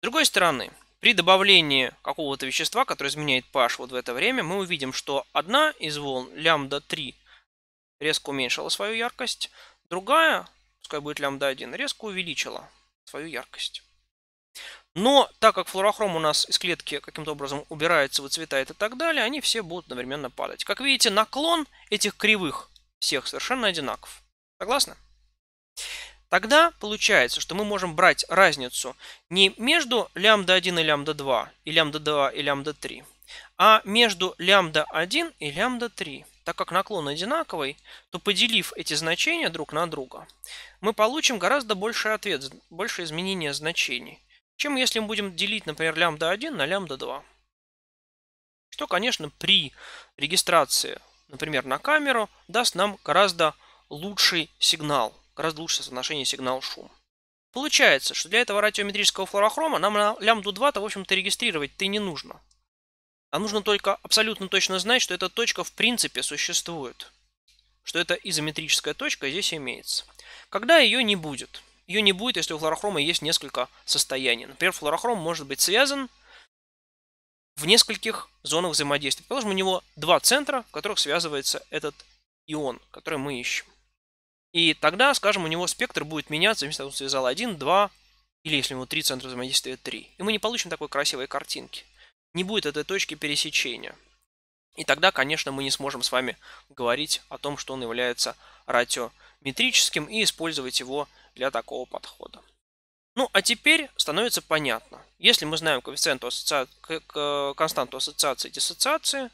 С другой стороны, при добавлении какого-то вещества, которое изменяет pH вот в это время, мы увидим, что одна из волн, лямбда 3, резко уменьшила свою яркость, другая, пускай будет лямбда 1, резко увеличила свою яркость. Но так как флуорохром у нас из клетки каким-то образом убирается, выцветает и так далее, они все будут одновременно падать. Как видите, наклон этих кривых всех совершенно одинаков. Согласны? Тогда получается, что мы можем брать разницу не между лямбда 1 и лямбда 2, и лямбда 2 и лямбда 3, а между лямбда 1 и лямбда 3. Так как наклон одинаковый, то поделив эти значения друг на друга, мы получим гораздо больший ответ, больше изменения значений чем если мы будем делить, например, лямбда 1 на лямбда 2. Что, конечно, при регистрации, например, на камеру, даст нам гораздо лучший сигнал, гораздо лучшее соотношение сигнал-шум. Получается, что для этого радиометрического флорохрома нам на лямбду 2-то, в общем-то, регистрировать-то не нужно. А нужно только абсолютно точно знать, что эта точка в принципе существует. Что эта изометрическая точка здесь имеется. Когда ее не будет – ее не будет, если у флорохрома есть несколько состояний. Например, флорохром может быть связан в нескольких зонах взаимодействия. Положим, у него два центра, в которых связывается этот ион, который мы ищем. И тогда, скажем, у него спектр будет меняться, если он связал один, два или если у него 3 центра взаимодействия, три. И мы не получим такой красивой картинки. Не будет этой точки пересечения. И тогда, конечно, мы не сможем с вами говорить о том, что он является ратиометрическим, и использовать его для такого подхода. Ну, а теперь становится понятно. Если мы знаем коэффициент асsocia... константу ассоциации и диссоциации,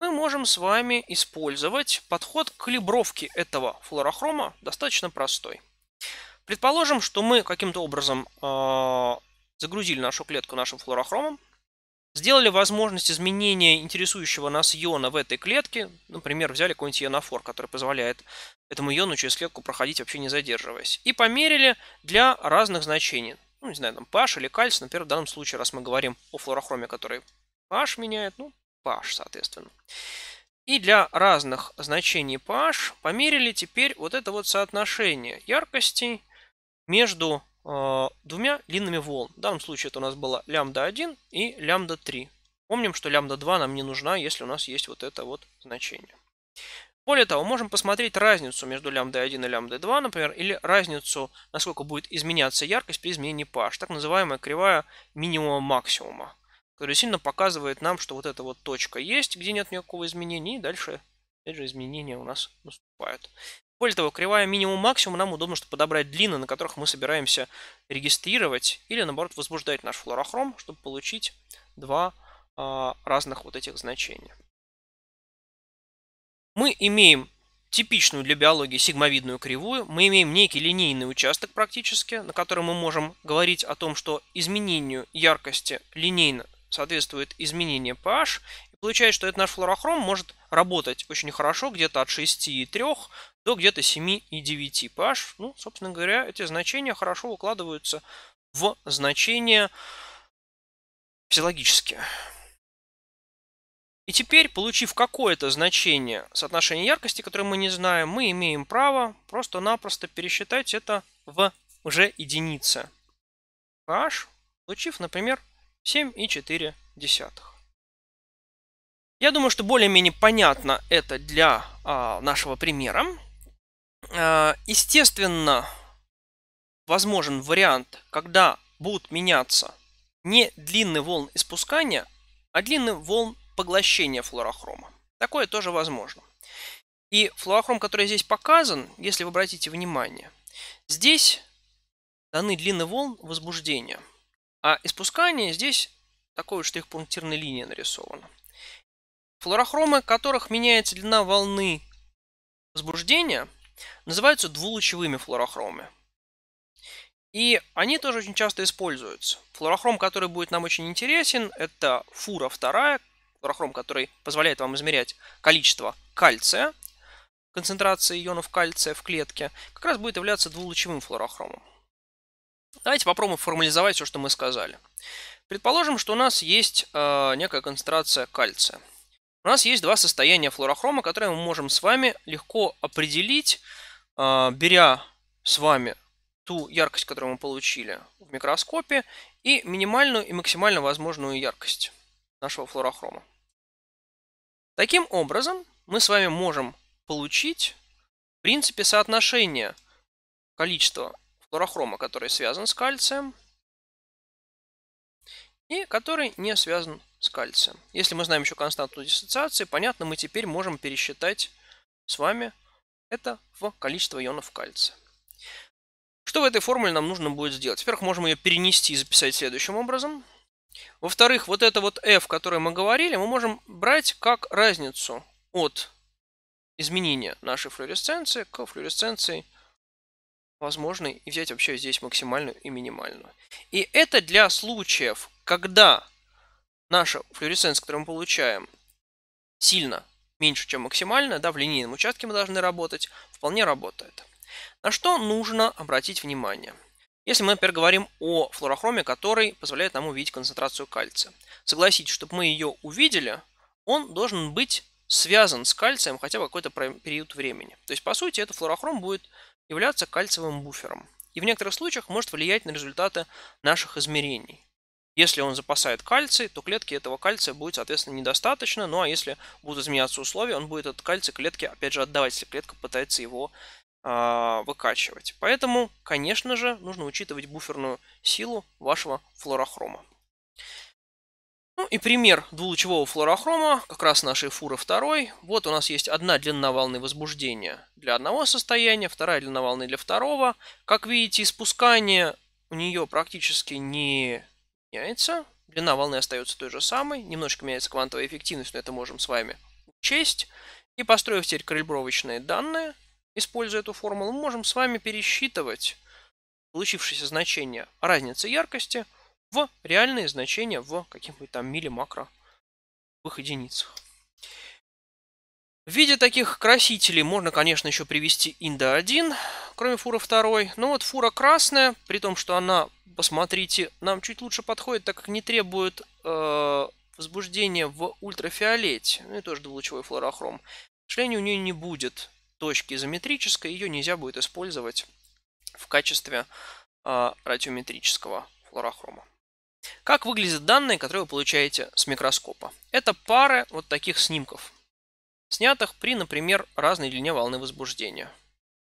мы можем с вами использовать подход к калибровке этого флорохрома достаточно простой. Предположим, что мы каким-то образом э, загрузили нашу клетку нашим флорохромом, Сделали возможность изменения интересующего нас иона в этой клетке. Например, взяли какой-нибудь ионофор, который позволяет этому иону через клетку проходить вообще не задерживаясь. И померили для разных значений. Ну, не знаю, там pH или кальций. Например, в данном случае, раз мы говорим о флорохроме, который pH меняет, ну, pH, соответственно. И для разных значений pH померили теперь вот это вот соотношение яркости между Э, двумя длинными волн. В данном случае это у нас было лямбда 1 и лямбда 3. Помним, что лямбда 2 нам не нужна, если у нас есть вот это вот значение. Более того, можем посмотреть разницу между лямбдой 1 и лямбдой 2, например, или разницу, насколько будет изменяться яркость при изменении pH, так называемая кривая минимума-максимума, которая сильно показывает нам, что вот эта вот точка есть, где нет никакого изменения, и дальше опять же изменения у нас наступают. Более того, кривая минимум-максимум нам удобно, чтобы подобрать длины, на которых мы собираемся регистрировать или, наоборот, возбуждать наш флорохром, чтобы получить два а, разных вот этих значения. Мы имеем типичную для биологии сигмовидную кривую, мы имеем некий линейный участок практически, на котором мы можем говорить о том, что изменению яркости линейно соответствует изменение pH, и получается, что этот наш флорохром может работать очень хорошо где-то от 6,3 до где-то 7 и 9 pH. Ну, собственно говоря, эти значения хорошо укладываются в значения физиологические. И теперь, получив какое-то значение соотношения яркости, которое мы не знаем, мы имеем право просто-напросто пересчитать это в уже единицы pH, получив, например, 7,4. Я думаю, что более-менее понятно это для а, нашего примера. Э, естественно, возможен вариант, когда будут меняться не длины волн испускания, а длины волн поглощения флуорохрома. Такое тоже возможно. И флуорохром, который здесь показан, если вы обратите внимание, здесь даны длины волн возбуждения, а испускание здесь такой вот штрих пунктирной линии нарисовано. Флуорохромы, которых меняется длина волны возбуждения – называются двулучевыми флуорохромами. И они тоже очень часто используются. Флуорохром, который будет нам очень интересен, это фура вторая, флуорохром, который позволяет вам измерять количество кальция, концентрации ионов кальция в клетке, как раз будет являться двулучевым флуорохромом. Давайте попробуем формализовать все, что мы сказали. Предположим, что у нас есть э, некая концентрация кальция – у нас есть два состояния флуорохрома, которые мы можем с вами легко определить, а, беря с вами ту яркость, которую мы получили в микроскопе, и минимальную и максимально возможную яркость нашего флуорохрома. Таким образом, мы с вами можем получить, в принципе, соотношение количества флуорохрома, который связан с кальцием, и который не связан с кальцием. Если мы знаем еще константу диссоциации, понятно, мы теперь можем пересчитать с вами это в количество ионов кальция. Что в этой формуле нам нужно будет сделать? Во-первых, можем ее перенести и записать следующим образом. Во-вторых, вот это вот f, которое мы говорили, мы можем брать как разницу от изменения нашей флуоресценции к флуоресценции возможной и взять вообще здесь максимальную и минимальную. И это для случаев, когда наша флюоресценция, которую мы получаем, сильно меньше, чем максимально, да, в линейном участке мы должны работать, вполне работает. На что нужно обратить внимание? Если мы, например, говорим о флорохроме, который позволяет нам увидеть концентрацию кальция. Согласитесь, чтобы мы ее увидели, он должен быть связан с кальцием хотя бы какой-то период времени. То есть, по сути, этот флорохром будет являться кальциевым буфером. И в некоторых случаях может влиять на результаты наших измерений. Если он запасает кальций, то клетки этого кальция будет, соответственно, недостаточно. Ну а если будут изменяться условия, он будет этот кальций клетке, опять же, отдавать, если клетка пытается его э, выкачивать. Поэтому, конечно же, нужно учитывать буферную силу вашего флорохрома. Ну и пример двулучевого флорохрома, как раз нашей фуры второй. Вот у нас есть одна длина волны возбуждения для одного состояния, вторая длина волны для второго. Как видите, испускание у нее практически не меняется, длина волны остается той же самой, немножечко меняется квантовая эффективность, но это можем с вами учесть. И построив теперь калибровочные данные, используя эту формулу, мы можем с вами пересчитывать получившееся значение разницы яркости в реальные значения в каких-нибудь там мили-макро в единицах. В виде таких красителей можно, конечно, еще привести Инда-1, кроме фура 2. Но вот фура красная, при том, что она, посмотрите, нам чуть лучше подходит, так как не требует э, возбуждения в ультрафиолете. Ну и тоже двулучевой флорохром. К у нее не будет точки изометрической, ее нельзя будет использовать в качестве э, радиометрического флорохрома. Как выглядят данные, которые вы получаете с микроскопа? Это пары вот таких снимков снятых при, например, разной длине волны возбуждения.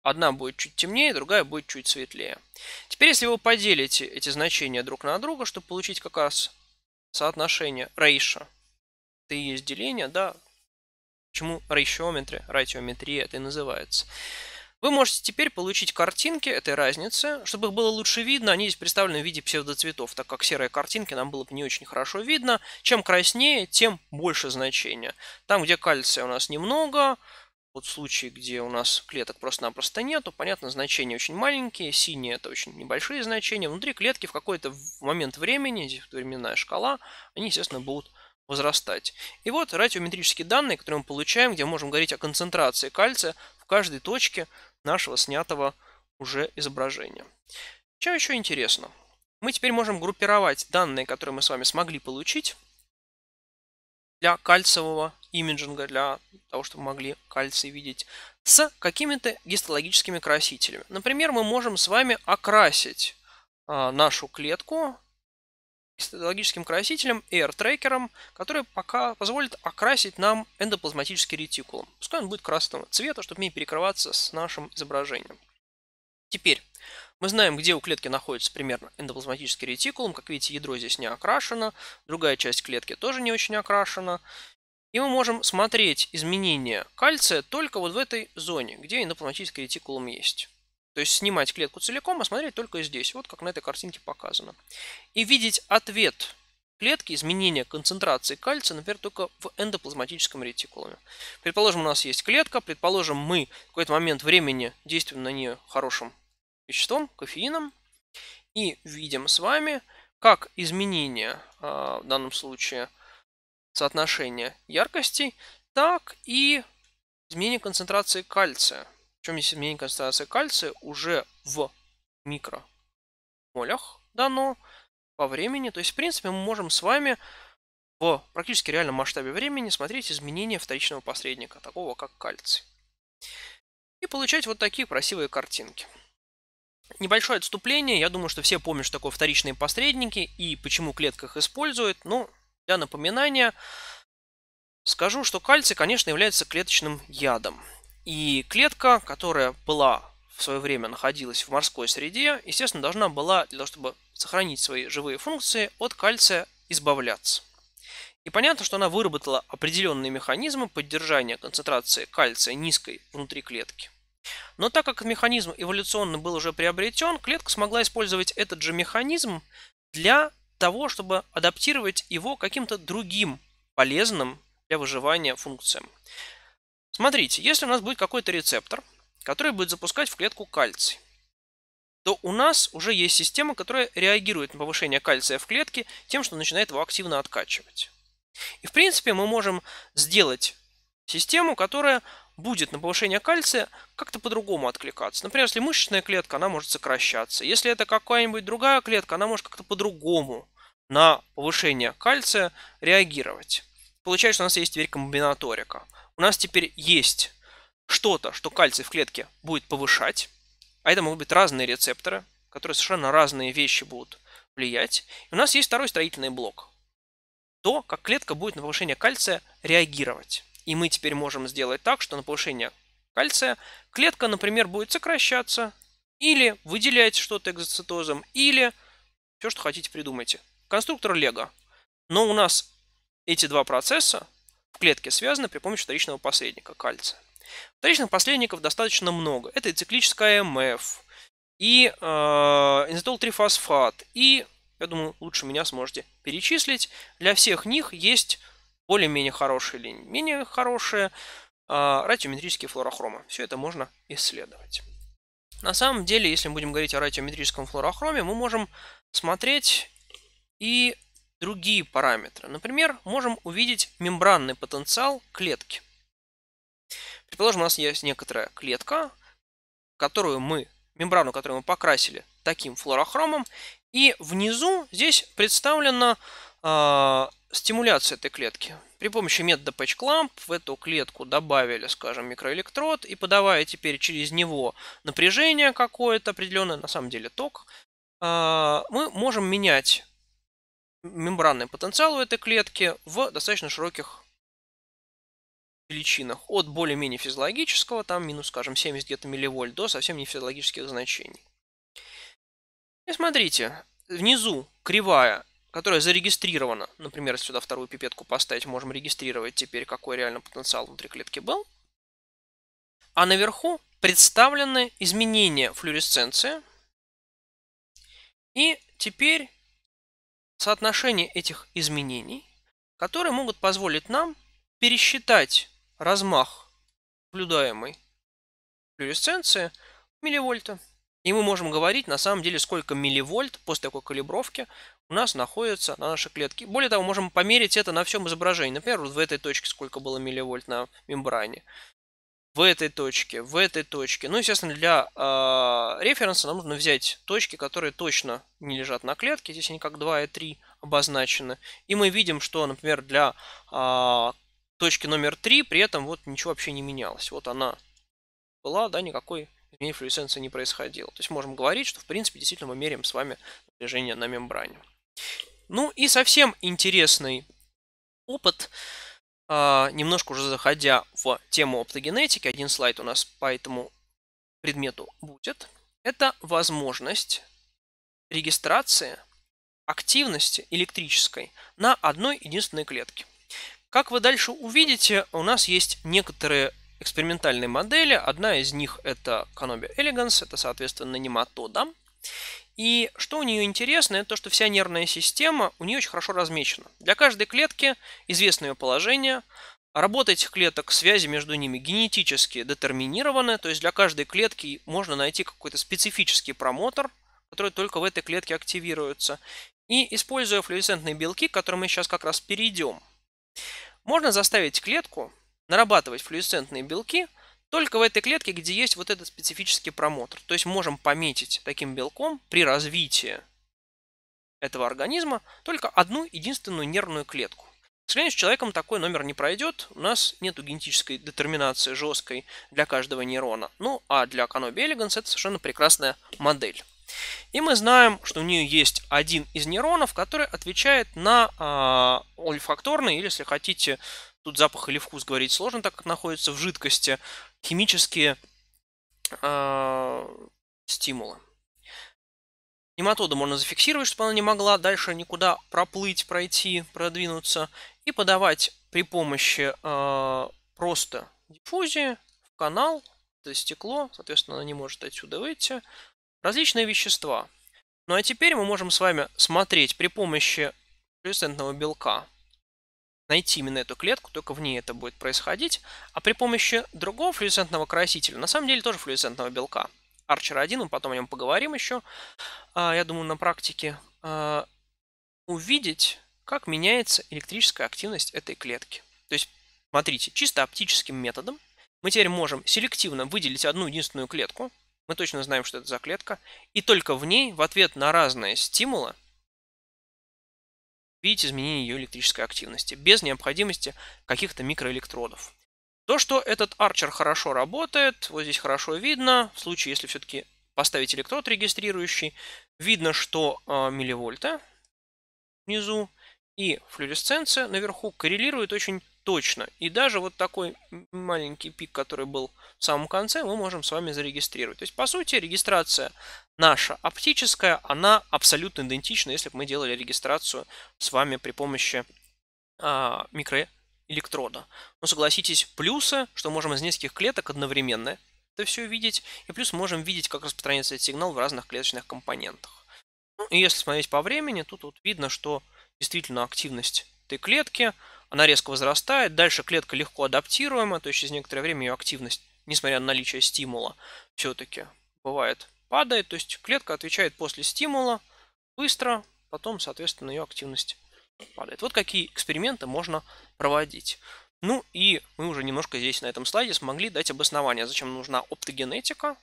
Одна будет чуть темнее, другая будет чуть светлее. Теперь, если вы поделите эти значения друг на друга, чтобы получить как раз соотношение рейша, это и есть деление, да, почему рейшиометрия, ратиометрия это и называется – вы можете теперь получить картинки этой разницы. Чтобы их было лучше видно, они здесь представлены в виде псевдоцветов, так как серые картинки нам было бы не очень хорошо видно. Чем краснее, тем больше значения. Там, где кальция у нас немного, вот в случае, где у нас клеток просто-напросто нету, понятно, значения очень маленькие, синие это очень небольшие значения. Внутри клетки в какой-то момент времени, здесь временная шкала, они, естественно, будут возрастать. И вот радиометрические данные, которые мы получаем, где мы можем говорить о концентрации кальция в каждой точке нашего снятого уже изображения. Чем еще интересно? Мы теперь можем группировать данные, которые мы с вами смогли получить для кальцевого имиджинга, для того, чтобы могли кальций видеть, с какими-то гистологическими красителями. Например, мы можем с вами окрасить а, нашу клетку гистологическим красителем AR-трекером, который пока позволит окрасить нам эндоплазматический ретикулум. Пускай он будет красного цвета, чтобы не перекрываться с нашим изображением. Теперь мы знаем, где у клетки находится примерно эндоплазматический ретикулум. Как видите, ядро здесь не окрашено, другая часть клетки тоже не очень окрашена. И мы можем смотреть изменения кальция только вот в этой зоне, где эндоплазматический ретикулум есть. То есть снимать клетку целиком, а смотреть только здесь, вот как на этой картинке показано. И видеть ответ клетки изменение концентрации кальция, например, только в эндоплазматическом ретикулуме. Предположим, у нас есть клетка, предположим, мы в какой-то момент времени действуем на нее хорошим веществом, кофеином, и видим с вами, как изменение, а, в данном случае, соотношения яркостей, так и изменение концентрации кальция – чем если изменение концентрации кальция уже в микромолях дано по времени. То есть, в принципе, мы можем с вами в практически реальном масштабе времени смотреть изменения вторичного посредника, такого как кальций. И получать вот такие красивые картинки. Небольшое отступление. Я думаю, что все помнят, что такое вторичные посредники и почему клетках используют. Но ну, для напоминания скажу, что кальций, конечно, является клеточным ядом. И клетка, которая была в свое время находилась в морской среде, естественно, должна была для того, чтобы сохранить свои живые функции, от кальция избавляться. И понятно, что она выработала определенные механизмы поддержания концентрации кальция низкой внутри клетки. Но так как механизм эволюционно был уже приобретен, клетка смогла использовать этот же механизм для того, чтобы адаптировать его каким-то другим полезным для выживания функциям. Смотрите, если у нас будет какой-то рецептор, который будет запускать в клетку кальций, то у нас уже есть система, которая реагирует на повышение кальция в клетке тем, что начинает его активно откачивать. И в принципе мы можем сделать систему, которая будет на повышение кальция как-то по-другому откликаться. Например, если мышечная клетка, она может сокращаться. Если это какая-нибудь другая клетка, она может как-то по-другому на повышение кальция реагировать. Получается, у нас есть теперь комбинаторика у нас теперь есть что-то, что кальций в клетке будет повышать, а это могут быть разные рецепторы, которые совершенно разные вещи будут влиять. И у нас есть второй строительный блок. То, как клетка будет на повышение кальция реагировать. И мы теперь можем сделать так, что на повышение кальция клетка, например, будет сокращаться или выделять что-то экзоцитозом, или все, что хотите, придумайте. Конструктор Лего. Но у нас эти два процесса в клетке связаны при помощи вторичного посредника кальция. Вторичных посредников достаточно много. Это и циклическая МФ, и э, инзитол трифосфат, и, я думаю, лучше меня сможете перечислить. Для всех них есть более-менее хорошие или менее хорошие э, радиометрические флорохромы. Все это можно исследовать. На самом деле, если мы будем говорить о радиометрическом флорохроме, мы можем смотреть и другие параметры. Например, можем увидеть мембранный потенциал клетки. Предположим, у нас есть некоторая клетка, которую мы, мембрану, которую мы покрасили таким флорохромом, и внизу здесь представлена э, стимуляция этой клетки. При помощи метода PatchClamp в эту клетку добавили, скажем, микроэлектрод и подавая теперь через него напряжение какое-то определенное, на самом деле ток, э, мы можем менять мембранный потенциал у этой клетки в достаточно широких величинах. От более-менее физиологического, там минус, скажем, 70 где-то милливольт, до совсем не физиологических значений. И смотрите, внизу кривая, которая зарегистрирована, например, сюда вторую пипетку поставить, можем регистрировать теперь, какой реально потенциал внутри клетки был. А наверху представлены изменения флюоресценции. И теперь соотношение этих изменений, которые могут позволить нам пересчитать размах наблюдаемой флюоресценции милливольта. И мы можем говорить на самом деле, сколько милливольт после такой калибровки у нас находится на нашей клетке. Более того, можем померить это на всем изображении. Например, вот в этой точке сколько было милливольт на мембране в этой точке, в этой точке. Ну, естественно, для э, референса нам нужно взять точки, которые точно не лежат на клетке. Здесь они как 2 и 3 обозначены. И мы видим, что, например, для э, точки номер 3 при этом вот ничего вообще не менялось. Вот она была, да, никакой изменений флюоресценции не происходило. То есть можем говорить, что в принципе действительно мы меряем с вами движение на мембране. Ну и совсем интересный опыт – а, немножко уже заходя в тему оптогенетики, один слайд у нас по этому предмету будет, это возможность регистрации активности электрической на одной единственной клетке. Как вы дальше увидите, у нас есть некоторые экспериментальные модели. Одна из них это Canobia elegans, это, соответственно, нематода. И что у нее интересно, это то, что вся нервная система у нее очень хорошо размечена. Для каждой клетки известно ее положение, Работа этих клеток, связи между ними генетически детерминированы, то есть для каждой клетки можно найти какой-то специфический промотор, который только в этой клетке активируется. И используя флуоресцентные белки, к которым мы сейчас как раз перейдем, можно заставить клетку нарабатывать флуоресцентные белки – только в этой клетке, где есть вот этот специфический промотор. То есть можем пометить таким белком при развитии этого организма только одну единственную нервную клетку. К сожалению, с человеком такой номер не пройдет. У нас нет генетической детерминации жесткой для каждого нейрона. Ну, а для Canobia elegans это совершенно прекрасная модель. И мы знаем, что у нее есть один из нейронов, который отвечает на э, а, ольфакторные или, если хотите, Тут запах или вкус говорить сложно, так как находится в жидкости. Химические э, стимулы. Нематода можно зафиксировать, чтобы она не могла дальше никуда проплыть, пройти, продвинуться. И подавать при помощи э, просто диффузии в канал, это стекло, соответственно, она не может отсюда выйти, различные вещества. Ну а теперь мы можем с вами смотреть при помощи люминесцентного белка найти именно эту клетку, только в ней это будет происходить. А при помощи другого флюоресцентного красителя, на самом деле тоже флюоресцентного белка, Арчера 1, мы потом о нем поговорим еще, а, я думаю, на практике, а, увидеть, как меняется электрическая активность этой клетки. То есть, смотрите, чисто оптическим методом мы теперь можем селективно выделить одну единственную клетку, мы точно знаем, что это за клетка, и только в ней, в ответ на разные стимулы, видите изменение ее электрической активности, без необходимости каких-то микроэлектродов. То, что этот арчер хорошо работает, вот здесь хорошо видно, в случае, если все-таки поставить электрод регистрирующий, видно, что э, милливольта внизу и флюоресценция наверху коррелируют очень точно. И даже вот такой маленький пик, который был в самом конце, мы можем с вами зарегистрировать. То есть, по сути, регистрация наша оптическая, она абсолютно идентична, если бы мы делали регистрацию с вами при помощи а, микроэлектрода. Но ну, согласитесь, плюсы, что можем из нескольких клеток одновременно это все видеть, и плюс можем видеть, как распространяется этот сигнал в разных клеточных компонентах. Ну, и если смотреть по времени, тут вот видно, что действительно активность этой клетки – она резко возрастает, дальше клетка легко адаптируема, то есть через некоторое время ее активность, несмотря на наличие стимула, все-таки бывает падает, то есть клетка отвечает после стимула быстро, потом, соответственно, ее активность падает. Вот какие эксперименты можно проводить. Ну и мы уже немножко здесь на этом слайде смогли дать обоснование, зачем нужна оптогенетика.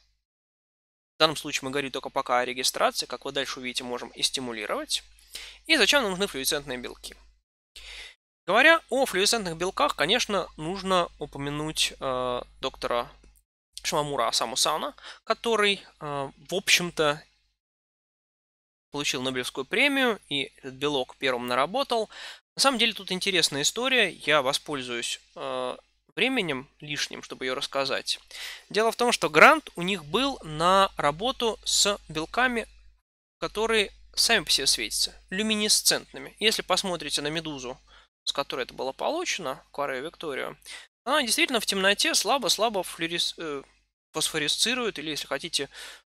В данном случае мы говорим только пока о регистрации, как вы дальше увидите, можем и стимулировать. И зачем нам нужны флюоресцентные белки. Говоря о флюоресцентных белках, конечно, нужно упомянуть э, доктора Шмамура Самусана, который, э, в общем-то, получил Нобелевскую премию и этот белок первым наработал. На самом деле тут интересная история, я воспользуюсь э, временем лишним, чтобы ее рассказать. Дело в том, что грант у них был на работу с белками, которые сами по себе светятся, люминесцентными. Если посмотрите на медузу, с которой это было получено, Quarry Victoria, она действительно в темноте слабо-слабо флюорис... э, фосфорисцирует или, если хотите,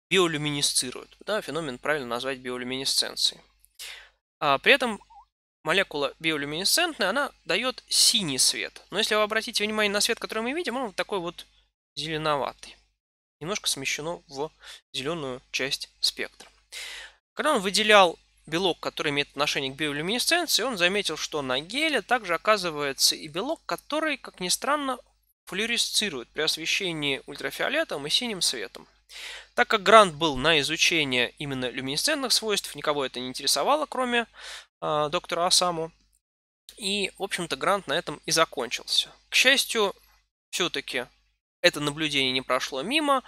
биолюминесцирует. Да, феномен правильно назвать биолюминесценцией. А при этом молекула биолюминесцентная, она дает синий свет. Но если вы обратите внимание на свет, который мы видим, он такой вот зеленоватый. Немножко смещено в зеленую часть спектра. Когда он выделял белок, который имеет отношение к биолюминесценции, он заметил, что на геле также оказывается и белок, который, как ни странно, флюоресцирует при освещении ультрафиолетом и синим светом. Так как грант был на изучение именно люминесцентных свойств, никого это не интересовало, кроме э, доктора Асаму. И, в общем-то, грант на этом и закончился. К счастью, все-таки это наблюдение не прошло мимо.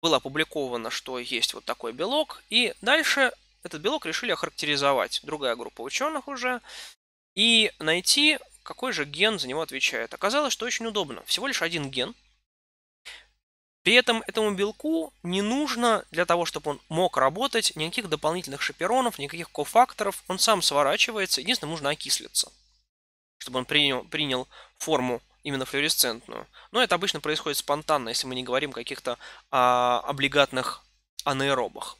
Было опубликовано, что есть вот такой белок. И дальше этот белок решили охарактеризовать другая группа ученых уже и найти, какой же ген за него отвечает. Оказалось, что очень удобно. Всего лишь один ген. При этом этому белку не нужно для того, чтобы он мог работать, никаких дополнительных шаперонов, никаких кофакторов. Он сам сворачивается, единственное, нужно окислиться, чтобы он принял, принял форму именно флюоресцентную. Но это обычно происходит спонтанно, если мы не говорим о каких-то а, облигатных анаэробах.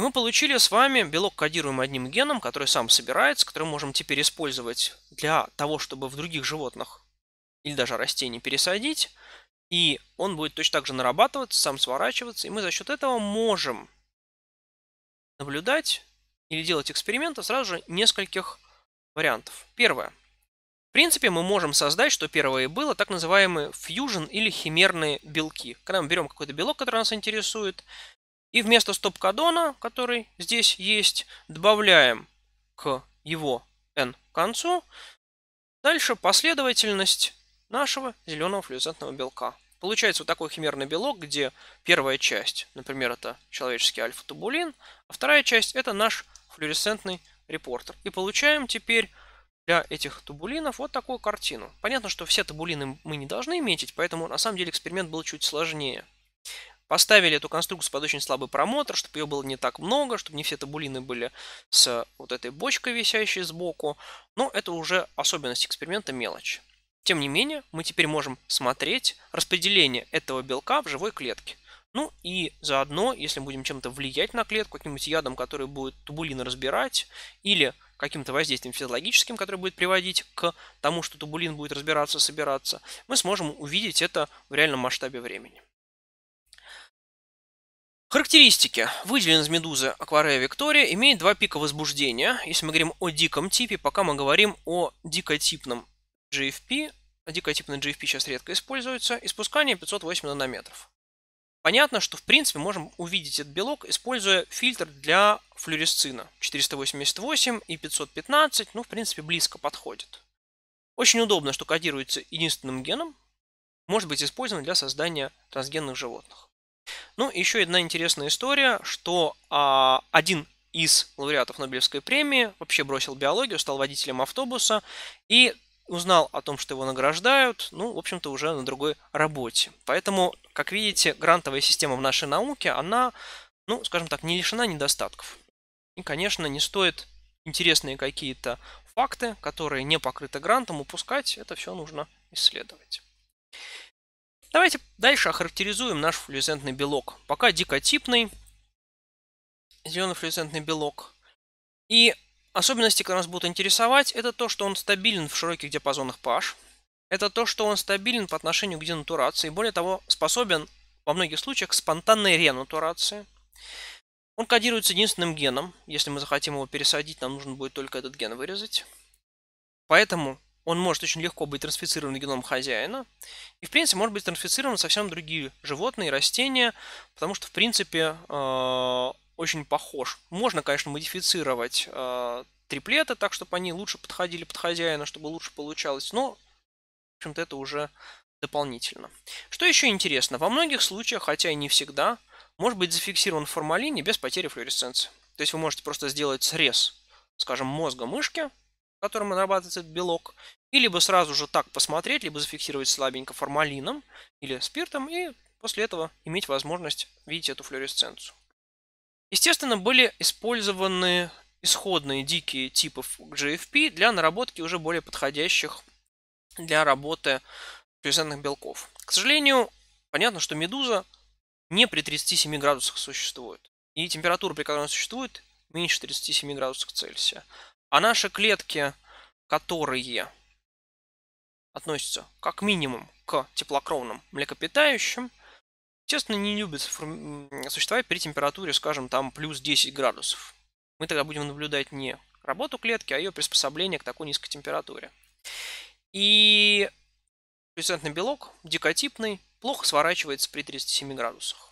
И мы получили с вами белок, кодируемый одним геном, который сам собирается, который можем теперь использовать для того, чтобы в других животных или даже растений пересадить. И он будет точно так же нарабатываться, сам сворачиваться. И мы за счет этого можем наблюдать или делать эксперименты сразу же нескольких вариантов. Первое. В принципе, мы можем создать, что первое и было, так называемые фьюжн или химерные белки. Когда мы берем какой-то белок, который нас интересует, и вместо стоп кадона который здесь есть, добавляем к его n концу дальше последовательность нашего зеленого флюоресцентного белка. Получается вот такой химерный белок, где первая часть, например, это человеческий альфа-тубулин, а вторая часть это наш флюоресцентный репортер. И получаем теперь для этих тубулинов вот такую картину. Понятно, что все тубулины мы не должны иметь, поэтому на самом деле эксперимент был чуть сложнее. Поставили эту конструкцию под очень слабый промотор, чтобы ее было не так много, чтобы не все табулины были с вот этой бочкой, висящей сбоку. Но это уже особенность эксперимента мелочь. Тем не менее, мы теперь можем смотреть распределение этого белка в живой клетке. Ну и заодно, если будем чем-то влиять на клетку, каким-нибудь ядом, который будет тубулины разбирать, или каким-то воздействием физиологическим, которое будет приводить к тому, что тубулин будет разбираться, собираться, мы сможем увидеть это в реальном масштабе времени. Характеристики. Выделен из медузы Акварея Виктория, имеет два пика возбуждения. Если мы говорим о диком типе, пока мы говорим о дикотипном GFP, дикотипный GFP сейчас редко используется, Испускание 508 нанометров. Понятно, что в принципе можем увидеть этот белок, используя фильтр для флюоресцина 488 и 515, ну в принципе близко подходит. Очень удобно, что кодируется единственным геном, может быть использован для создания трансгенных животных. Ну, еще одна интересная история, что а, один из лауреатов Нобелевской премии вообще бросил биологию, стал водителем автобуса и узнал о том, что его награждают, ну, в общем-то, уже на другой работе. Поэтому, как видите, грантовая система в нашей науке, она, ну, скажем так, не лишена недостатков. И, конечно, не стоит интересные какие-то факты, которые не покрыты грантом, упускать. Это все нужно исследовать. Давайте дальше охарактеризуем наш флюоресцентный белок. Пока дикотипный зеленый флюоресцентный белок. И особенности, которые нас будут интересовать, это то, что он стабилен в широких диапазонах pH. Это то, что он стабилен по отношению к денатурации. Более того, способен во многих случаях к спонтанной ренатурации. Он кодируется единственным геном. Если мы захотим его пересадить, нам нужно будет только этот ген вырезать. Поэтому он может очень легко быть трансфицирован в геном хозяина. И, в принципе, может быть трансфицирован совсем другие животные растения, потому что, в принципе, э, очень похож. Можно, конечно, модифицировать э, триплеты так, чтобы они лучше подходили под хозяина, чтобы лучше получалось, но, в общем-то, это уже дополнительно. Что еще интересно, во многих случаях, хотя и не всегда, может быть зафиксирован формалин без потери флуоресценции. То есть вы можете просто сделать срез, скажем, мозга мышки – которым нарабатывается этот белок, и либо сразу же так посмотреть, либо зафиксировать слабенько формалином или спиртом, и после этого иметь возможность видеть эту флюоресценцию. Естественно, были использованы исходные дикие типов GFP для наработки уже более подходящих для работы флюоресцентных белков. К сожалению, понятно, что медуза не при 37 градусах существует. И температура, при которой она существует, меньше 37 градусов Цельсия. А наши клетки, которые относятся как минимум к теплокровным млекопитающим, естественно, не любят существовать при температуре, скажем, там плюс 10 градусов. Мы тогда будем наблюдать не работу клетки, а ее приспособление к такой низкой температуре. И люцентный белок, дикотипный, плохо сворачивается при 37 градусах.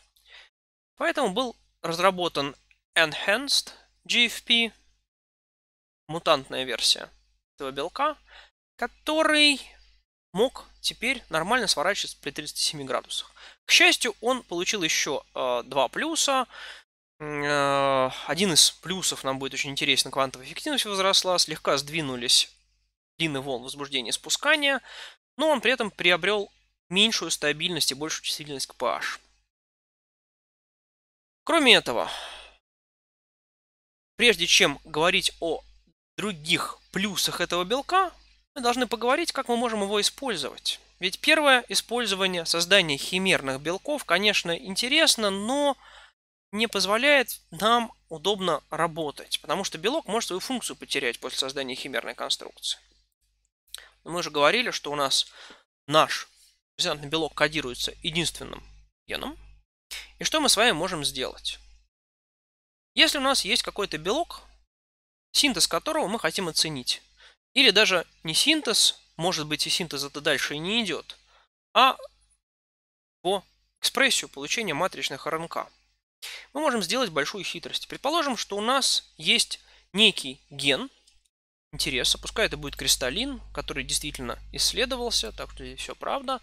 Поэтому был разработан Enhanced GFP мутантная версия этого белка, который мог теперь нормально сворачиваться при 37 градусах. К счастью, он получил еще э, два плюса. Э, один из плюсов нам будет очень интересен. Квантовая эффективность возросла, слегка сдвинулись длины волн возбуждения и спускания, но он при этом приобрел меньшую стабильность и большую чувствительность к pH. Кроме этого, прежде чем говорить о других плюсах этого белка, мы должны поговорить, как мы можем его использовать. Ведь первое использование, создание химерных белков, конечно, интересно, но не позволяет нам удобно работать, потому что белок может свою функцию потерять после создания химерной конструкции. Но мы же говорили, что у нас наш резонантный белок кодируется единственным геном. И что мы с вами можем сделать? Если у нас есть какой-то белок, синтез которого мы хотим оценить. Или даже не синтез, может быть и синтез это дальше и не идет, а по экспрессию получения матричных РНК. Мы можем сделать большую хитрость. Предположим, что у нас есть некий ген интересно пускай это будет кристаллин, который действительно исследовался, так что здесь все правда.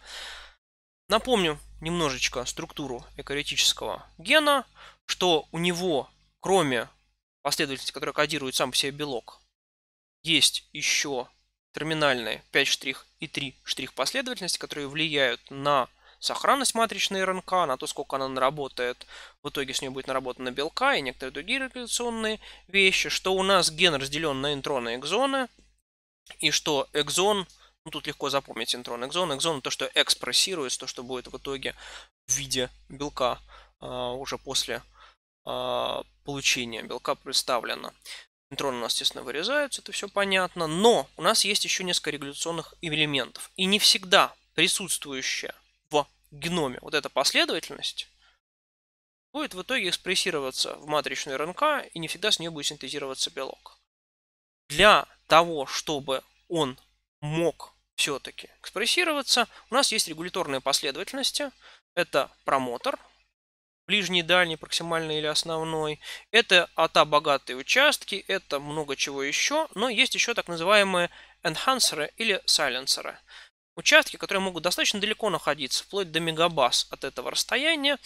Напомню немножечко структуру экариотического гена, что у него, кроме последовательность, которая кодирует сам по себе белок, есть еще терминальные 5' штрих и 3' штрих последовательности, которые влияют на сохранность матричной РНК, на то, сколько она наработает, в итоге с нее будет наработана белка и некоторые другие регуляционные вещи, что у нас ген разделен на интроны и экзоны, и что экзон, ну тут легко запомнить интрон, экзон, экзон то, что экспрессируется, то, что будет в итоге в виде белка а, уже после а, получения белка представлено. Нейтроны у нас, естественно, вырезаются, это все понятно. Но у нас есть еще несколько регуляционных элементов. И не всегда присутствующая в геноме вот эта последовательность будет в итоге экспрессироваться в матричную РНК, и не всегда с нее будет синтезироваться белок. Для того, чтобы он мог все-таки экспрессироваться, у нас есть регуляторные последовательности. Это промотор, ближний, дальний, проксимальный или основной. Это АТА богатые участки, это много чего еще, но есть еще так называемые энхансеры или сайленсеры. Участки, которые могут достаточно далеко находиться, вплоть до мегабас от этого расстояния,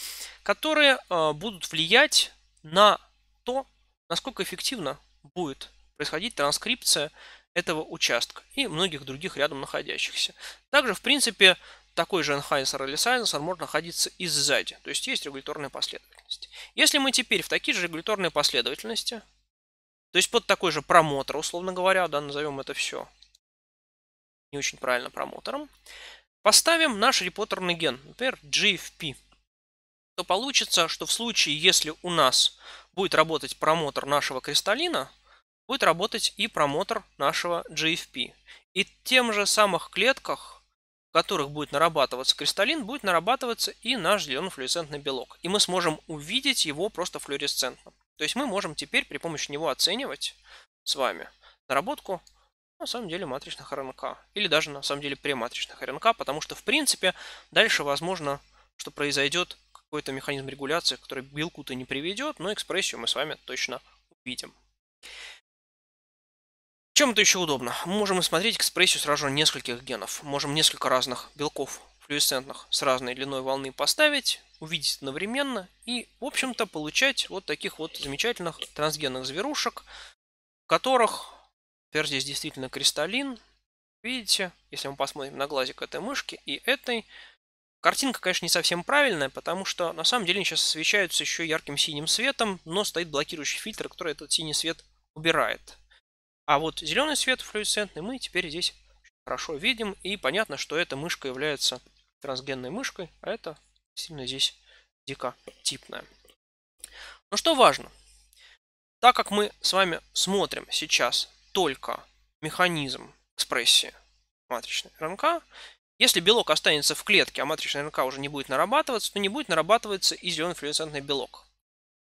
которые э, будут влиять на то, насколько эффективно будет происходить транскрипция этого участка и многих других рядом находящихся. Также, в принципе, такой же enhancer или silencer может находиться и сзади. То есть есть регуляторная последовательность. Если мы теперь в такие же регуляторные последовательности, то есть под такой же промотор, условно говоря, да, назовем это все не очень правильно промотором, поставим наш репотерный ген, например, GFP, то получится, что в случае, если у нас будет работать промотор нашего кристаллина, будет работать и промотор нашего GFP. И тем же самых клетках в которых будет нарабатываться кристаллин, будет нарабатываться и наш зелено-флюоресцентный белок. И мы сможем увидеть его просто флуоресцентно. То есть мы можем теперь при помощи него оценивать с вами наработку на самом деле матричных РНК. Или даже на самом деле прематричных РНК, потому что в принципе дальше возможно, что произойдет какой-то механизм регуляции, который белку-то не приведет, но экспрессию мы с вами точно увидим. Чем это еще удобно? Мы можем смотреть экспрессию сразу нескольких генов. Можем несколько разных белков флюоресцентных с разной длиной волны поставить, увидеть одновременно и, в общем-то, получать вот таких вот замечательных трансгенных зверушек, в которых, например, здесь действительно кристаллин. Видите, если мы посмотрим на глазик этой мышки и этой, Картинка, конечно, не совсем правильная, потому что на самом деле они сейчас освещаются еще ярким синим светом, но стоит блокирующий фильтр, который этот синий свет убирает. А вот зеленый свет флуоресцентный мы теперь здесь хорошо видим. И понятно, что эта мышка является трансгенной мышкой, а это сильно здесь дико типная. Но ну что важно, так как мы с вами смотрим сейчас только механизм экспрессии матричной РНК, если белок останется в клетке, а матричная РНК уже не будет нарабатываться, то не будет нарабатываться и зеленый флуоресцентный белок.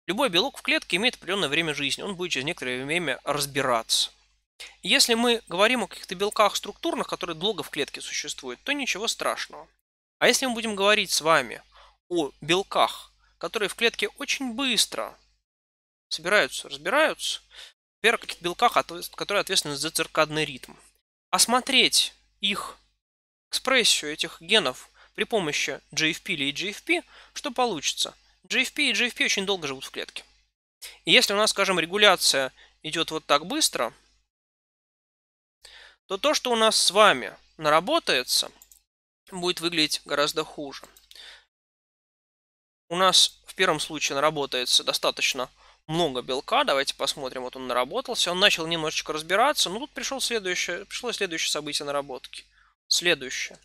Любой белок в клетке имеет определенное время жизни, он будет через некоторое время разбираться. Если мы говорим о каких-то белках структурных, которые долго в клетке существуют, то ничего страшного. А если мы будем говорить с вами о белках, которые в клетке очень быстро собираются, разбираются, например, о каких-то белках, которые ответственны за циркадный ритм, осмотреть их экспрессию этих генов при помощи GFP или e GFP, что получится? GFP и GFP очень долго живут в клетке. И если у нас, скажем, регуляция идет вот так быстро – то то, что у нас с вами наработается, будет выглядеть гораздо хуже. У нас в первом случае наработается достаточно много белка. Давайте посмотрим, вот он наработался. Он начал немножечко разбираться, но ну, тут пришло следующее, пришло следующее событие наработки. Следующее.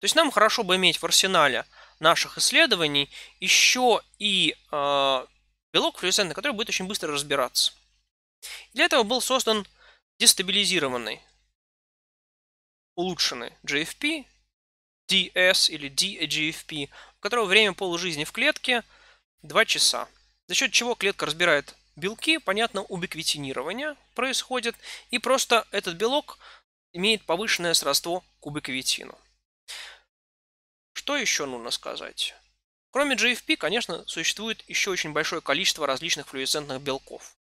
То есть нам хорошо бы иметь в арсенале наших исследований еще и э, белок флюоресцентный, который будет очень быстро разбираться. Для этого был создан дестабилизированный улучшены GFP, DS или DGFP, у которого время полужизни в клетке 2 часа. За счет чего клетка разбирает белки, понятно, убиквитинирование происходит, и просто этот белок имеет повышенное сродство к убиквитину. Что еще нужно сказать? Кроме GFP, конечно, существует еще очень большое количество различных флуоресцентных белков.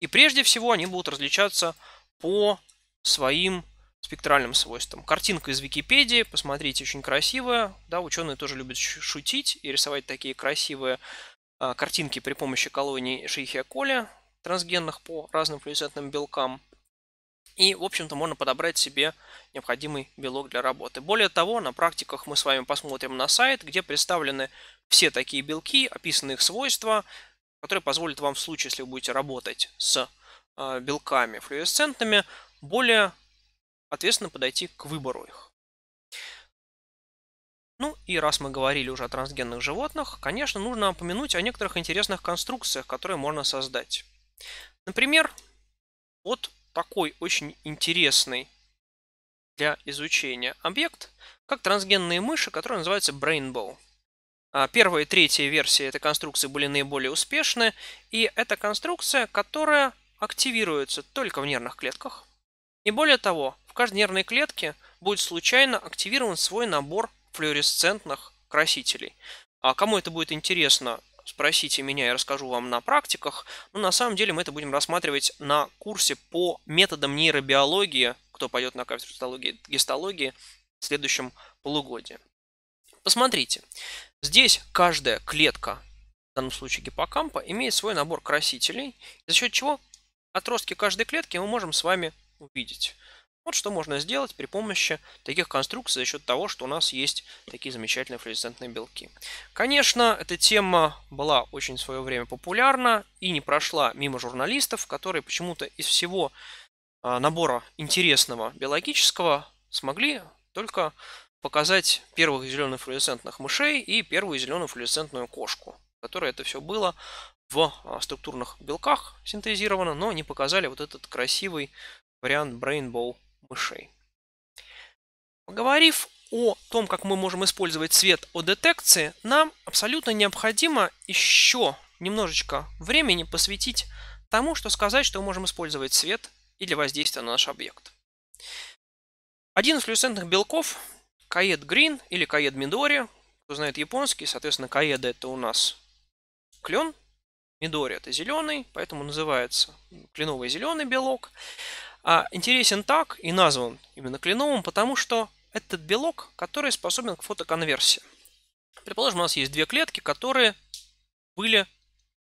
И прежде всего они будут различаться по своим спектральным свойствам. Картинка из Википедии, посмотрите, очень красивая. Да, ученые тоже любят шутить и рисовать такие красивые а, картинки при помощи колоний Шейхия коли, трансгенных по разным флюоресцентным белкам. И, в общем-то, можно подобрать себе необходимый белок для работы. Более того, на практиках мы с вами посмотрим на сайт, где представлены все такие белки, описаны их свойства, которые позволят вам в случае, если вы будете работать с а, белками флюоресцентными, более ответственно подойти к выбору их. Ну и раз мы говорили уже о трансгенных животных, конечно, нужно упомянуть о некоторых интересных конструкциях, которые можно создать. Например, вот такой очень интересный для изучения объект, как трансгенные мыши, которые называются Brainbow. А, первая и третья версии этой конструкции были наиболее успешны, и это конструкция, которая активируется только в нервных клетках. И более того, в каждой нервной клетке будет случайно активирован свой набор флюоресцентных красителей. А кому это будет интересно, спросите меня, я расскажу вам на практиках. Но ну, на самом деле мы это будем рассматривать на курсе по методам нейробиологии, кто пойдет на кафедру цитологии, гистологии в следующем полугодии. Посмотрите, здесь каждая клетка, в данном случае гиппокампа, имеет свой набор красителей, за счет чего отростки каждой клетки мы можем с вами увидеть. Вот что можно сделать при помощи таких конструкций за счет того, что у нас есть такие замечательные флуоресцентные белки. Конечно, эта тема была очень в свое время популярна и не прошла мимо журналистов, которые почему-то из всего а, набора интересного биологического смогли только показать первых зеленых флуоресцентных мышей и первую зеленую флуоресцентную кошку, которая это все было в а, структурных белках синтезировано, но не показали вот этот красивый вариант Brainbow мышей. Поговорив о том, как мы можем использовать цвет о детекции, нам абсолютно необходимо еще немножечко времени посвятить тому, что сказать, что мы можем использовать цвет и для воздействия на наш объект. Один из флюоресцентных белков, каед грин или каед мидори, кто знает японский, соответственно, каеда это у нас клен, мидори это зеленый, поэтому называется кленовый зеленый белок а интересен так и назван именно кленовым, потому что этот белок, который способен к фотоконверсии. Предположим, у нас есть две клетки, которые были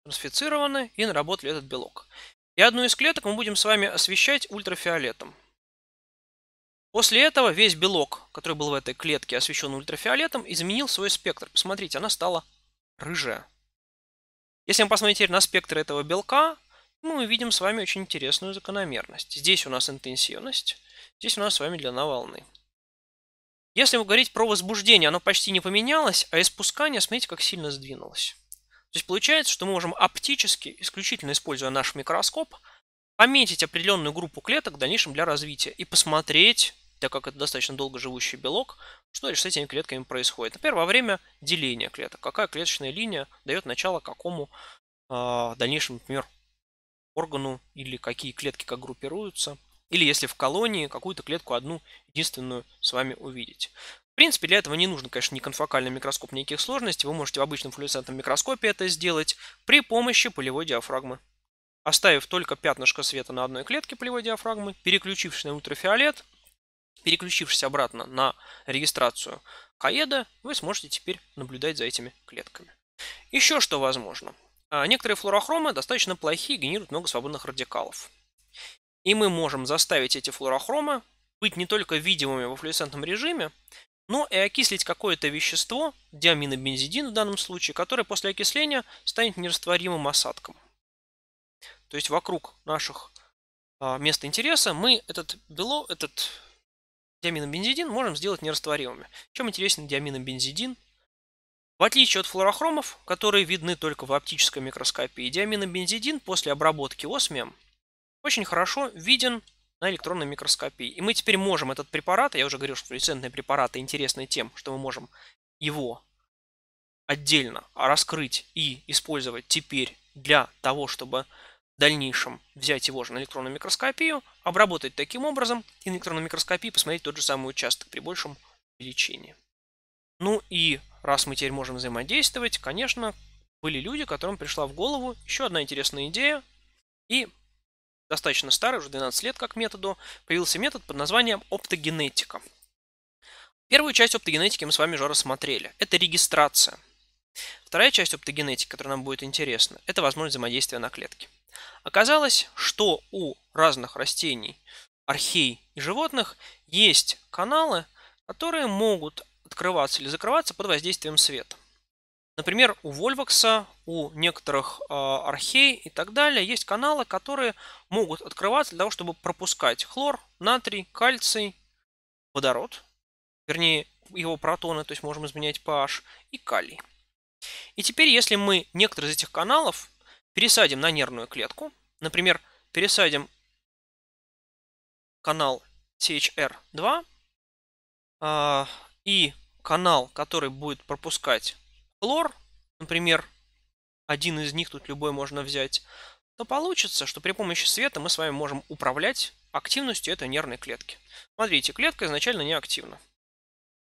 трансфицированы и наработали этот белок. И одну из клеток мы будем с вами освещать ультрафиолетом. После этого весь белок, который был в этой клетке освещен ультрафиолетом, изменил свой спектр. Посмотрите, она стала рыжая. Если мы посмотрим теперь на спектр этого белка, мы увидим с вами очень интересную закономерность. Здесь у нас интенсивность, здесь у нас с вами длина волны. Если говорить про возбуждение, оно почти не поменялось, а испускание, смотрите, как сильно сдвинулось. То есть получается, что мы можем оптически, исключительно используя наш микроскоп, пометить определенную группу клеток в дальнейшем для развития и посмотреть, так как это достаточно долго живущий белок, что лишь с этими клетками происходит. Например, во время деления клеток. Какая клеточная линия дает начало какому э, дальнейшему, например, органу или какие клетки как группируются. Или если в колонии какую-то клетку одну единственную с вами увидеть. В принципе, для этого не нужно, конечно, ни конфокальный микроскоп, никаких сложностей. Вы можете в обычном флуоресцентном микроскопе это сделать при помощи полевой диафрагмы. Оставив только пятнышко света на одной клетке полевой диафрагмы, переключившись на ультрафиолет, переключившись обратно на регистрацию каеда, вы сможете теперь наблюдать за этими клетками. Еще что возможно. А, некоторые флуорохромы достаточно плохие, генерируют много свободных радикалов. И мы можем заставить эти флуорохромы быть не только видимыми во флуоресцентном режиме, но и окислить какое-то вещество, диаминобензидин в данном случае, которое после окисления станет нерастворимым осадком. То есть вокруг наших а, мест интереса мы этот, бело, этот диаминобензидин можем сделать нерастворимыми. Чем интересен диаминобензидин – в отличие от флорохромов, которые видны только в оптической микроскопии, диаминобензидин после обработки осмием очень хорошо виден на электронной микроскопии. И мы теперь можем этот препарат, я уже говорил, что флуоресцентные препараты интересны тем, что мы можем его отдельно раскрыть и использовать теперь для того, чтобы в дальнейшем взять его же на электронную микроскопию, обработать таким образом и на электронной микроскопии посмотреть тот же самый участок при большем увеличении. Ну и раз мы теперь можем взаимодействовать, конечно, были люди, которым пришла в голову еще одна интересная идея. И достаточно старый, уже 12 лет как методу, появился метод под названием оптогенетика. Первую часть оптогенетики мы с вами уже рассмотрели. Это регистрация. Вторая часть оптогенетики, которая нам будет интересна, это возможность взаимодействия на клетке. Оказалось, что у разных растений, архей и животных есть каналы, которые могут открываться или закрываться под воздействием света. Например, у Вольвакса, у некоторых э, архей и так далее есть каналы, которые могут открываться для того, чтобы пропускать хлор, натрий, кальций, водород, вернее его протоны, то есть можем изменять pH, и калий. И теперь, если мы некоторые из этих каналов пересадим на нервную клетку, например, пересадим канал CHR2, и канал, который будет пропускать хлор, например, один из них, тут любой можно взять, то получится, что при помощи света мы с вами можем управлять активностью этой нервной клетки. Смотрите, клетка изначально не активна.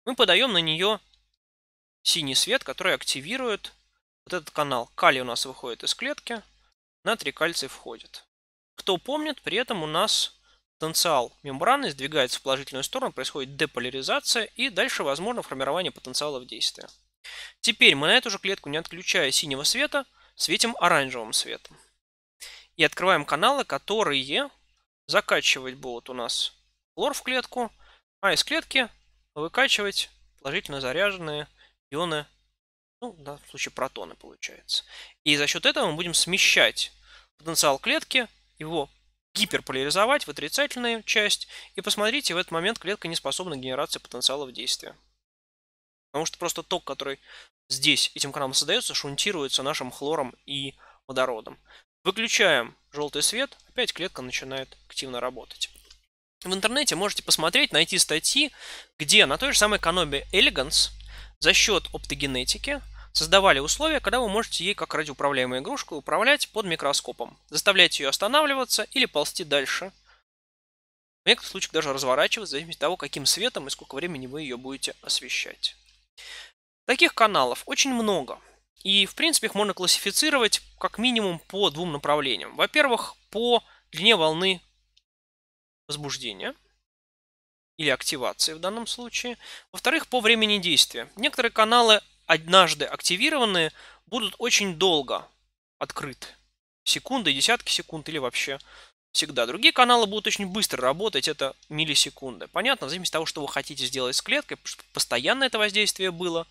Мы подаем на нее синий свет, который активирует вот этот канал. Калий у нас выходит из клетки, натрий кальций входит. Кто помнит, при этом у нас потенциал мембраны сдвигается в положительную сторону, происходит деполяризация и дальше возможно формирование потенциалов действия. Теперь мы на эту же клетку, не отключая синего света, светим оранжевым светом. И открываем каналы, которые закачивать будут у нас хлор в клетку, а из клетки выкачивать положительно заряженные ионы, ну, да, в случае протоны получается. И за счет этого мы будем смещать потенциал клетки, его гиперполяризовать в отрицательную часть, и посмотрите, в этот момент клетка не способна к генерации потенциалов действия. Потому что просто ток, который здесь этим каналом создается, шунтируется нашим хлором и водородом. Выключаем желтый свет, опять клетка начинает активно работать. В интернете можете посмотреть, найти статьи, где на той же самой канобе Elegance за счет оптогенетики – создавали условия, когда вы можете ей как радиоуправляемой игрушкой управлять под микроскопом, заставлять ее останавливаться или ползти дальше. В некоторых случаях даже разворачиваться, в зависимости от того, каким светом и сколько времени вы ее будете освещать. Таких каналов очень много. И, в принципе, их можно классифицировать как минимум по двум направлениям. Во-первых, по длине волны возбуждения или активации в данном случае. Во-вторых, по времени действия. Некоторые каналы однажды активированные, будут очень долго открыты. Секунды, десятки секунд или вообще всегда. Другие каналы будут очень быстро работать, это миллисекунды. Понятно, в зависимости от того, что вы хотите сделать с клеткой, постоянно это воздействие было,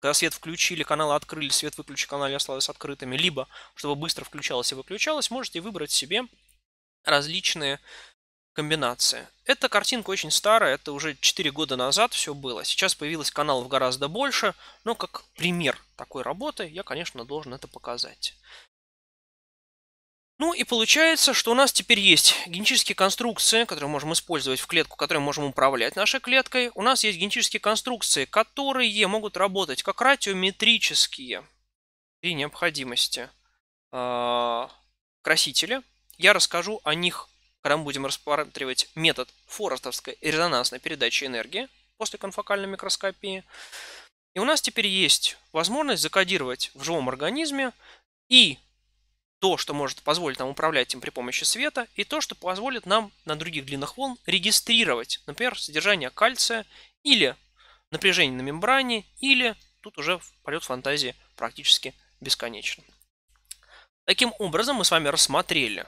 когда свет включили, каналы открыли, свет выключили, каналы остались открытыми, либо чтобы быстро включалось и выключалось, можете выбрать себе различные комбинация. Эта картинка очень старая, это уже 4 года назад все было. Сейчас появилось каналов гораздо больше, но как пример такой работы я, конечно, должен это показать. Ну и получается, что у нас теперь есть генетические конструкции, которые можем использовать в клетку, которые можем управлять нашей клеткой. У нас есть генетические конструкции, которые могут работать как радиометрические при необходимости а, красители. Я расскажу о них когда мы будем рассматривать метод форестовской резонансной передачи энергии после конфокальной микроскопии. И у нас теперь есть возможность закодировать в живом организме и то, что может позволить нам управлять им при помощи света, и то, что позволит нам на других длинах волн регистрировать, например, содержание кальция или напряжение на мембране, или тут уже полет фантазии практически бесконечен. Таким образом, мы с вами рассмотрели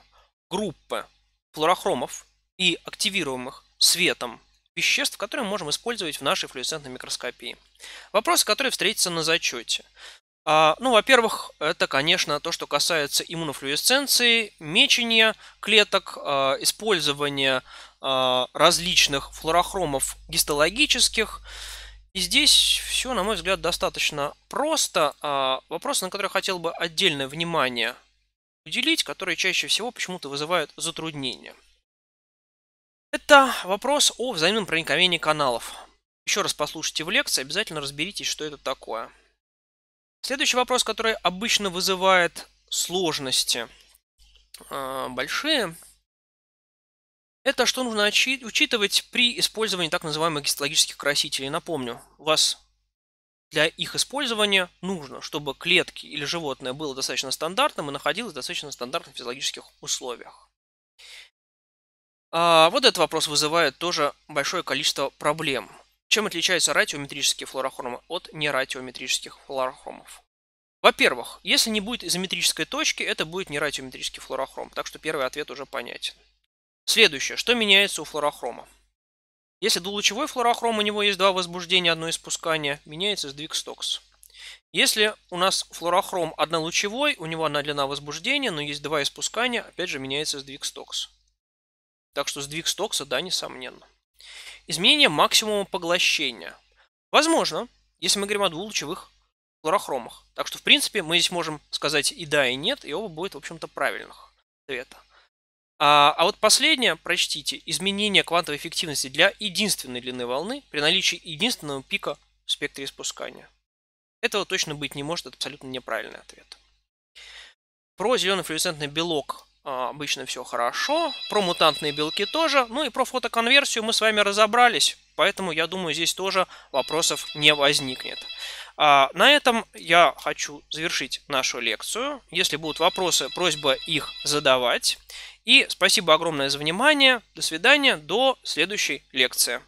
группы флуорохромов и активируемых светом веществ, которые мы можем использовать в нашей флуоресцентной микроскопии. Вопросы, которые встретятся на зачете. А, ну, во-первых, это, конечно, то, что касается иммунофлюоресценции, мечения клеток, а, использования а, различных флуорохромов гистологических. И здесь все, на мой взгляд, достаточно просто. А, вопрос, на который хотел бы отдельное внимание уделить, которые чаще всего почему-то вызывают затруднения. Это вопрос о взаимном проникновении каналов. Еще раз послушайте в лекции, обязательно разберитесь, что это такое. Следующий вопрос, который обычно вызывает сложности э, большие, это что нужно учитывать при использовании так называемых гистологических красителей. Напомню, у вас для их использования нужно, чтобы клетки или животное было достаточно стандартным и находилось в достаточно стандартных физиологических условиях. А вот этот вопрос вызывает тоже большое количество проблем. Чем отличаются ратиометрические флорохромы от нератиометрических флорохромов? Во-первых, если не будет изометрической точки, это будет нератиометрический флорохром, так что первый ответ уже понятен. Следующее, что меняется у флорохрома? Если двулучевой флуорохром, у него есть два возбуждения, одно испускание, меняется сдвиг стокс. Если у нас флуорохром однолучевой, у него одна длина возбуждения, но есть два испускания, опять же меняется сдвиг стокс. Так что сдвиг стокса, да, несомненно. Изменение максимума поглощения. Возможно, если мы говорим о двулучевых флуорохромах. Так что, в принципе, мы здесь можем сказать и да, и нет, и оба будет, в общем-то, правильных ответа. А, а, вот последнее, прочтите, изменение квантовой эффективности для единственной длины волны при наличии единственного пика в спектре испускания. Этого точно быть не может, это абсолютно неправильный ответ. Про зеленый флюоресцентный белок а, обычно все хорошо, про мутантные белки тоже, ну и про фотоконверсию мы с вами разобрались, поэтому я думаю здесь тоже вопросов не возникнет. А на этом я хочу завершить нашу лекцию. Если будут вопросы, просьба их задавать. И спасибо огромное за внимание. До свидания. До следующей лекции.